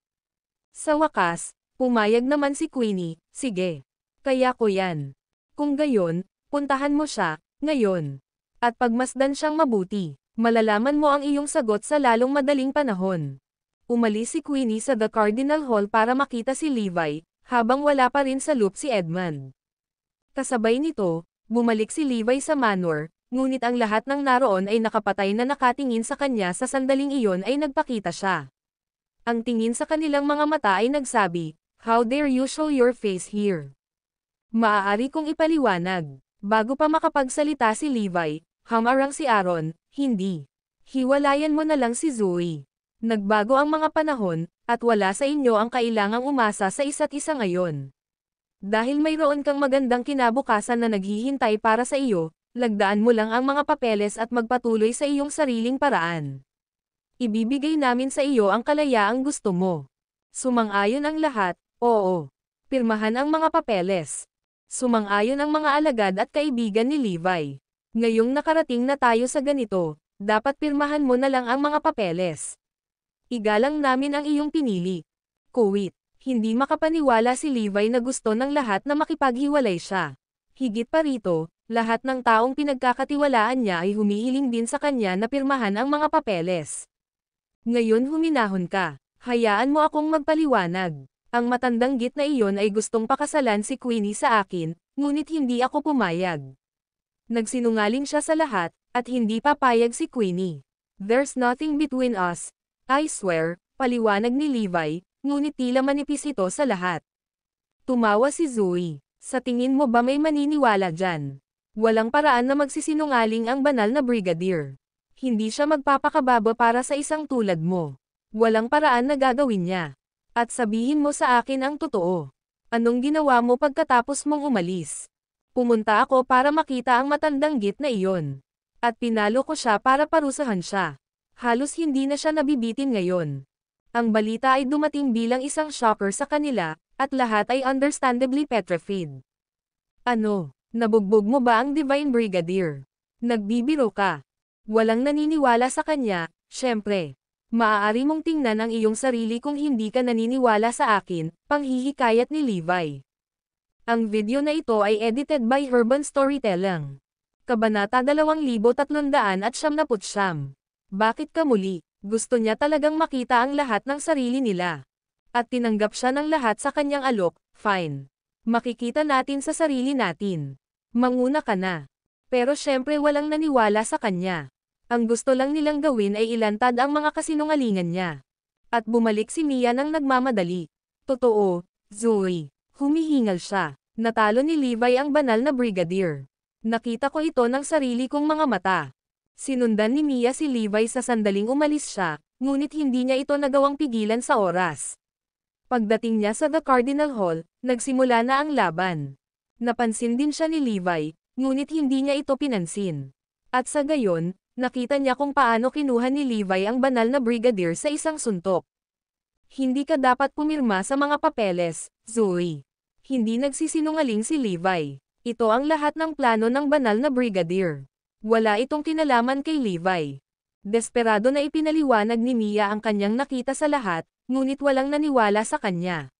Sa wakas, pumayag naman si Queenie, sige. Kaya ko yan. Kung gayon, puntahan mo siya, ngayon at pagmasdan siyang mabuti, malalaman mo ang iyong sagot sa lalong madaling panahon. Umalis si Queenie sa The Cardinal Hall para makita si Levi, habang wala pa rin sa loop si Edmund. Kasabay nito, bumalik si Levi sa manor, ngunit ang lahat ng naroon ay nakapatay na nakatingin sa kanya sa sandaling iyon ay nagpakita siya. Ang tingin sa kanilang mga mata ay nagsabi, How dare you show your face here? Maaari kong ipaliwanag. Bago pa makapagsalita si Levi, Hamarang si Aaron, hindi. Hiwalayan mo na lang si Zoe. Nagbago ang mga panahon, at wala sa inyo ang kailangang umasa sa isa't isa ngayon. Dahil mayroon kang magandang kinabukasan na naghihintay para sa iyo, lagdaan mo lang ang mga papeles at magpatuloy sa iyong sariling paraan. Ibibigay namin sa iyo ang kalayaang gusto mo. Sumang-ayon ang lahat, oo. Pirmahan ang mga papeles. Sumang-ayon ang mga alagad at kaibigan ni Levi. Ngayong nakarating na tayo sa ganito, dapat pirmahan mo na lang ang mga papeles. Igalang namin ang iyong pinili. Kuwit, hindi makapaniwala si Levi na gusto ng lahat na makipaghiwalay siya. Higit pa rito, lahat ng taong pinagkakatiwalaan niya ay humihiling din sa kanya na pirmahan ang mga papeles. Ngayon huminahon ka, hayaan mo akong magpaliwanag. Ang matandang git na iyon ay gustong pakasalan si Queenie sa akin, ngunit hindi ako pumayag. Nagsinungaling siya sa lahat, at hindi papayag si Queenie. There's nothing between us. I swear, paliwanag ni Levi, ngunit tila manipis ito sa lahat. Tumawa si Zoe. Sa tingin mo ba may maniniwala dyan? Walang paraan na magsisinungaling ang banal na brigadier. Hindi siya magpapakababa para sa isang tulad mo. Walang paraan na gagawin niya. At sabihin mo sa akin ang totoo. Anong ginawa mo pagkatapos mong umalis? Pumunta ako para makita ang matandang git na iyon. At pinalo ko siya para parusahan siya. Halos hindi na siya nabibitin ngayon. Ang balita ay dumating bilang isang shocker sa kanila, at lahat ay understandably petrified. Ano, nabugbog mo ba ang Divine Brigadier? Nagbibiro ka. Walang naniniwala sa kanya, syempre. Maaari mong tingnan ang iyong sarili kung hindi ka naniniwala sa akin, panghihikayat ni Levi. Ang video na ito ay edited by Urban Storytelling. Kabanata 2300 Bakit ka muli? Gusto niya talagang makita ang lahat ng sarili nila. At tinanggap siya ng lahat sa kanyang alok, fine. Makikita natin sa sarili natin. Manguna ka na. Pero syempre walang naniwala sa kanya. Ang gusto lang nilang gawin ay ilantad ang mga kasinungalingan niya. At bumalik si Mia nang nagmamadali. Totoo, Zoe. Humihingal siya. Natalo ni Levi ang banal na brigadier. Nakita ko ito ng sarili kong mga mata. Sinundan ni Mia si Levi sa sandaling umalis siya, ngunit hindi niya ito nagawang pigilan sa oras. Pagdating niya sa The Cardinal Hall, nagsimula na ang laban. Napansin din siya ni Levi, ngunit hindi niya ito pinansin. At sa gayon, nakita niya kung paano kinuha ni Levi ang banal na brigadier sa isang suntok. Hindi ka dapat pumirma sa mga papeles, Zoe. Hindi nagsisinungaling si Levi. Ito ang lahat ng plano ng banal na brigadier. Wala itong kinalaman kay Levi. Desperado na ipinaliwanag ni Mia ang kanyang nakita sa lahat, ngunit walang naniwala sa kanya.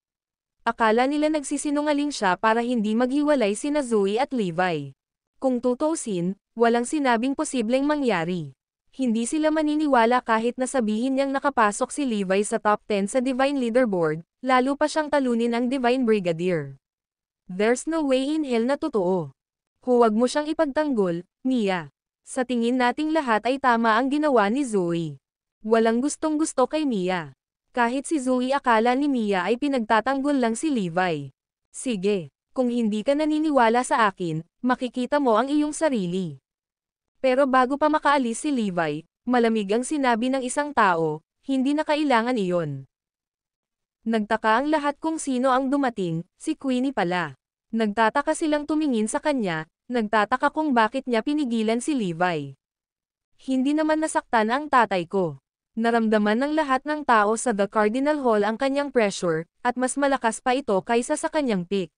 Akala nila nagsisinungaling siya para hindi maghiwalay sina Zoe at Levi. Kung tutuusin, walang sinabing posibleng mangyari hindi sila maniniwala kahit nasabihin niyang nakapasok si Levi sa top 10 sa Divine Leaderboard, lalo pa siyang talunin ang Divine Brigadier. There's no way in hell na totoo. Huwag mo siyang ipagtanggol, Mia. Sa tingin nating lahat ay tama ang ginawa ni Zoe. Walang gustong gusto kay Mia. Kahit si Zoe akala ni Mia ay pinagtatanggol lang si Levi. Sige, kung hindi ka naniniwala sa akin, makikita mo ang iyong sarili. Pero bago pa makaalis si Levi, malamig ang sinabi ng isang tao, hindi na kailangan iyon. Nagtaka ang lahat kung sino ang dumating, si Queenie pala. Nagtataka silang tumingin sa kanya, nagtataka kung bakit niya pinigilan si Levi. Hindi naman nasaktan ang tatay ko. Naramdaman ng lahat ng tao sa The Cardinal Hall ang kanyang pressure, at mas malakas pa ito kaysa sa kanyang pick.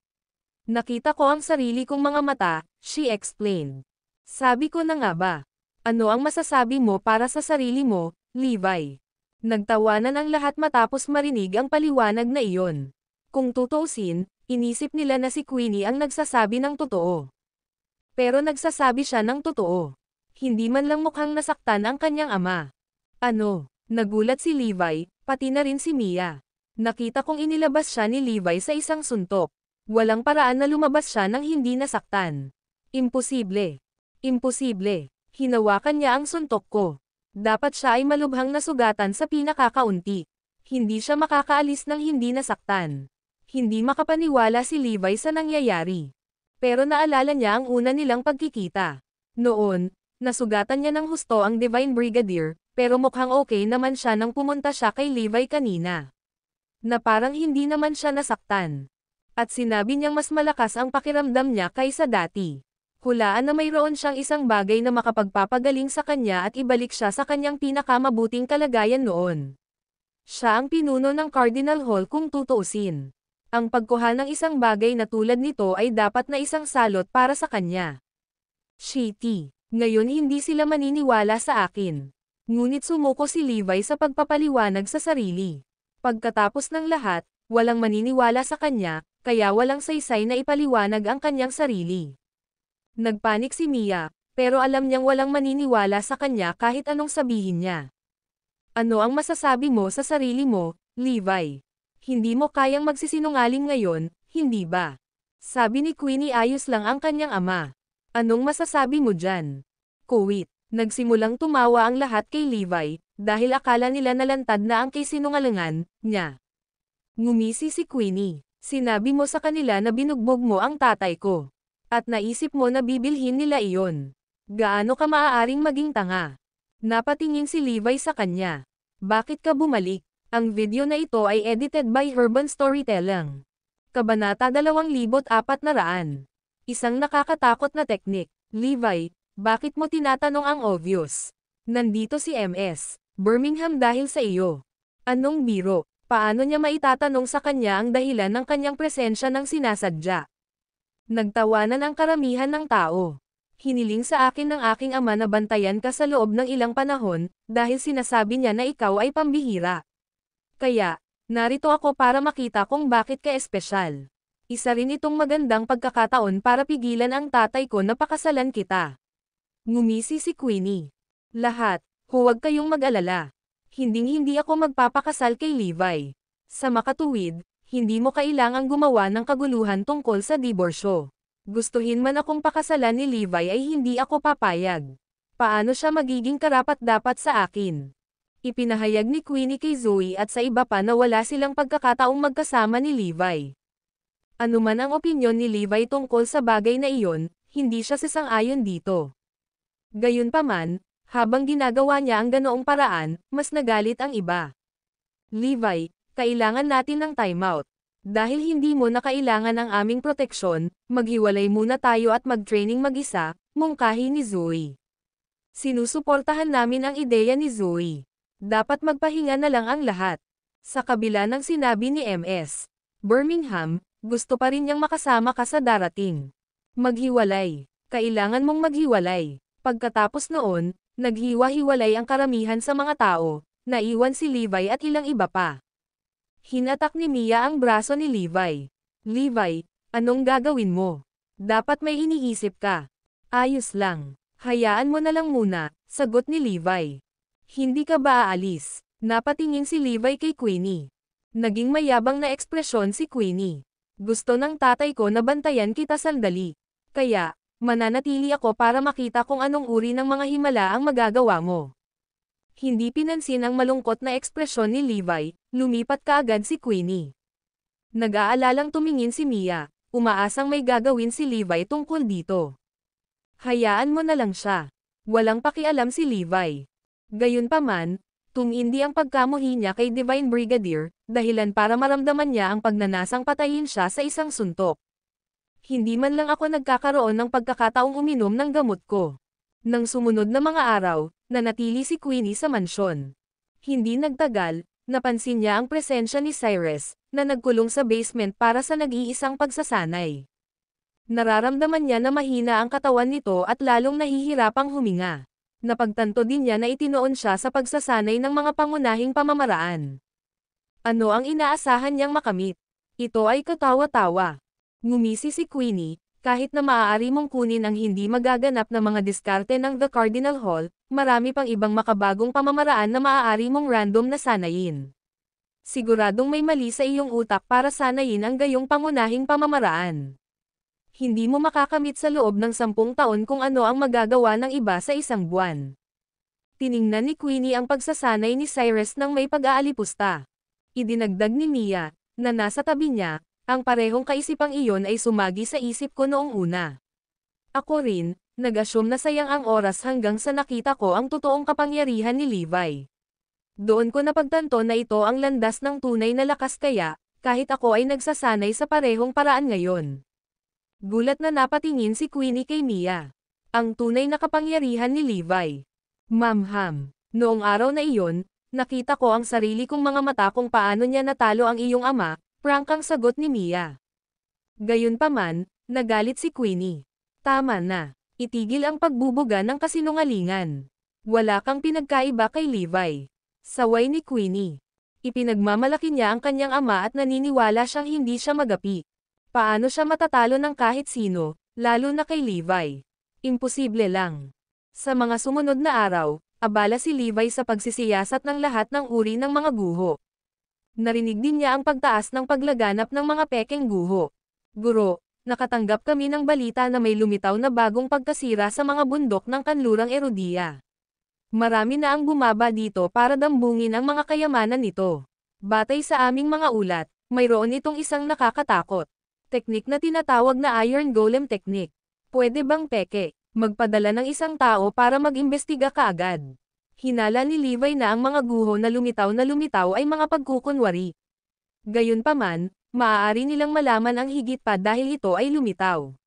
Nakita ko ang sarili kong mga mata, she explained. Sabi ko na nga ba? Ano ang masasabi mo para sa sarili mo, Levi? Nagtawanan ang lahat matapos marinig ang paliwanag na iyon. Kung tutusin, inisip nila na si Queenie ang nagsasabi ng totoo. Pero nagsasabi siya ng totoo. Hindi man lang mukhang nasaktan ang kanyang ama. Ano? Nagulat si Levi, pati na rin si Mia. Nakita kong inilabas siya ni Levi sa isang suntok. Walang paraan na lumabas siya nang hindi nasaktan. Imposible. Imposible. Hinawakan niya ang suntok ko. Dapat siya ay malubhang nasugatan sa pinakakaunti. Hindi siya makakaalis ng hindi nasaktan. Hindi makapaniwala si Levi sa nangyayari. Pero naalala niya ang una nilang pagkikita. Noon, nasugatan niya ng husto ang Divine Brigadier, pero mukhang okay naman siya nang pumunta siya kay Levi kanina. Na parang hindi naman siya nasaktan. At sinabi niyang mas malakas ang pakiramdam niya kaysa dati. Hulaan na mayroon siyang isang bagay na makapagpapagaling sa kanya at ibalik siya sa kanyang pinakamabuting kalagayan noon. Siya ang pinuno ng Cardinal Hall kung tutuusin. Ang pagkuha ng isang bagay na tulad nito ay dapat na isang salot para sa kanya. Shitty. Ngayon hindi sila maniniwala sa akin. Ngunit sumuko si Levi sa pagpapaliwanag sa sarili. Pagkatapos ng lahat, walang maniniwala sa kanya, kaya walang saysay na ipaliwanag ang kanyang sarili. Nagpanik si Mia, pero alam niyang walang maniniwala sa kanya kahit anong sabihin niya. Ano ang masasabi mo sa sarili mo, Levi? Hindi mo kayang magsisinungaling ngayon, hindi ba? Sabi ni Queenie ayos lang ang kanyang ama. Anong masasabi mo dyan? Kuwit. Nagsimulang tumawa ang lahat kay Levi, dahil akala nila nalantad na ang kisinungalingan niya. Ngumisi si Queenie. Sinabi mo sa kanila na binugbog mo ang tatay ko. At naisip mo na bibilhin nila iyon. Gaano ka maaaring maging tanga? Napatingin si Levi sa kanya. Bakit ka bumalik? Ang video na ito ay edited by Urban Storytelling. Kabanata 2400. Isang nakakatakot na teknik. Levi, bakit mo tinatanong ang obvious? Nandito si MS. Birmingham dahil sa iyo. Anong biro? Paano niya maitatanong sa kanya ang dahilan ng kanyang presensya ng sinasadya? Nagtawanan ang karamihan ng tao. Hiniling sa akin ng aking ama na bantayan ka sa loob ng ilang panahon, dahil sinasabi niya na ikaw ay pambihira. Kaya, narito ako para makita kung bakit ka espesyal. Isa rin itong magandang pagkakataon para pigilan ang tatay ko na pakasalan kita. Ngumisi si Queenie. Lahat, huwag kayong mag-alala. Hinding-hindi ako magpapakasal kay Levi. Sa makatuwid, hindi mo kailangang gumawa ng kaguluhan tungkol sa diborsyo. Gustuhin man akong pakasalan ni Levi ay hindi ako papayag. Paano siya magiging karapat-dapat sa akin? Ipinahayag ni Queenie kay Zoe at sa iba pa na wala silang pagkakataong magkasama ni Levi. Anuman ang opinyon ni Levi tungkol sa bagay na iyon, hindi siya sisang-ayon dito. Gayunpaman, habang ginagawa niya ang ganoong paraan, mas nagalit ang iba. Levi, kailangan natin ng timeout. Dahil hindi mo na kailangan ang aming proteksyon, maghiwalay muna tayo at mag-training mag-isa, mungkahi ni Zoe. Sinusuportahan namin ang ideya ni Zoe. Dapat magpahinga na lang ang lahat. Sa kabila ng sinabi ni MS. Birmingham, gusto pa rin niyang makasama ka sa darating. Maghiwalay. Kailangan mong maghiwalay. Pagkatapos noon, naghiwa-hiwalay ang karamihan sa mga tao, naiwan si Levi at ilang iba pa. Hinatak ni Mia ang braso ni Levi. Levi, anong gagawin mo? Dapat may iniisip ka. Ayos lang. Hayaan mo na lang muna, sagot ni Levi. Hindi ka ba aalis? Napatingin si Levi kay Queenie. Naging mayabang na ekspresyon si Queenie. Gusto ng tatay ko na bantayan kita sandali. Kaya, mananatili ako para makita kung anong uri ng mga himala ang magagawa mo hindi pinansin ang malungkot na ekspresyon ni Levi, lumipat kaagad si Queenie. Nag-aalalang tumingin si Mia, umaasang may gagawin si Levi tungkol dito. Hayaan mo na lang siya. Walang pakialam si Levi. Gayunpaman, tumindi ang pagkamuhi niya kay Divine Brigadier, dahilan para maramdaman niya ang pagnanasang patayin siya sa isang suntok. Hindi man lang ako nagkakaroon ng pagkakataong uminom ng gamot ko. Nang sumunod na mga araw, nanatili si Queenie sa mansyon. Hindi nagtagal, napansin niya ang presensya ni Cyrus, na nagkulong sa basement para sa nag-iisang pagsasanay. Nararamdaman niya na mahina ang katawan nito at lalong nahihirapang huminga. Napagtanto din niya na itinoon siya sa pagsasanay ng mga pangunahing pamamaraan. Ano ang inaasahan niyang makamit? Ito ay katawa-tawa. Ngumisi si Queenie, kahit na maaari mong kunin ang hindi magaganap na mga diskarte ng The Cardinal Hall, marami pang ibang makabagong pamamaraan na maaari mong random na sanayin. Siguradong may mali sa iyong utak para sanayin ang gayong pangunahing pamamaraan. Hindi mo makakamit sa loob ng sampung taon kung ano ang magagawa ng iba sa isang buwan. Tiningnan ni Queenie ang pagsasanay ni Cyrus ng may pag-aalipusta. Idinagdag ni Mia, na nasa tabi niya, ang parehong kaisipang iyon ay sumagi sa isip ko noong una. Ako rin, nag-assume na sayang ang oras hanggang sa nakita ko ang totoong kapangyarihan ni Levi. Doon ko napagtanto na ito ang landas ng tunay na lakas kaya, kahit ako ay nagsasanay sa parehong paraan ngayon. Gulat na napatingin si Queenie kay Mia. Ang tunay na kapangyarihan ni Levi. Ma'am Ham, noong araw na iyon, nakita ko ang sarili kong mga mata kung paano niya natalo ang iyong ama, Prank ang sagot ni Mia. Gayunpaman, nagalit si Queenie. Tama na. Itigil ang pagbubuga ng kasinungalingan. Wala kang pinagkaiba kay Levi. Saway ni Queenie. Ipinagmamalaki niya ang kanyang ama at naniniwala siyang hindi siya magapi. Paano siya matatalo ng kahit sino, lalo na kay Levi? Imposible lang. Sa mga sumunod na araw, abala si Levi sa pagsisiyasat ng lahat ng uri ng mga guho. Narinig din niya ang pagtaas ng paglaganap ng mga peking guho. Guro, nakatanggap kami ng balita na may lumitaw na bagong pagkasira sa mga bundok ng kanlurang Erodia. Marami na ang bumaba dito para dambungin ang mga kayamanan nito. Batay sa aming mga ulat, mayroon itong isang nakakatakot. Teknik na tinatawag na Iron Golem Technique. Pwede bang peke, magpadala ng isang tao para mag-imbestiga kaagad? hinala ni Levi na ang mga guho na lumitaw na lumitaw ay mga pagkukunwari. Gayunpaman, maaari nilang malaman ang higit pa dahil ito ay lumitaw.